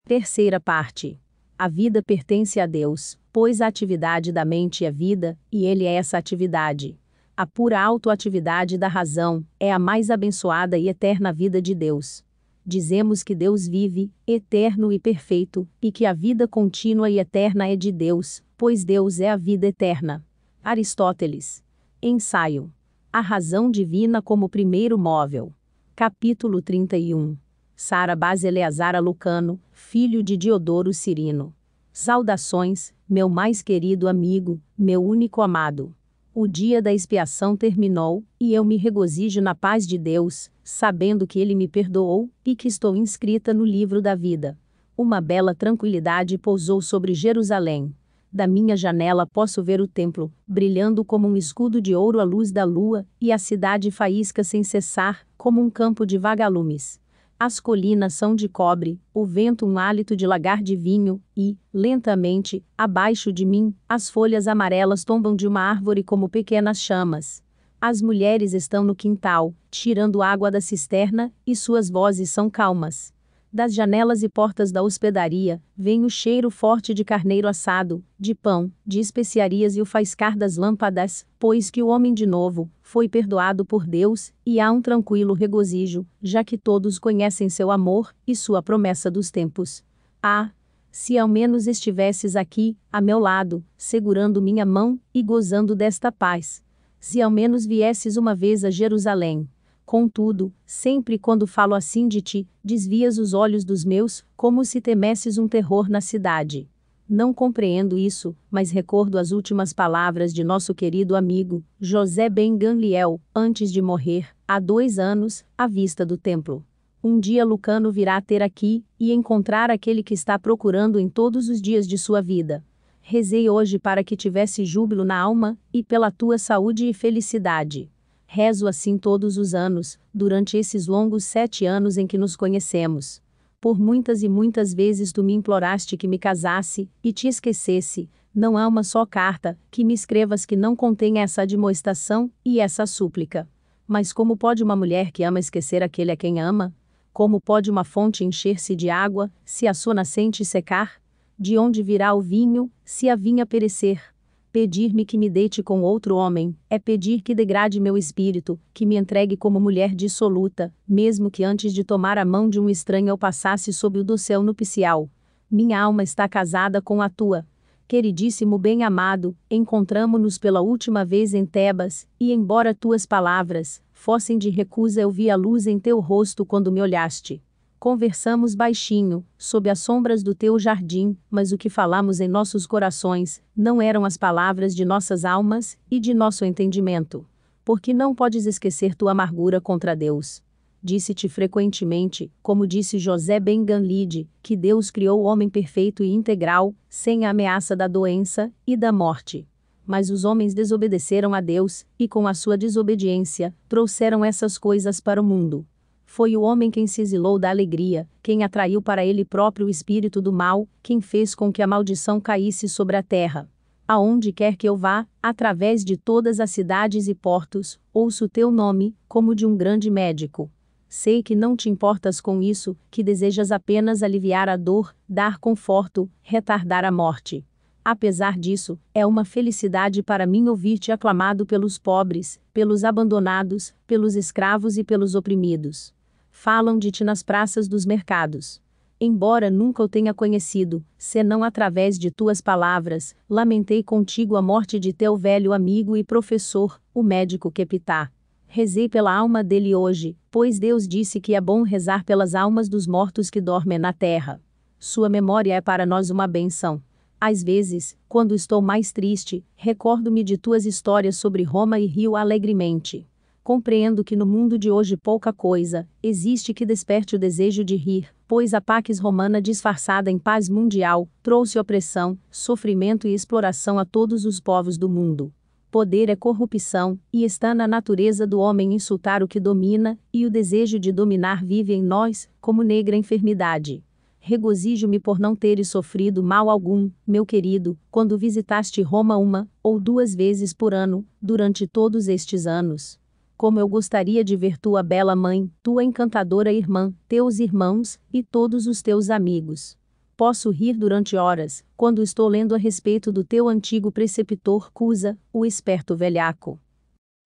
Terceira parte. A vida pertence a Deus, pois a atividade da mente é vida, e Ele é essa atividade. A pura autoatividade da razão é a mais abençoada e eterna vida de Deus. Dizemos que Deus vive, eterno e perfeito, e que a vida contínua e eterna é de Deus, pois Deus é a vida eterna. Aristóteles. Ensaio. A razão divina como primeiro móvel. Capítulo 31. Sara Baseleazara Lucano, filho de Diodoro Cirino. Saudações, meu mais querido amigo, meu único amado. O dia da expiação terminou, e eu me regozijo na paz de Deus, sabendo que Ele me perdoou e que estou inscrita no livro da vida. Uma bela tranquilidade pousou sobre Jerusalém. Da minha janela posso ver o templo, brilhando como um escudo de ouro à luz da lua, e a cidade faísca sem cessar, como um campo de vagalumes. As colinas são de cobre, o vento um hálito de lagar de vinho, e, lentamente, abaixo de mim, as folhas amarelas tombam de uma árvore como pequenas chamas. As mulheres estão no quintal, tirando água da cisterna, e suas vozes são calmas. Das janelas e portas da hospedaria, vem o cheiro forte de carneiro assado, de pão, de especiarias e o faiscar das lâmpadas, pois que o homem de novo foi perdoado por Deus, e há um tranquilo regozijo, já que todos conhecem seu amor e sua promessa dos tempos. Ah, se ao menos estivesses aqui, a meu lado, segurando minha mão e gozando desta paz. Se ao menos viesses uma vez a Jerusalém Contudo, sempre quando falo assim de ti, desvias os olhos dos meus, como se temesses um terror na cidade. Não compreendo isso, mas recordo as últimas palavras de nosso querido amigo, José Ben Ganliel, antes de morrer, há dois anos, à vista do templo. Um dia Lucano virá ter aqui e encontrar aquele que está procurando em todos os dias de sua vida. Rezei hoje para que tivesse júbilo na alma e pela tua saúde e felicidade. Rezo assim todos os anos, durante esses longos sete anos em que nos conhecemos. Por muitas e muitas vezes tu me imploraste que me casasse e te esquecesse. Não há uma só carta que me escrevas que não contenha essa admoestação e essa súplica. Mas como pode uma mulher que ama esquecer aquele a quem ama? Como pode uma fonte encher-se de água, se a sua nascente secar? De onde virá o vinho, se a vinha perecer? Pedir-me que me deite com outro homem, é pedir que degrade meu espírito, que me entregue como mulher dissoluta, mesmo que antes de tomar a mão de um estranho eu passasse sob o do céu nupcial. Minha alma está casada com a tua. Queridíssimo bem-amado, encontramo-nos pela última vez em Tebas, e embora tuas palavras fossem de recusa eu vi a luz em teu rosto quando me olhaste. Conversamos baixinho, sob as sombras do teu jardim, mas o que falamos em nossos corações, não eram as palavras de nossas almas e de nosso entendimento. Porque não podes esquecer tua amargura contra Deus. Disse-te frequentemente, como disse José Ben Ganlide, que Deus criou o homem perfeito e integral, sem a ameaça da doença e da morte mas os homens desobedeceram a Deus, e com a sua desobediência, trouxeram essas coisas para o mundo. Foi o homem quem se exilou da alegria, quem atraiu para ele próprio o espírito do mal, quem fez com que a maldição caísse sobre a terra. Aonde quer que eu vá, através de todas as cidades e portos, ouço teu nome, como de um grande médico. Sei que não te importas com isso, que desejas apenas aliviar a dor, dar conforto, retardar a morte. Apesar disso, é uma felicidade para mim ouvir-te aclamado pelos pobres, pelos abandonados, pelos escravos e pelos oprimidos falam de ti nas praças dos mercados. Embora nunca o tenha conhecido, senão através de tuas palavras, lamentei contigo a morte de teu velho amigo e professor, o médico Kepitá. Rezei pela alma dele hoje, pois Deus disse que é bom rezar pelas almas dos mortos que dormem na terra. Sua memória é para nós uma benção. Às vezes, quando estou mais triste, recordo-me de tuas histórias sobre Roma e rio alegremente. Compreendo que no mundo de hoje pouca coisa existe que desperte o desejo de rir, pois a Pax Romana disfarçada em paz mundial trouxe opressão, sofrimento e exploração a todos os povos do mundo. Poder é corrupção, e está na natureza do homem insultar o que domina, e o desejo de dominar vive em nós, como negra enfermidade regozijo-me por não teres sofrido mal algum, meu querido, quando visitaste Roma uma ou duas vezes por ano, durante todos estes anos como eu gostaria de ver tua bela mãe, tua encantadora irmã, teus irmãos e todos os teus amigos. Posso rir durante horas, quando estou lendo a respeito do teu antigo preceptor Cusa, o esperto velhaco.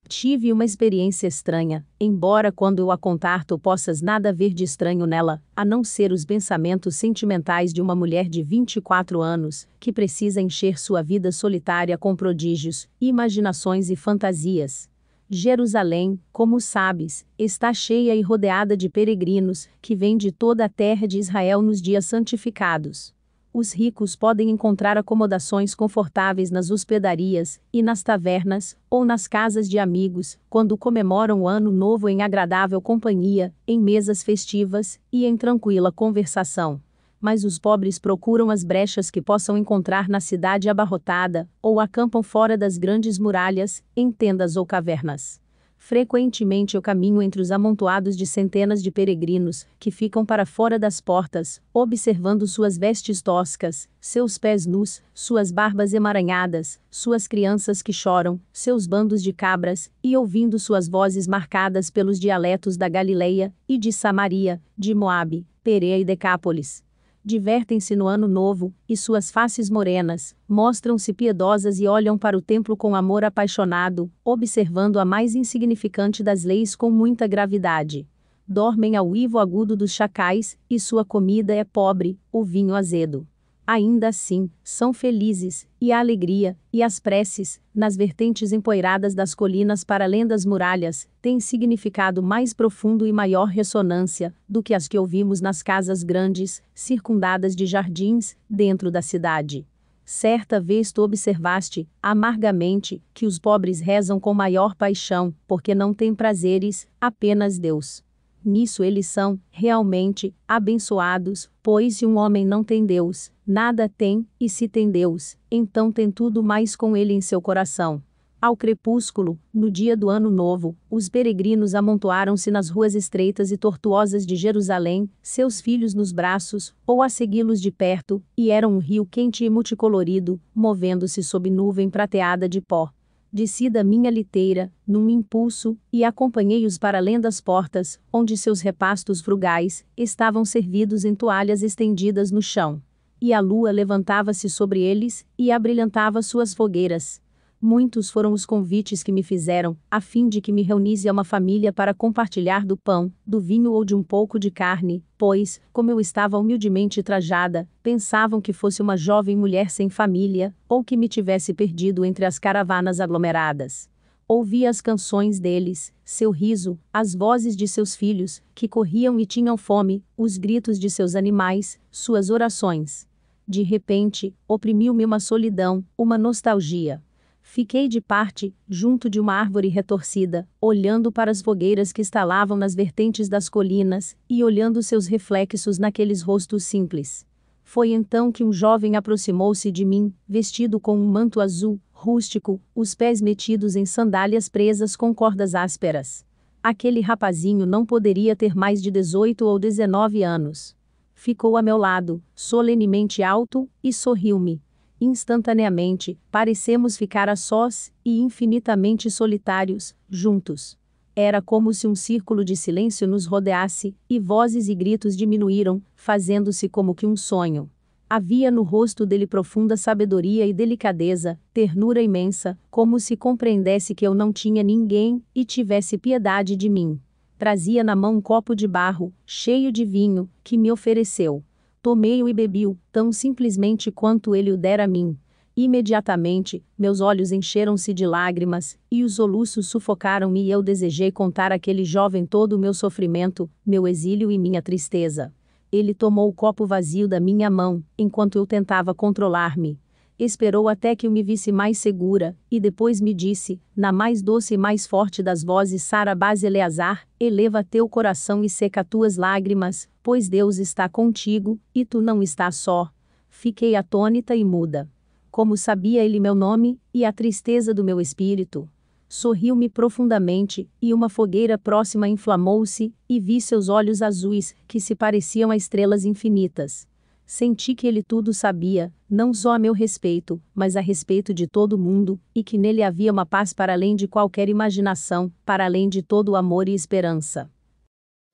Tive uma experiência estranha, embora quando eu a contar tu possas nada ver de estranho nela, a não ser os pensamentos sentimentais de uma mulher de 24 anos, que precisa encher sua vida solitária com prodígios, imaginações e fantasias. Jerusalém, como sabes, está cheia e rodeada de peregrinos, que vêm de toda a terra de Israel nos dias santificados. Os ricos podem encontrar acomodações confortáveis nas hospedarias, e nas tavernas, ou nas casas de amigos, quando comemoram o Ano Novo em agradável companhia, em mesas festivas e em tranquila conversação mas os pobres procuram as brechas que possam encontrar na cidade abarrotada, ou acampam fora das grandes muralhas, em tendas ou cavernas. Frequentemente eu caminho entre os amontoados de centenas de peregrinos, que ficam para fora das portas, observando suas vestes toscas, seus pés nus, suas barbas emaranhadas, suas crianças que choram, seus bandos de cabras, e ouvindo suas vozes marcadas pelos dialetos da Galileia, e de Samaria, de Moabe, Perea e Decápolis divertem-se no ano novo, e suas faces morenas, mostram-se piedosas e olham para o templo com amor apaixonado, observando a mais insignificante das leis com muita gravidade. Dormem ao uivo agudo dos chacais, e sua comida é pobre, o vinho azedo ainda assim, são felizes, e a alegria, e as preces, nas vertentes empoeiradas das colinas para além das muralhas, têm significado mais profundo e maior ressonância do que as que ouvimos nas casas grandes, circundadas de jardins, dentro da cidade. Certa vez tu observaste, amargamente, que os pobres rezam com maior paixão, porque não têm prazeres, apenas Deus. Nisso eles são, realmente, abençoados, pois se um homem não tem Deus, nada tem, e se tem Deus, então tem tudo mais com ele em seu coração. Ao crepúsculo, no dia do Ano Novo, os peregrinos amontoaram-se nas ruas estreitas e tortuosas de Jerusalém, seus filhos nos braços, ou a segui-los de perto, e era um rio quente e multicolorido, movendo-se sob nuvem prateada de pó desci da minha liteira, num impulso, e acompanhei-os para além das portas, onde seus repastos frugais estavam servidos em toalhas estendidas no chão. E a lua levantava-se sobre eles e abrilhantava suas fogueiras. Muitos foram os convites que me fizeram, a fim de que me reunisse a uma família para compartilhar do pão, do vinho ou de um pouco de carne, pois, como eu estava humildemente trajada, pensavam que fosse uma jovem mulher sem família, ou que me tivesse perdido entre as caravanas aglomeradas. Ouvi as canções deles, seu riso, as vozes de seus filhos, que corriam e tinham fome, os gritos de seus animais, suas orações. De repente, oprimiu-me uma solidão, uma nostalgia Fiquei de parte, junto de uma árvore retorcida, olhando para as fogueiras que estalavam nas vertentes das colinas e olhando seus reflexos naqueles rostos simples. Foi então que um jovem aproximou-se de mim, vestido com um manto azul, rústico, os pés metidos em sandálias presas com cordas ásperas. Aquele rapazinho não poderia ter mais de 18 ou 19 anos. Ficou a meu lado, solenemente alto, e sorriu-me instantaneamente, parecemos ficar a sós e infinitamente solitários, juntos. Era como se um círculo de silêncio nos rodeasse, e vozes e gritos diminuíram, fazendo-se como que um sonho. Havia no rosto dele profunda sabedoria e delicadeza, ternura imensa, como se compreendesse que eu não tinha ninguém e tivesse piedade de mim. Trazia na mão um copo de barro, cheio de vinho, que me ofereceu tomei-o e bebi-o, tão simplesmente quanto ele o dera a mim. Imediatamente, meus olhos encheram-se de lágrimas, e os soluços sufocaram-me e eu desejei contar àquele jovem todo o meu sofrimento, meu exílio e minha tristeza. Ele tomou o copo vazio da minha mão, enquanto eu tentava controlar-me esperou até que eu me visse mais segura, e depois me disse, na mais doce e mais forte das vozes Sarabás Eleazar, eleva teu coração e seca tuas lágrimas, pois Deus está contigo, e tu não estás só. Fiquei atônita e muda. Como sabia ele meu nome, e a tristeza do meu espírito. Sorriu-me profundamente, e uma fogueira próxima inflamou-se, e vi seus olhos azuis, que se pareciam a estrelas infinitas. Senti que ele tudo sabia, não só a meu respeito, mas a respeito de todo mundo, e que nele havia uma paz para além de qualquer imaginação, para além de todo o amor e esperança.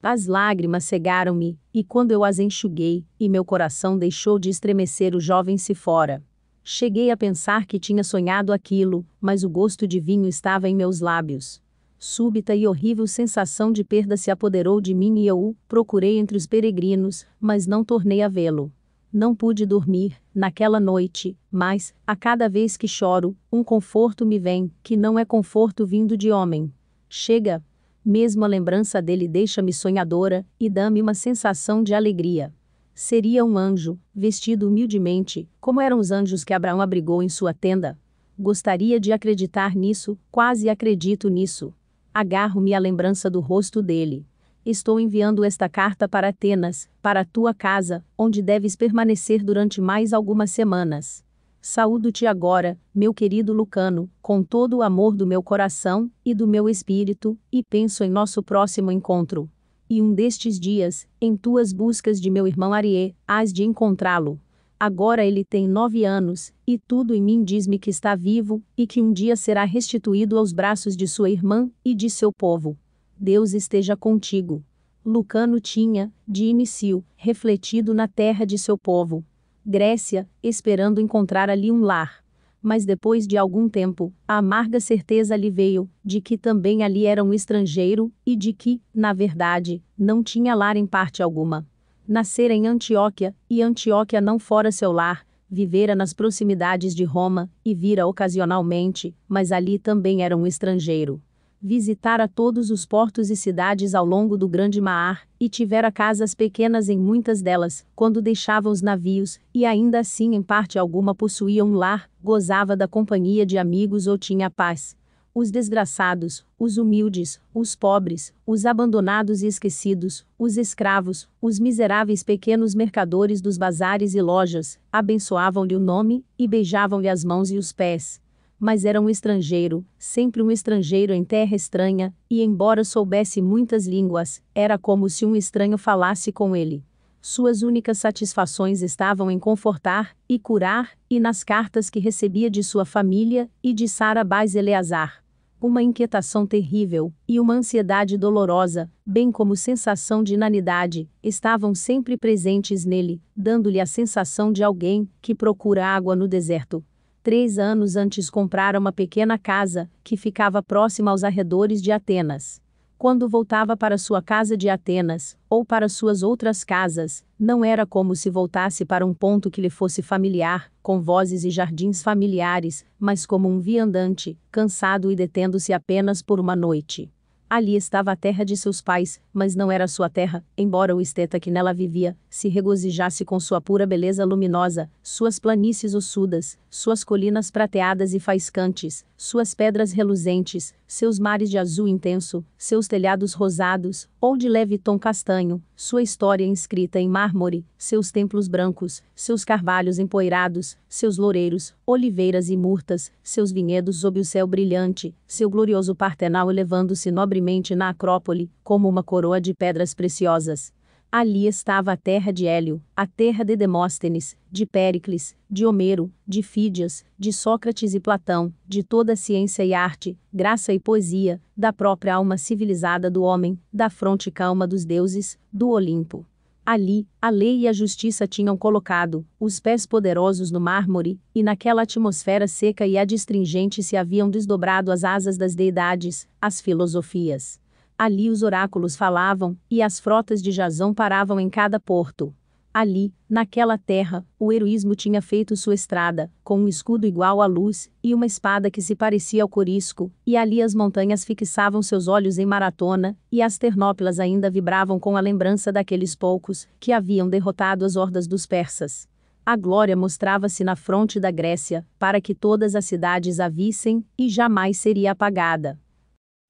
As lágrimas cegaram-me, e quando eu as enxuguei, e meu coração deixou de estremecer, o jovem se fora. Cheguei a pensar que tinha sonhado aquilo, mas o gosto de vinho estava em meus lábios. Súbita e horrível sensação de perda se apoderou de mim e eu o procurei entre os peregrinos, mas não tornei a vê-lo não pude dormir, naquela noite, mas, a cada vez que choro, um conforto me vem, que não é conforto vindo de homem. Chega! Mesmo a lembrança dele deixa-me sonhadora e dá-me uma sensação de alegria. Seria um anjo, vestido humildemente, como eram os anjos que Abraão abrigou em sua tenda. Gostaria de acreditar nisso, quase acredito nisso. Agarro-me à lembrança do rosto dele. Estou enviando esta carta para Atenas, para a tua casa, onde deves permanecer durante mais algumas semanas. Saúdo-te agora, meu querido Lucano, com todo o amor do meu coração e do meu espírito, e penso em nosso próximo encontro. E um destes dias, em tuas buscas de meu irmão Arié, hás de encontrá-lo. Agora ele tem nove anos, e tudo em mim diz-me que está vivo, e que um dia será restituído aos braços de sua irmã e de seu povo. Deus esteja contigo. Lucano tinha, de início, refletido na terra de seu povo, Grécia, esperando encontrar ali um lar. Mas depois de algum tempo, a amarga certeza lhe veio de que também ali era um estrangeiro e de que, na verdade, não tinha lar em parte alguma. Nascera em Antioquia, e Antioquia não fora seu lar, vivera nas proximidades de Roma e vira ocasionalmente, mas ali também era um estrangeiro visitara todos os portos e cidades ao longo do Grande Mar, e tivera casas pequenas em muitas delas, quando deixava os navios, e ainda assim em parte alguma possuía um lar, gozava da companhia de amigos ou tinha paz. Os desgraçados, os humildes, os pobres, os abandonados e esquecidos, os escravos, os miseráveis pequenos mercadores dos bazares e lojas, abençoavam-lhe o nome, e beijavam-lhe as mãos e os pés mas era um estrangeiro, sempre um estrangeiro em terra estranha, e embora soubesse muitas línguas, era como se um estranho falasse com ele. Suas únicas satisfações estavam em confortar e curar, e nas cartas que recebia de sua família e de Sara Bais Eleazar. Uma inquietação terrível e uma ansiedade dolorosa, bem como sensação de inanidade, estavam sempre presentes nele, dando-lhe a sensação de alguém que procura água no deserto três anos antes comprara uma pequena casa, que ficava próxima aos arredores de Atenas. Quando voltava para sua casa de Atenas, ou para suas outras casas, não era como se voltasse para um ponto que lhe fosse familiar, com vozes e jardins familiares, mas como um viandante, cansado e detendo-se apenas por uma noite. Ali estava a terra de seus pais, mas não era sua terra, embora o esteta que nela vivia se regozijasse com sua pura beleza luminosa, suas planícies ossudas, suas colinas prateadas e faiscantes, suas pedras reluzentes, seus mares de azul intenso, seus telhados rosados, ou de leve tom castanho, sua história inscrita em mármore, seus templos brancos, seus carvalhos empoeirados, seus loureiros, oliveiras e murtas, seus vinhedos sob o céu brilhante, seu glorioso Partenal elevando-se nobremente na Acrópole, como uma coroa de pedras preciosas. Ali estava a terra de Hélio, a terra de Demóstenes, de Péricles, de Homero, de Fídias, de Sócrates e Platão, de toda ciência e arte, graça e poesia, da própria alma civilizada do homem, da fronte calma dos deuses, do Olimpo. Ali, a lei e a justiça tinham colocado os pés poderosos no mármore, e naquela atmosfera seca e adstringente se haviam desdobrado as asas das deidades, as filosofias. Ali os oráculos falavam, e as frotas de Jazão paravam em cada porto. Ali, naquela terra, o heroísmo tinha feito sua estrada, com um escudo igual à luz, e uma espada que se parecia ao corisco, e ali as montanhas fixavam seus olhos em maratona, e as ternópilas ainda vibravam com a lembrança daqueles poucos que haviam derrotado as hordas dos persas. A glória mostrava-se na fronte da Grécia, para que todas as cidades a vissem, e jamais seria apagada.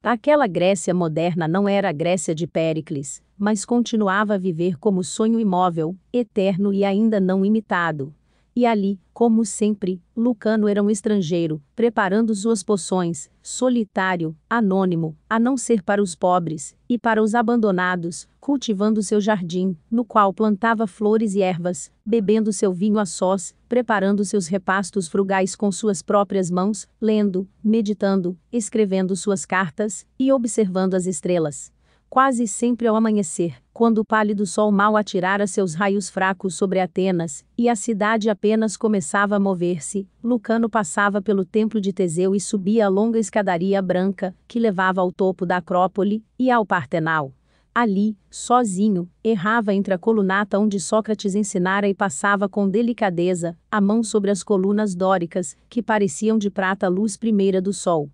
Aquela Grécia moderna não era a Grécia de Péricles, mas continuava a viver como sonho imóvel, eterno e ainda não imitado. E ali, como sempre, Lucano era um estrangeiro, preparando suas poções, solitário, anônimo, a não ser para os pobres e para os abandonados, cultivando seu jardim, no qual plantava flores e ervas, bebendo seu vinho a sós, preparando seus repastos frugais com suas próprias mãos, lendo, meditando, escrevendo suas cartas e observando as estrelas quase sempre ao amanhecer, quando o pálido sol mal atirara seus raios fracos sobre Atenas, e a cidade apenas começava a mover-se, Lucano passava pelo templo de Teseu e subia a longa escadaria branca, que levava ao topo da Acrópole, e ao Partenal. Ali, sozinho, errava entre a colunata onde Sócrates ensinara e passava com delicadeza a mão sobre as colunas dóricas, que pareciam de prata luz primeira do sol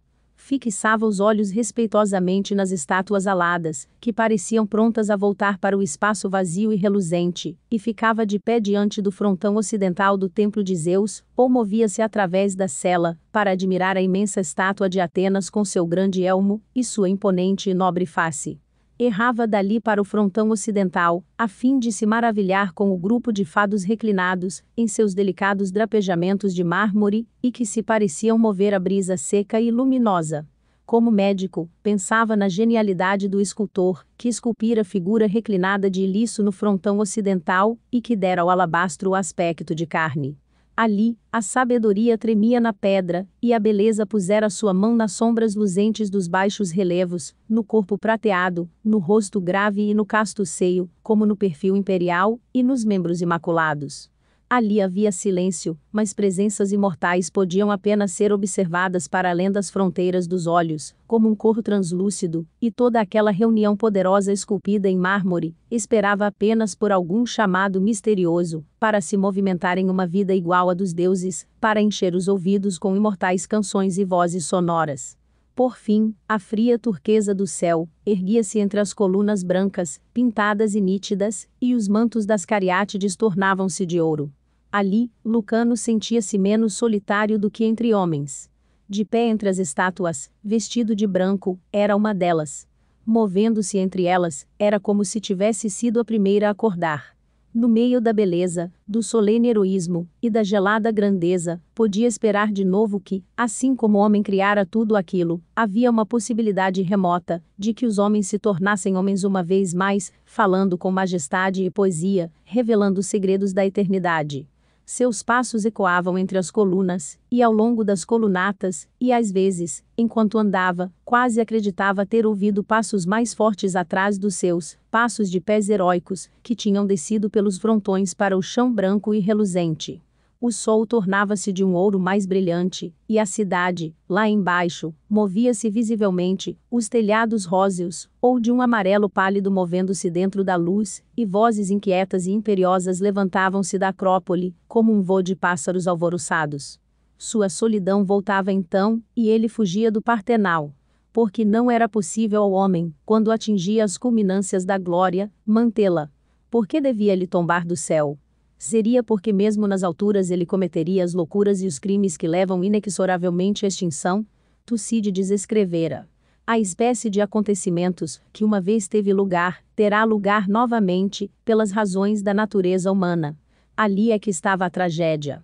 fixava os olhos respeitosamente nas estátuas aladas, que pareciam prontas a voltar para o espaço vazio e reluzente, e ficava de pé diante do frontão ocidental do templo de Zeus, ou movia-se através da cela, para admirar a imensa estátua de Atenas com seu grande elmo e sua imponente e nobre face errava dali para o frontão ocidental, a fim de se maravilhar com o grupo de fados reclinados, em seus delicados drapejamentos de mármore, e que se pareciam mover a brisa seca e luminosa. Como médico, pensava na genialidade do escultor, que esculpira figura reclinada de iliço no frontão ocidental, e que dera ao alabastro o aspecto de carne. Ali, a sabedoria tremia na pedra, e a beleza pusera sua mão nas sombras luzentes dos baixos relevos, no corpo prateado, no rosto grave e no casto seio, como no perfil imperial, e nos membros imaculados. Ali havia silêncio, mas presenças imortais podiam apenas ser observadas para além das fronteiras dos olhos, como um corpo translúcido, e toda aquela reunião poderosa esculpida em mármore, esperava apenas por algum chamado misterioso, para se movimentar em uma vida igual à dos deuses, para encher os ouvidos com imortais canções e vozes sonoras. Por fim, a fria turquesa do céu erguia-se entre as colunas brancas, pintadas e nítidas, e os mantos das cariátides tornavam-se de ouro. Ali, Lucano sentia-se menos solitário do que entre homens. De pé entre as estátuas, vestido de branco, era uma delas. Movendo-se entre elas, era como se tivesse sido a primeira a acordar. No meio da beleza, do solene heroísmo e da gelada grandeza, podia esperar de novo que, assim como o homem criara tudo aquilo, havia uma possibilidade remota de que os homens se tornassem homens uma vez mais, falando com majestade e poesia, revelando os segredos da eternidade seus passos ecoavam entre as colunas, e ao longo das colunatas, e às vezes, enquanto andava, quase acreditava ter ouvido passos mais fortes atrás dos seus, passos de pés heróicos, que tinham descido pelos frontões para o chão branco e reluzente. O sol tornava-se de um ouro mais brilhante, e a cidade, lá embaixo, movia-se visivelmente, os telhados róseos, ou de um amarelo pálido movendo-se dentro da luz, e vozes inquietas e imperiosas levantavam-se da acrópole, como um vôo de pássaros alvoroçados. Sua solidão voltava então, e ele fugia do Partenal porque não era possível ao homem, quando atingia as culminâncias da glória, mantê-la. Porque devia lhe tombar do céu seria porque mesmo nas alturas ele cometeria as loucuras e os crimes que levam inexoravelmente à extinção? Tucídides escrevera. A espécie de acontecimentos que uma vez teve lugar, terá lugar novamente, pelas razões da natureza humana. Ali é que estava a tragédia.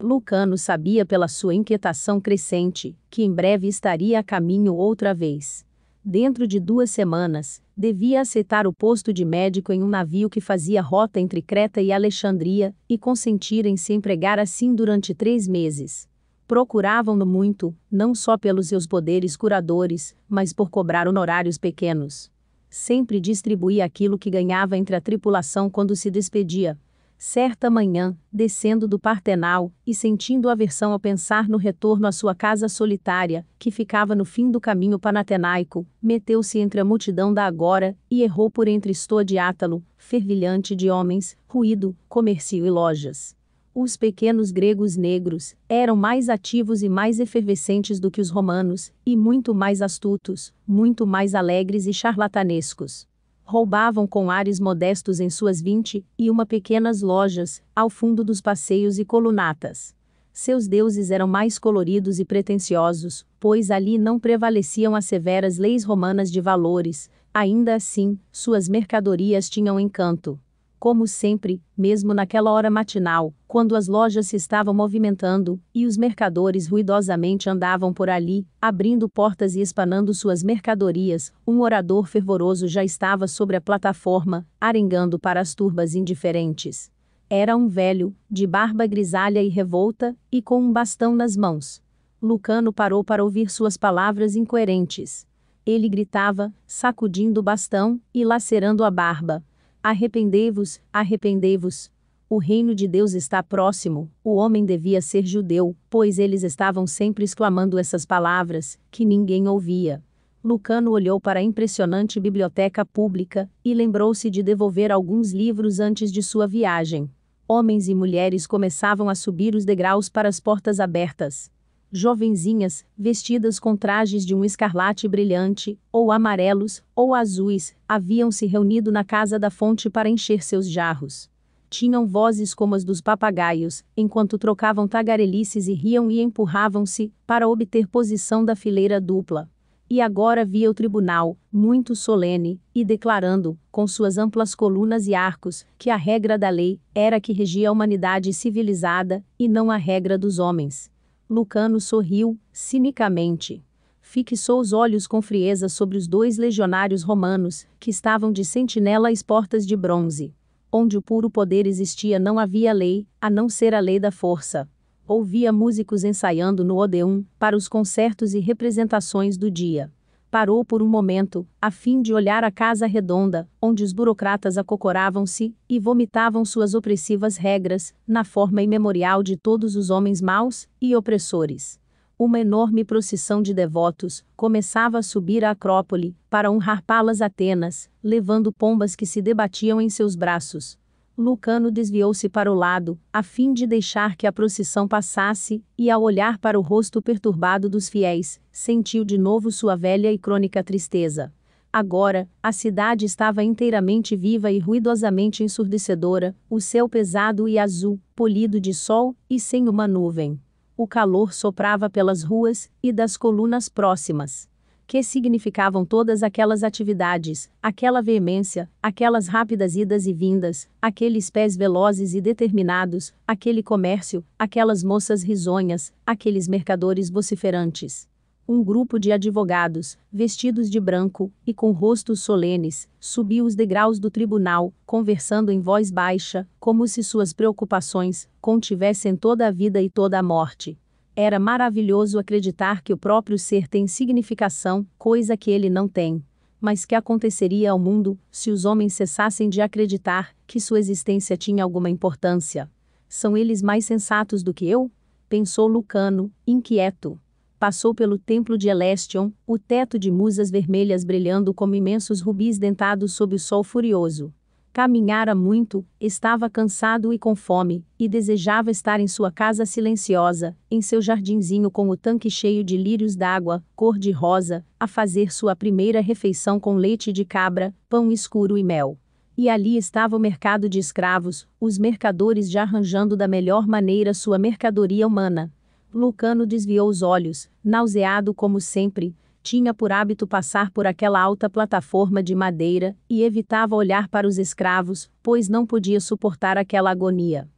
Lucano sabia pela sua inquietação crescente que em breve estaria a caminho outra vez dentro de duas semanas, devia aceitar o posto de médico em um navio que fazia rota entre Creta e Alexandria, e consentir em se empregar assim durante três meses. Procuravam-no muito, não só pelos seus poderes curadores, mas por cobrar honorários pequenos. Sempre distribuía aquilo que ganhava entre a tripulação quando se despedia, Certa manhã, descendo do Partenal e sentindo aversão ao pensar no retorno à sua casa solitária, que ficava no fim do caminho panatenaico, meteu-se entre a multidão da agora e errou por entre átalo, fervilhante de homens, ruído, comércio e lojas. Os pequenos gregos negros eram mais ativos e mais efervescentes do que os romanos, e muito mais astutos, muito mais alegres e charlatanescos roubavam com ares modestos em suas vinte e uma pequenas lojas, ao fundo dos passeios e colunatas. Seus deuses eram mais coloridos e pretensiosos, pois ali não prevaleciam as severas leis romanas de valores, ainda assim, suas mercadorias tinham encanto como sempre, mesmo naquela hora matinal, quando as lojas se estavam movimentando e os mercadores ruidosamente andavam por ali, abrindo portas e espanando suas mercadorias, um orador fervoroso já estava sobre a plataforma, arengando para as turbas indiferentes. Era um velho, de barba grisalha e revolta, e com um bastão nas mãos. Lucano parou para ouvir suas palavras incoerentes. Ele gritava, sacudindo o bastão e lacerando a barba Arrependei-vos, arrependei-vos. O reino de Deus está próximo. O homem devia ser judeu, pois eles estavam sempre exclamando essas palavras, que ninguém ouvia. Lucano olhou para a impressionante biblioteca pública e lembrou-se de devolver alguns livros antes de sua viagem. Homens e mulheres começavam a subir os degraus para as portas abertas jovenzinhas, vestidas com trajes de um escarlate brilhante, ou amarelos, ou azuis, haviam se reunido na casa da fonte para encher seus jarros. Tinham vozes como as dos papagaios, enquanto trocavam tagarelices e riam e empurravam-se, para obter posição da fileira dupla. E agora via o tribunal, muito solene, e declarando, com suas amplas colunas e arcos, que a regra da lei era que regia a humanidade civilizada, e não a regra dos homens Lucano sorriu, cinicamente. Fixou os olhos com frieza sobre os dois legionários romanos, que estavam de sentinela às portas de bronze. Onde o puro poder existia não havia lei, a não ser a lei da força. Ouvia músicos ensaiando no Odeum, para os concertos e representações do dia parou por um momento, a fim de olhar a casa redonda, onde os burocratas acocoravam-se e vomitavam suas opressivas regras, na forma imemorial de todos os homens maus e opressores. Uma enorme procissão de devotos começava a subir a Acrópole para honrar Palas Atenas, levando pombas que se debatiam em seus braços, Lucano desviou-se para o lado, a fim de deixar que a procissão passasse, e ao olhar para o rosto perturbado dos fiéis, sentiu de novo sua velha e crônica tristeza. Agora, a cidade estava inteiramente viva e ruidosamente ensurdecedora, o céu pesado e azul, polido de sol, e sem uma nuvem. O calor soprava pelas ruas e das colunas próximas que significavam todas aquelas atividades, aquela veemência, aquelas rápidas idas e vindas, aqueles pés velozes e determinados, aquele comércio, aquelas moças risonhas, aqueles mercadores vociferantes. Um grupo de advogados, vestidos de branco e com rostos solenes, subiu os degraus do tribunal, conversando em voz baixa, como se suas preocupações contivessem toda a vida e toda a morte. Era maravilhoso acreditar que o próprio ser tem significação, coisa que ele não tem. Mas que aconteceria ao mundo se os homens cessassem de acreditar que sua existência tinha alguma importância? São eles mais sensatos do que eu? Pensou Lucano, inquieto. Passou pelo templo de Elestion, o teto de musas vermelhas brilhando como imensos rubis dentados sob o sol furioso. Caminhara muito, estava cansado e com fome, e desejava estar em sua casa silenciosa, em seu jardinzinho com o tanque cheio de lírios d'água, cor-de-rosa, a fazer sua primeira refeição com leite de cabra, pão escuro e mel. E ali estava o mercado de escravos, os mercadores já arranjando da melhor maneira sua mercadoria humana. Lucano desviou os olhos, nauseado como sempre, tinha por hábito passar por aquela alta plataforma de madeira e evitava olhar para os escravos, pois não podia suportar aquela agonia.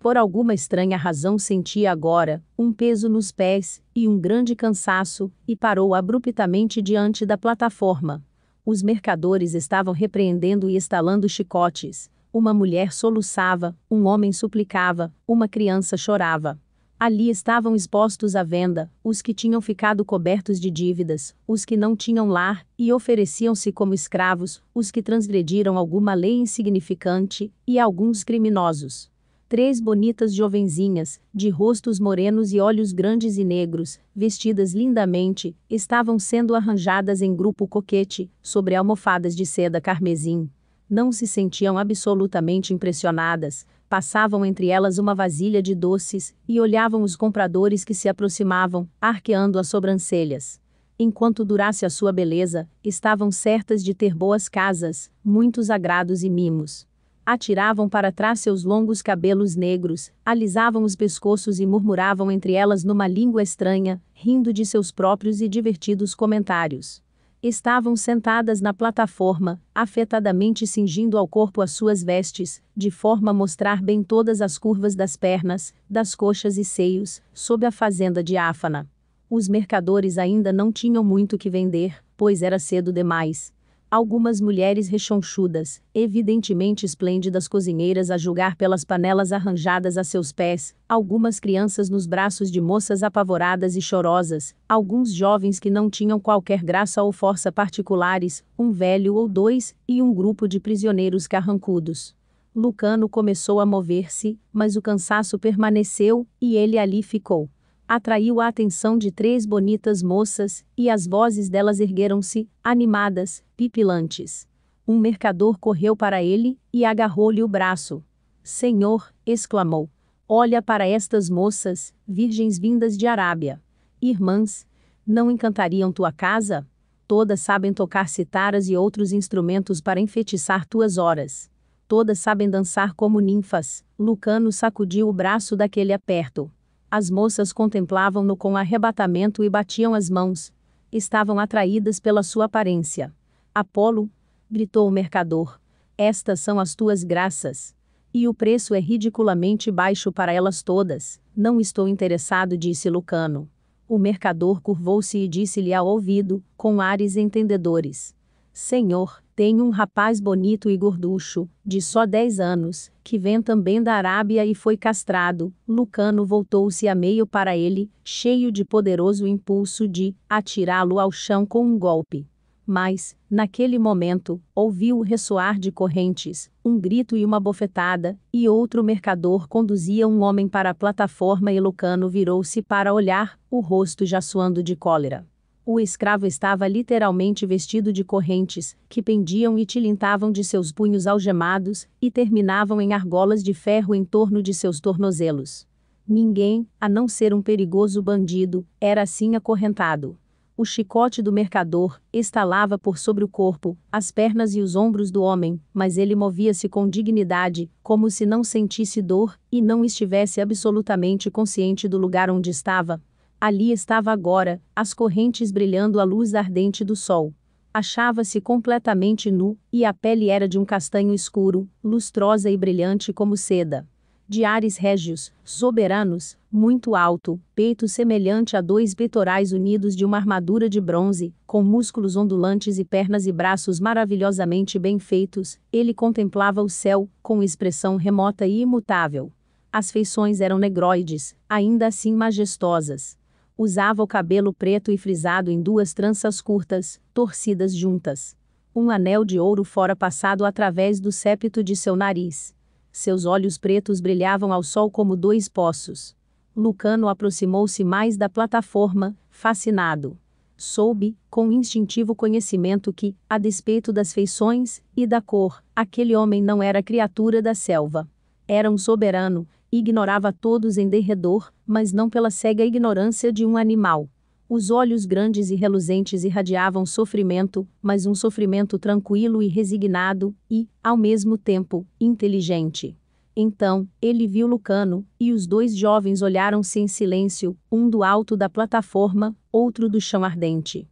Por alguma estranha razão sentia agora um peso nos pés e um grande cansaço e parou abruptamente diante da plataforma. Os mercadores estavam repreendendo e estalando chicotes. Uma mulher soluçava, um homem suplicava, uma criança chorava. Ali estavam expostos à venda os que tinham ficado cobertos de dívidas, os que não tinham lar e ofereciam-se como escravos, os que transgrediram alguma lei insignificante e alguns criminosos. Três bonitas jovenzinhas, de rostos morenos e olhos grandes e negros, vestidas lindamente, estavam sendo arranjadas em grupo coquete, sobre almofadas de seda carmesim. Não se sentiam absolutamente impressionadas, passavam entre elas uma vasilha de doces, e olhavam os compradores que se aproximavam, arqueando as sobrancelhas. Enquanto durasse a sua beleza, estavam certas de ter boas casas, muitos agrados e mimos. Atiravam para trás seus longos cabelos negros, alisavam os pescoços e murmuravam entre elas numa língua estranha, rindo de seus próprios e divertidos comentários estavam sentadas na plataforma, afetadamente cingindo ao corpo as suas vestes, de forma a mostrar bem todas as curvas das pernas, das coxas e seios, sob a fazenda diáfana. Os mercadores ainda não tinham muito que vender, pois era cedo demais. Algumas mulheres rechonchudas, evidentemente esplêndidas cozinheiras a julgar pelas panelas arranjadas a seus pés, algumas crianças nos braços de moças apavoradas e chorosas, alguns jovens que não tinham qualquer graça ou força particulares, um velho ou dois, e um grupo de prisioneiros carrancudos. Lucano começou a mover-se, mas o cansaço permaneceu, e ele ali ficou atraiu a atenção de três bonitas moças, e as vozes delas ergueram-se, animadas, pipilantes. Um mercador correu para ele e agarrou-lhe o braço. Senhor, exclamou, olha para estas moças, virgens vindas de Arábia. Irmãs, não encantariam tua casa? Todas sabem tocar citaras e outros instrumentos para enfeitiçar tuas horas. Todas sabem dançar como ninfas. Lucano sacudiu o braço daquele aperto. As moças contemplavam-no com arrebatamento e batiam as mãos. Estavam atraídas pela sua aparência. Apolo, gritou o mercador, estas são as tuas graças. E o preço é ridiculamente baixo para elas todas. Não estou interessado, disse Lucano. O mercador curvou-se e disse-lhe ao ouvido, com ares entendedores: Senhor, tem um rapaz bonito e gorducho, de só 10 anos, que vem também da Arábia e foi castrado. Lucano voltou-se a meio para ele, cheio de poderoso impulso de atirá-lo ao chão com um golpe. Mas, naquele momento, ouviu o ressoar de correntes, um grito e uma bofetada, e outro mercador conduzia um homem para a plataforma e Lucano virou-se para olhar, o rosto já suando de cólera. O escravo estava literalmente vestido de correntes, que pendiam e tilintavam de seus punhos algemados, e terminavam em argolas de ferro em torno de seus tornozelos. Ninguém, a não ser um perigoso bandido, era assim acorrentado. O chicote do mercador estalava por sobre o corpo, as pernas e os ombros do homem, mas ele movia-se com dignidade, como se não sentisse dor e não estivesse absolutamente consciente do lugar onde estava, Ali estava agora, as correntes brilhando à luz ardente do sol. Achava-se completamente nu, e a pele era de um castanho escuro, lustrosa e brilhante como seda. De ares régios, soberanos, muito alto, peito semelhante a dois peitorais unidos de uma armadura de bronze, com músculos ondulantes e pernas e braços maravilhosamente bem feitos, ele contemplava o céu, com expressão remota e imutável. As feições eram negroides, ainda assim majestosas Usava o cabelo preto e frisado em duas tranças curtas, torcidas juntas. Um anel de ouro fora passado através do septo de seu nariz. Seus olhos pretos brilhavam ao sol como dois poços. Lucano aproximou-se mais da plataforma, fascinado. Soube, com instintivo conhecimento, que, a despeito das feições e da cor, aquele homem não era criatura da selva. Era um soberano, Ignorava todos em derredor, mas não pela cega ignorância de um animal. Os olhos grandes e reluzentes irradiavam sofrimento, mas um sofrimento tranquilo e resignado, e, ao mesmo tempo, inteligente. Então, ele viu Lucano, e os dois jovens olharam-se em silêncio, um do alto da plataforma, outro do chão ardente.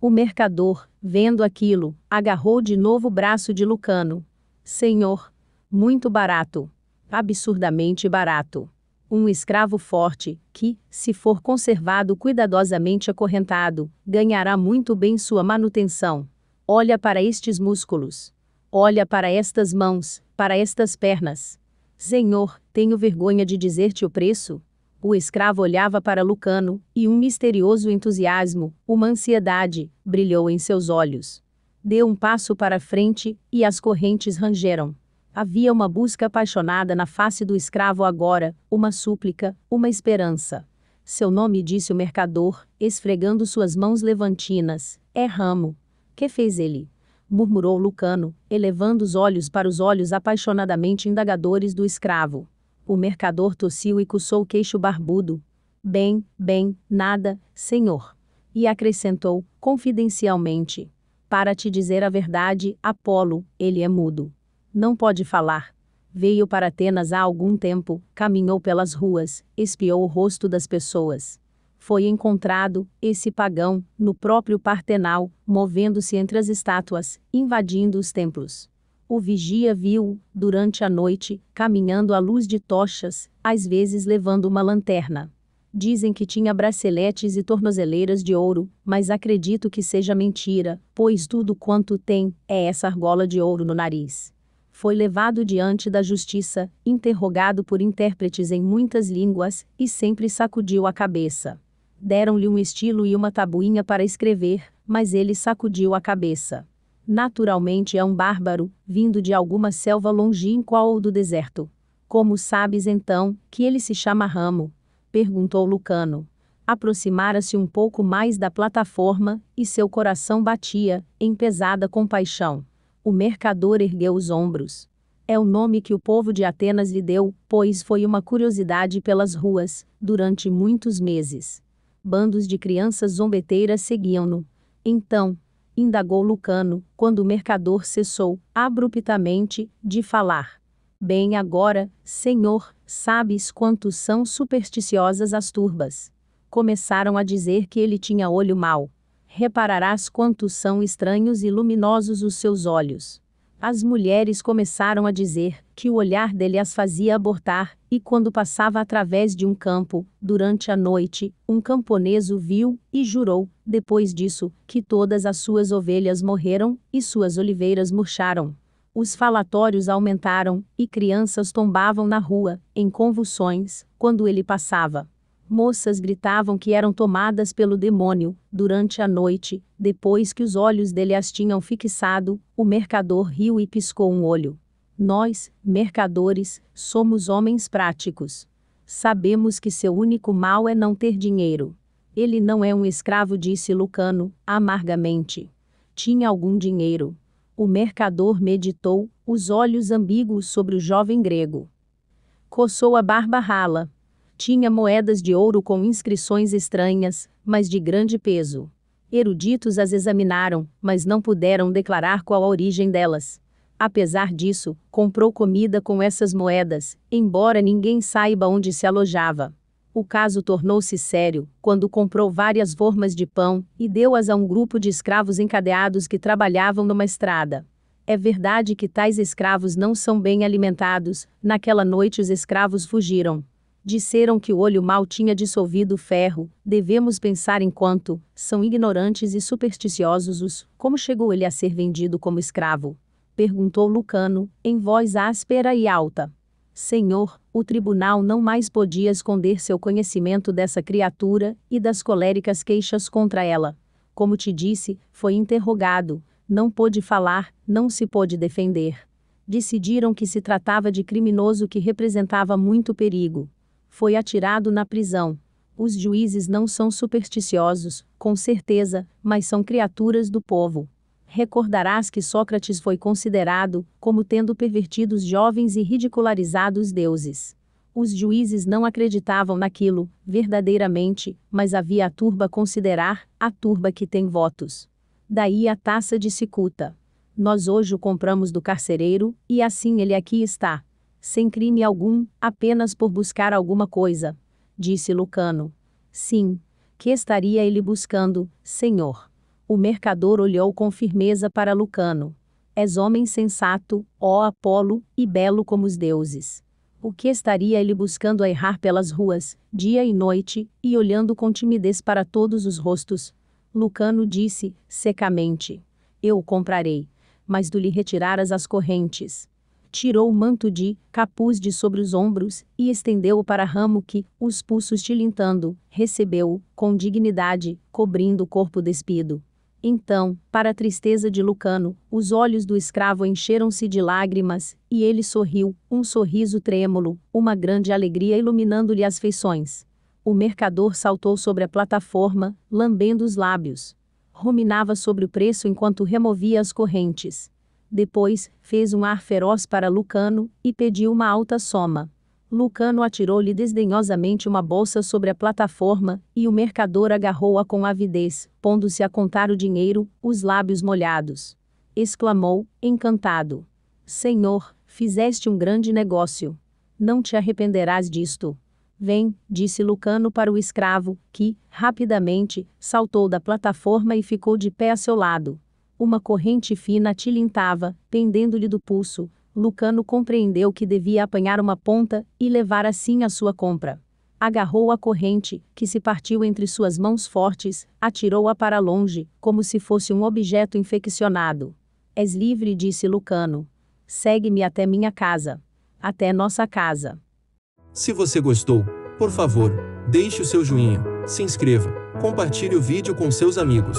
O mercador, vendo aquilo, agarrou de novo o braço de Lucano. Senhor, muito barato absurdamente barato. Um escravo forte, que, se for conservado cuidadosamente acorrentado, ganhará muito bem sua manutenção. Olha para estes músculos. Olha para estas mãos, para estas pernas. Senhor, tenho vergonha de dizer-te o preço? O escravo olhava para Lucano, e um misterioso entusiasmo, uma ansiedade, brilhou em seus olhos. Deu um passo para frente, e as correntes rangeram. Havia uma busca apaixonada na face do escravo agora, uma súplica, uma esperança. Seu nome disse o mercador, esfregando suas mãos levantinas. É ramo. Que fez ele? murmurou Lucano, elevando os olhos para os olhos apaixonadamente indagadores do escravo. O mercador tossiu e coçou o queixo barbudo. Bem, bem, nada, senhor. E acrescentou, confidencialmente: Para te dizer a verdade, Apolo, ele é mudo. Não pode falar. Veio para Atenas há algum tempo, caminhou pelas ruas, espiou o rosto das pessoas. Foi encontrado, esse pagão, no próprio Partenal, movendo-se entre as estátuas, invadindo os templos. O vigia viu, durante a noite, caminhando à luz de tochas, às vezes levando uma lanterna. Dizem que tinha braceletes e tornozeleiras de ouro, mas acredito que seja mentira, pois tudo quanto tem é essa argola de ouro no nariz foi levado diante da justiça, interrogado por intérpretes em muitas línguas, e sempre sacudiu a cabeça. Deram-lhe um estilo e uma tabuinha para escrever, mas ele sacudiu a cabeça. Naturalmente é um bárbaro, vindo de alguma selva longínqua ou do deserto. Como sabes então que ele se chama Ramo? perguntou Lucano. Aproximara-se um pouco mais da plataforma, e seu coração batia, em pesada compaixão. O mercador ergueu os ombros. É o nome que o povo de Atenas lhe deu, pois foi uma curiosidade pelas ruas, durante muitos meses. Bandos de crianças zombeteiras seguiam-no. Então, indagou Lucano, quando o mercador cessou, abruptamente, de falar. Bem agora, senhor, sabes quanto são supersticiosas as turbas. Começaram a dizer que ele tinha olho mau repararás quantos são estranhos e luminosos os seus olhos. As mulheres começaram a dizer que o olhar dele as fazia abortar, e quando passava através de um campo, durante a noite, um camponês o viu e jurou, depois disso, que todas as suas ovelhas morreram e suas oliveiras murcharam. Os falatórios aumentaram e crianças tombavam na rua, em convulsões, quando ele passava. Moças gritavam que eram tomadas pelo demônio. Durante a noite, depois que os olhos dele as tinham fixado, o mercador riu e piscou um olho. Nós, mercadores, somos homens práticos. Sabemos que seu único mal é não ter dinheiro. Ele não é um escravo, disse Lucano, amargamente. Tinha algum dinheiro. O mercador meditou, os olhos ambíguos sobre o jovem grego. Coçou a barba rala tinha moedas de ouro com inscrições estranhas, mas de grande peso. Eruditos as examinaram, mas não puderam declarar qual a origem delas. Apesar disso, comprou comida com essas moedas, embora ninguém saiba onde se alojava. O caso tornou-se sério quando comprou várias formas de pão e deu-as a um grupo de escravos encadeados que trabalhavam numa estrada. É verdade que tais escravos não são bem alimentados, naquela noite os escravos fugiram. Disseram que o olho mal tinha dissolvido o ferro, devemos pensar enquanto são ignorantes e supersticiosos os, como chegou ele a ser vendido como escravo? Perguntou Lucano, em voz áspera e alta. Senhor, o tribunal não mais podia esconder seu conhecimento dessa criatura e das coléricas queixas contra ela. Como te disse, foi interrogado, não pôde falar, não se pôde defender. Decidiram que se tratava de criminoso que representava muito perigo. Foi atirado na prisão. Os juízes não são supersticiosos, com certeza, mas são criaturas do povo. Recordarás que Sócrates foi considerado como tendo pervertido os jovens e ridicularizado os deuses. Os juízes não acreditavam naquilo, verdadeiramente, mas havia a turba a considerar, a turba que tem votos. Daí a taça de cicuta. Nós hoje o compramos do carcereiro, e assim ele aqui está. Sem crime algum, apenas por buscar alguma coisa. Disse Lucano. Sim. Que estaria ele buscando, senhor? O mercador olhou com firmeza para Lucano. És homem sensato, ó Apolo, e belo como os deuses. O que estaria ele buscando a errar pelas ruas, dia e noite, e olhando com timidez para todos os rostos? Lucano disse, secamente: Eu o comprarei, mas tu lhe retiraras as correntes tirou o manto de capuz de sobre os ombros e estendeu-o para Ramo que, os pulsos tilintando, recebeu-o com dignidade, cobrindo o corpo despido. Então, para a tristeza de Lucano, os olhos do escravo encheram-se de lágrimas, e ele sorriu, um sorriso trêmulo, uma grande alegria iluminando-lhe as feições. O mercador saltou sobre a plataforma, lambendo os lábios. Ruminava sobre o preço enquanto removia as correntes. Depois, fez um ar feroz para Lucano e pediu uma alta soma. Lucano atirou-lhe desdenhosamente uma bolsa sobre a plataforma, e o mercador agarrou-a com avidez, pondo-se a contar o dinheiro, os lábios molhados. Exclamou, encantado: Senhor, fizeste um grande negócio. Não te arrependerás disto. Vem, disse Lucano para o escravo, que, rapidamente, saltou da plataforma e ficou de pé a seu lado. Uma corrente fina tilintava, pendendo-lhe do pulso. Lucano compreendeu que devia apanhar uma ponta e levar assim a sua compra. Agarrou a corrente, que se partiu entre suas mãos fortes, atirou-a para longe, como se fosse um objeto infeccionado. És livre, disse Lucano. Segue-me até minha casa. Até nossa casa. Se você gostou, por favor, deixe o seu joinha, se inscreva, compartilhe o vídeo com seus amigos.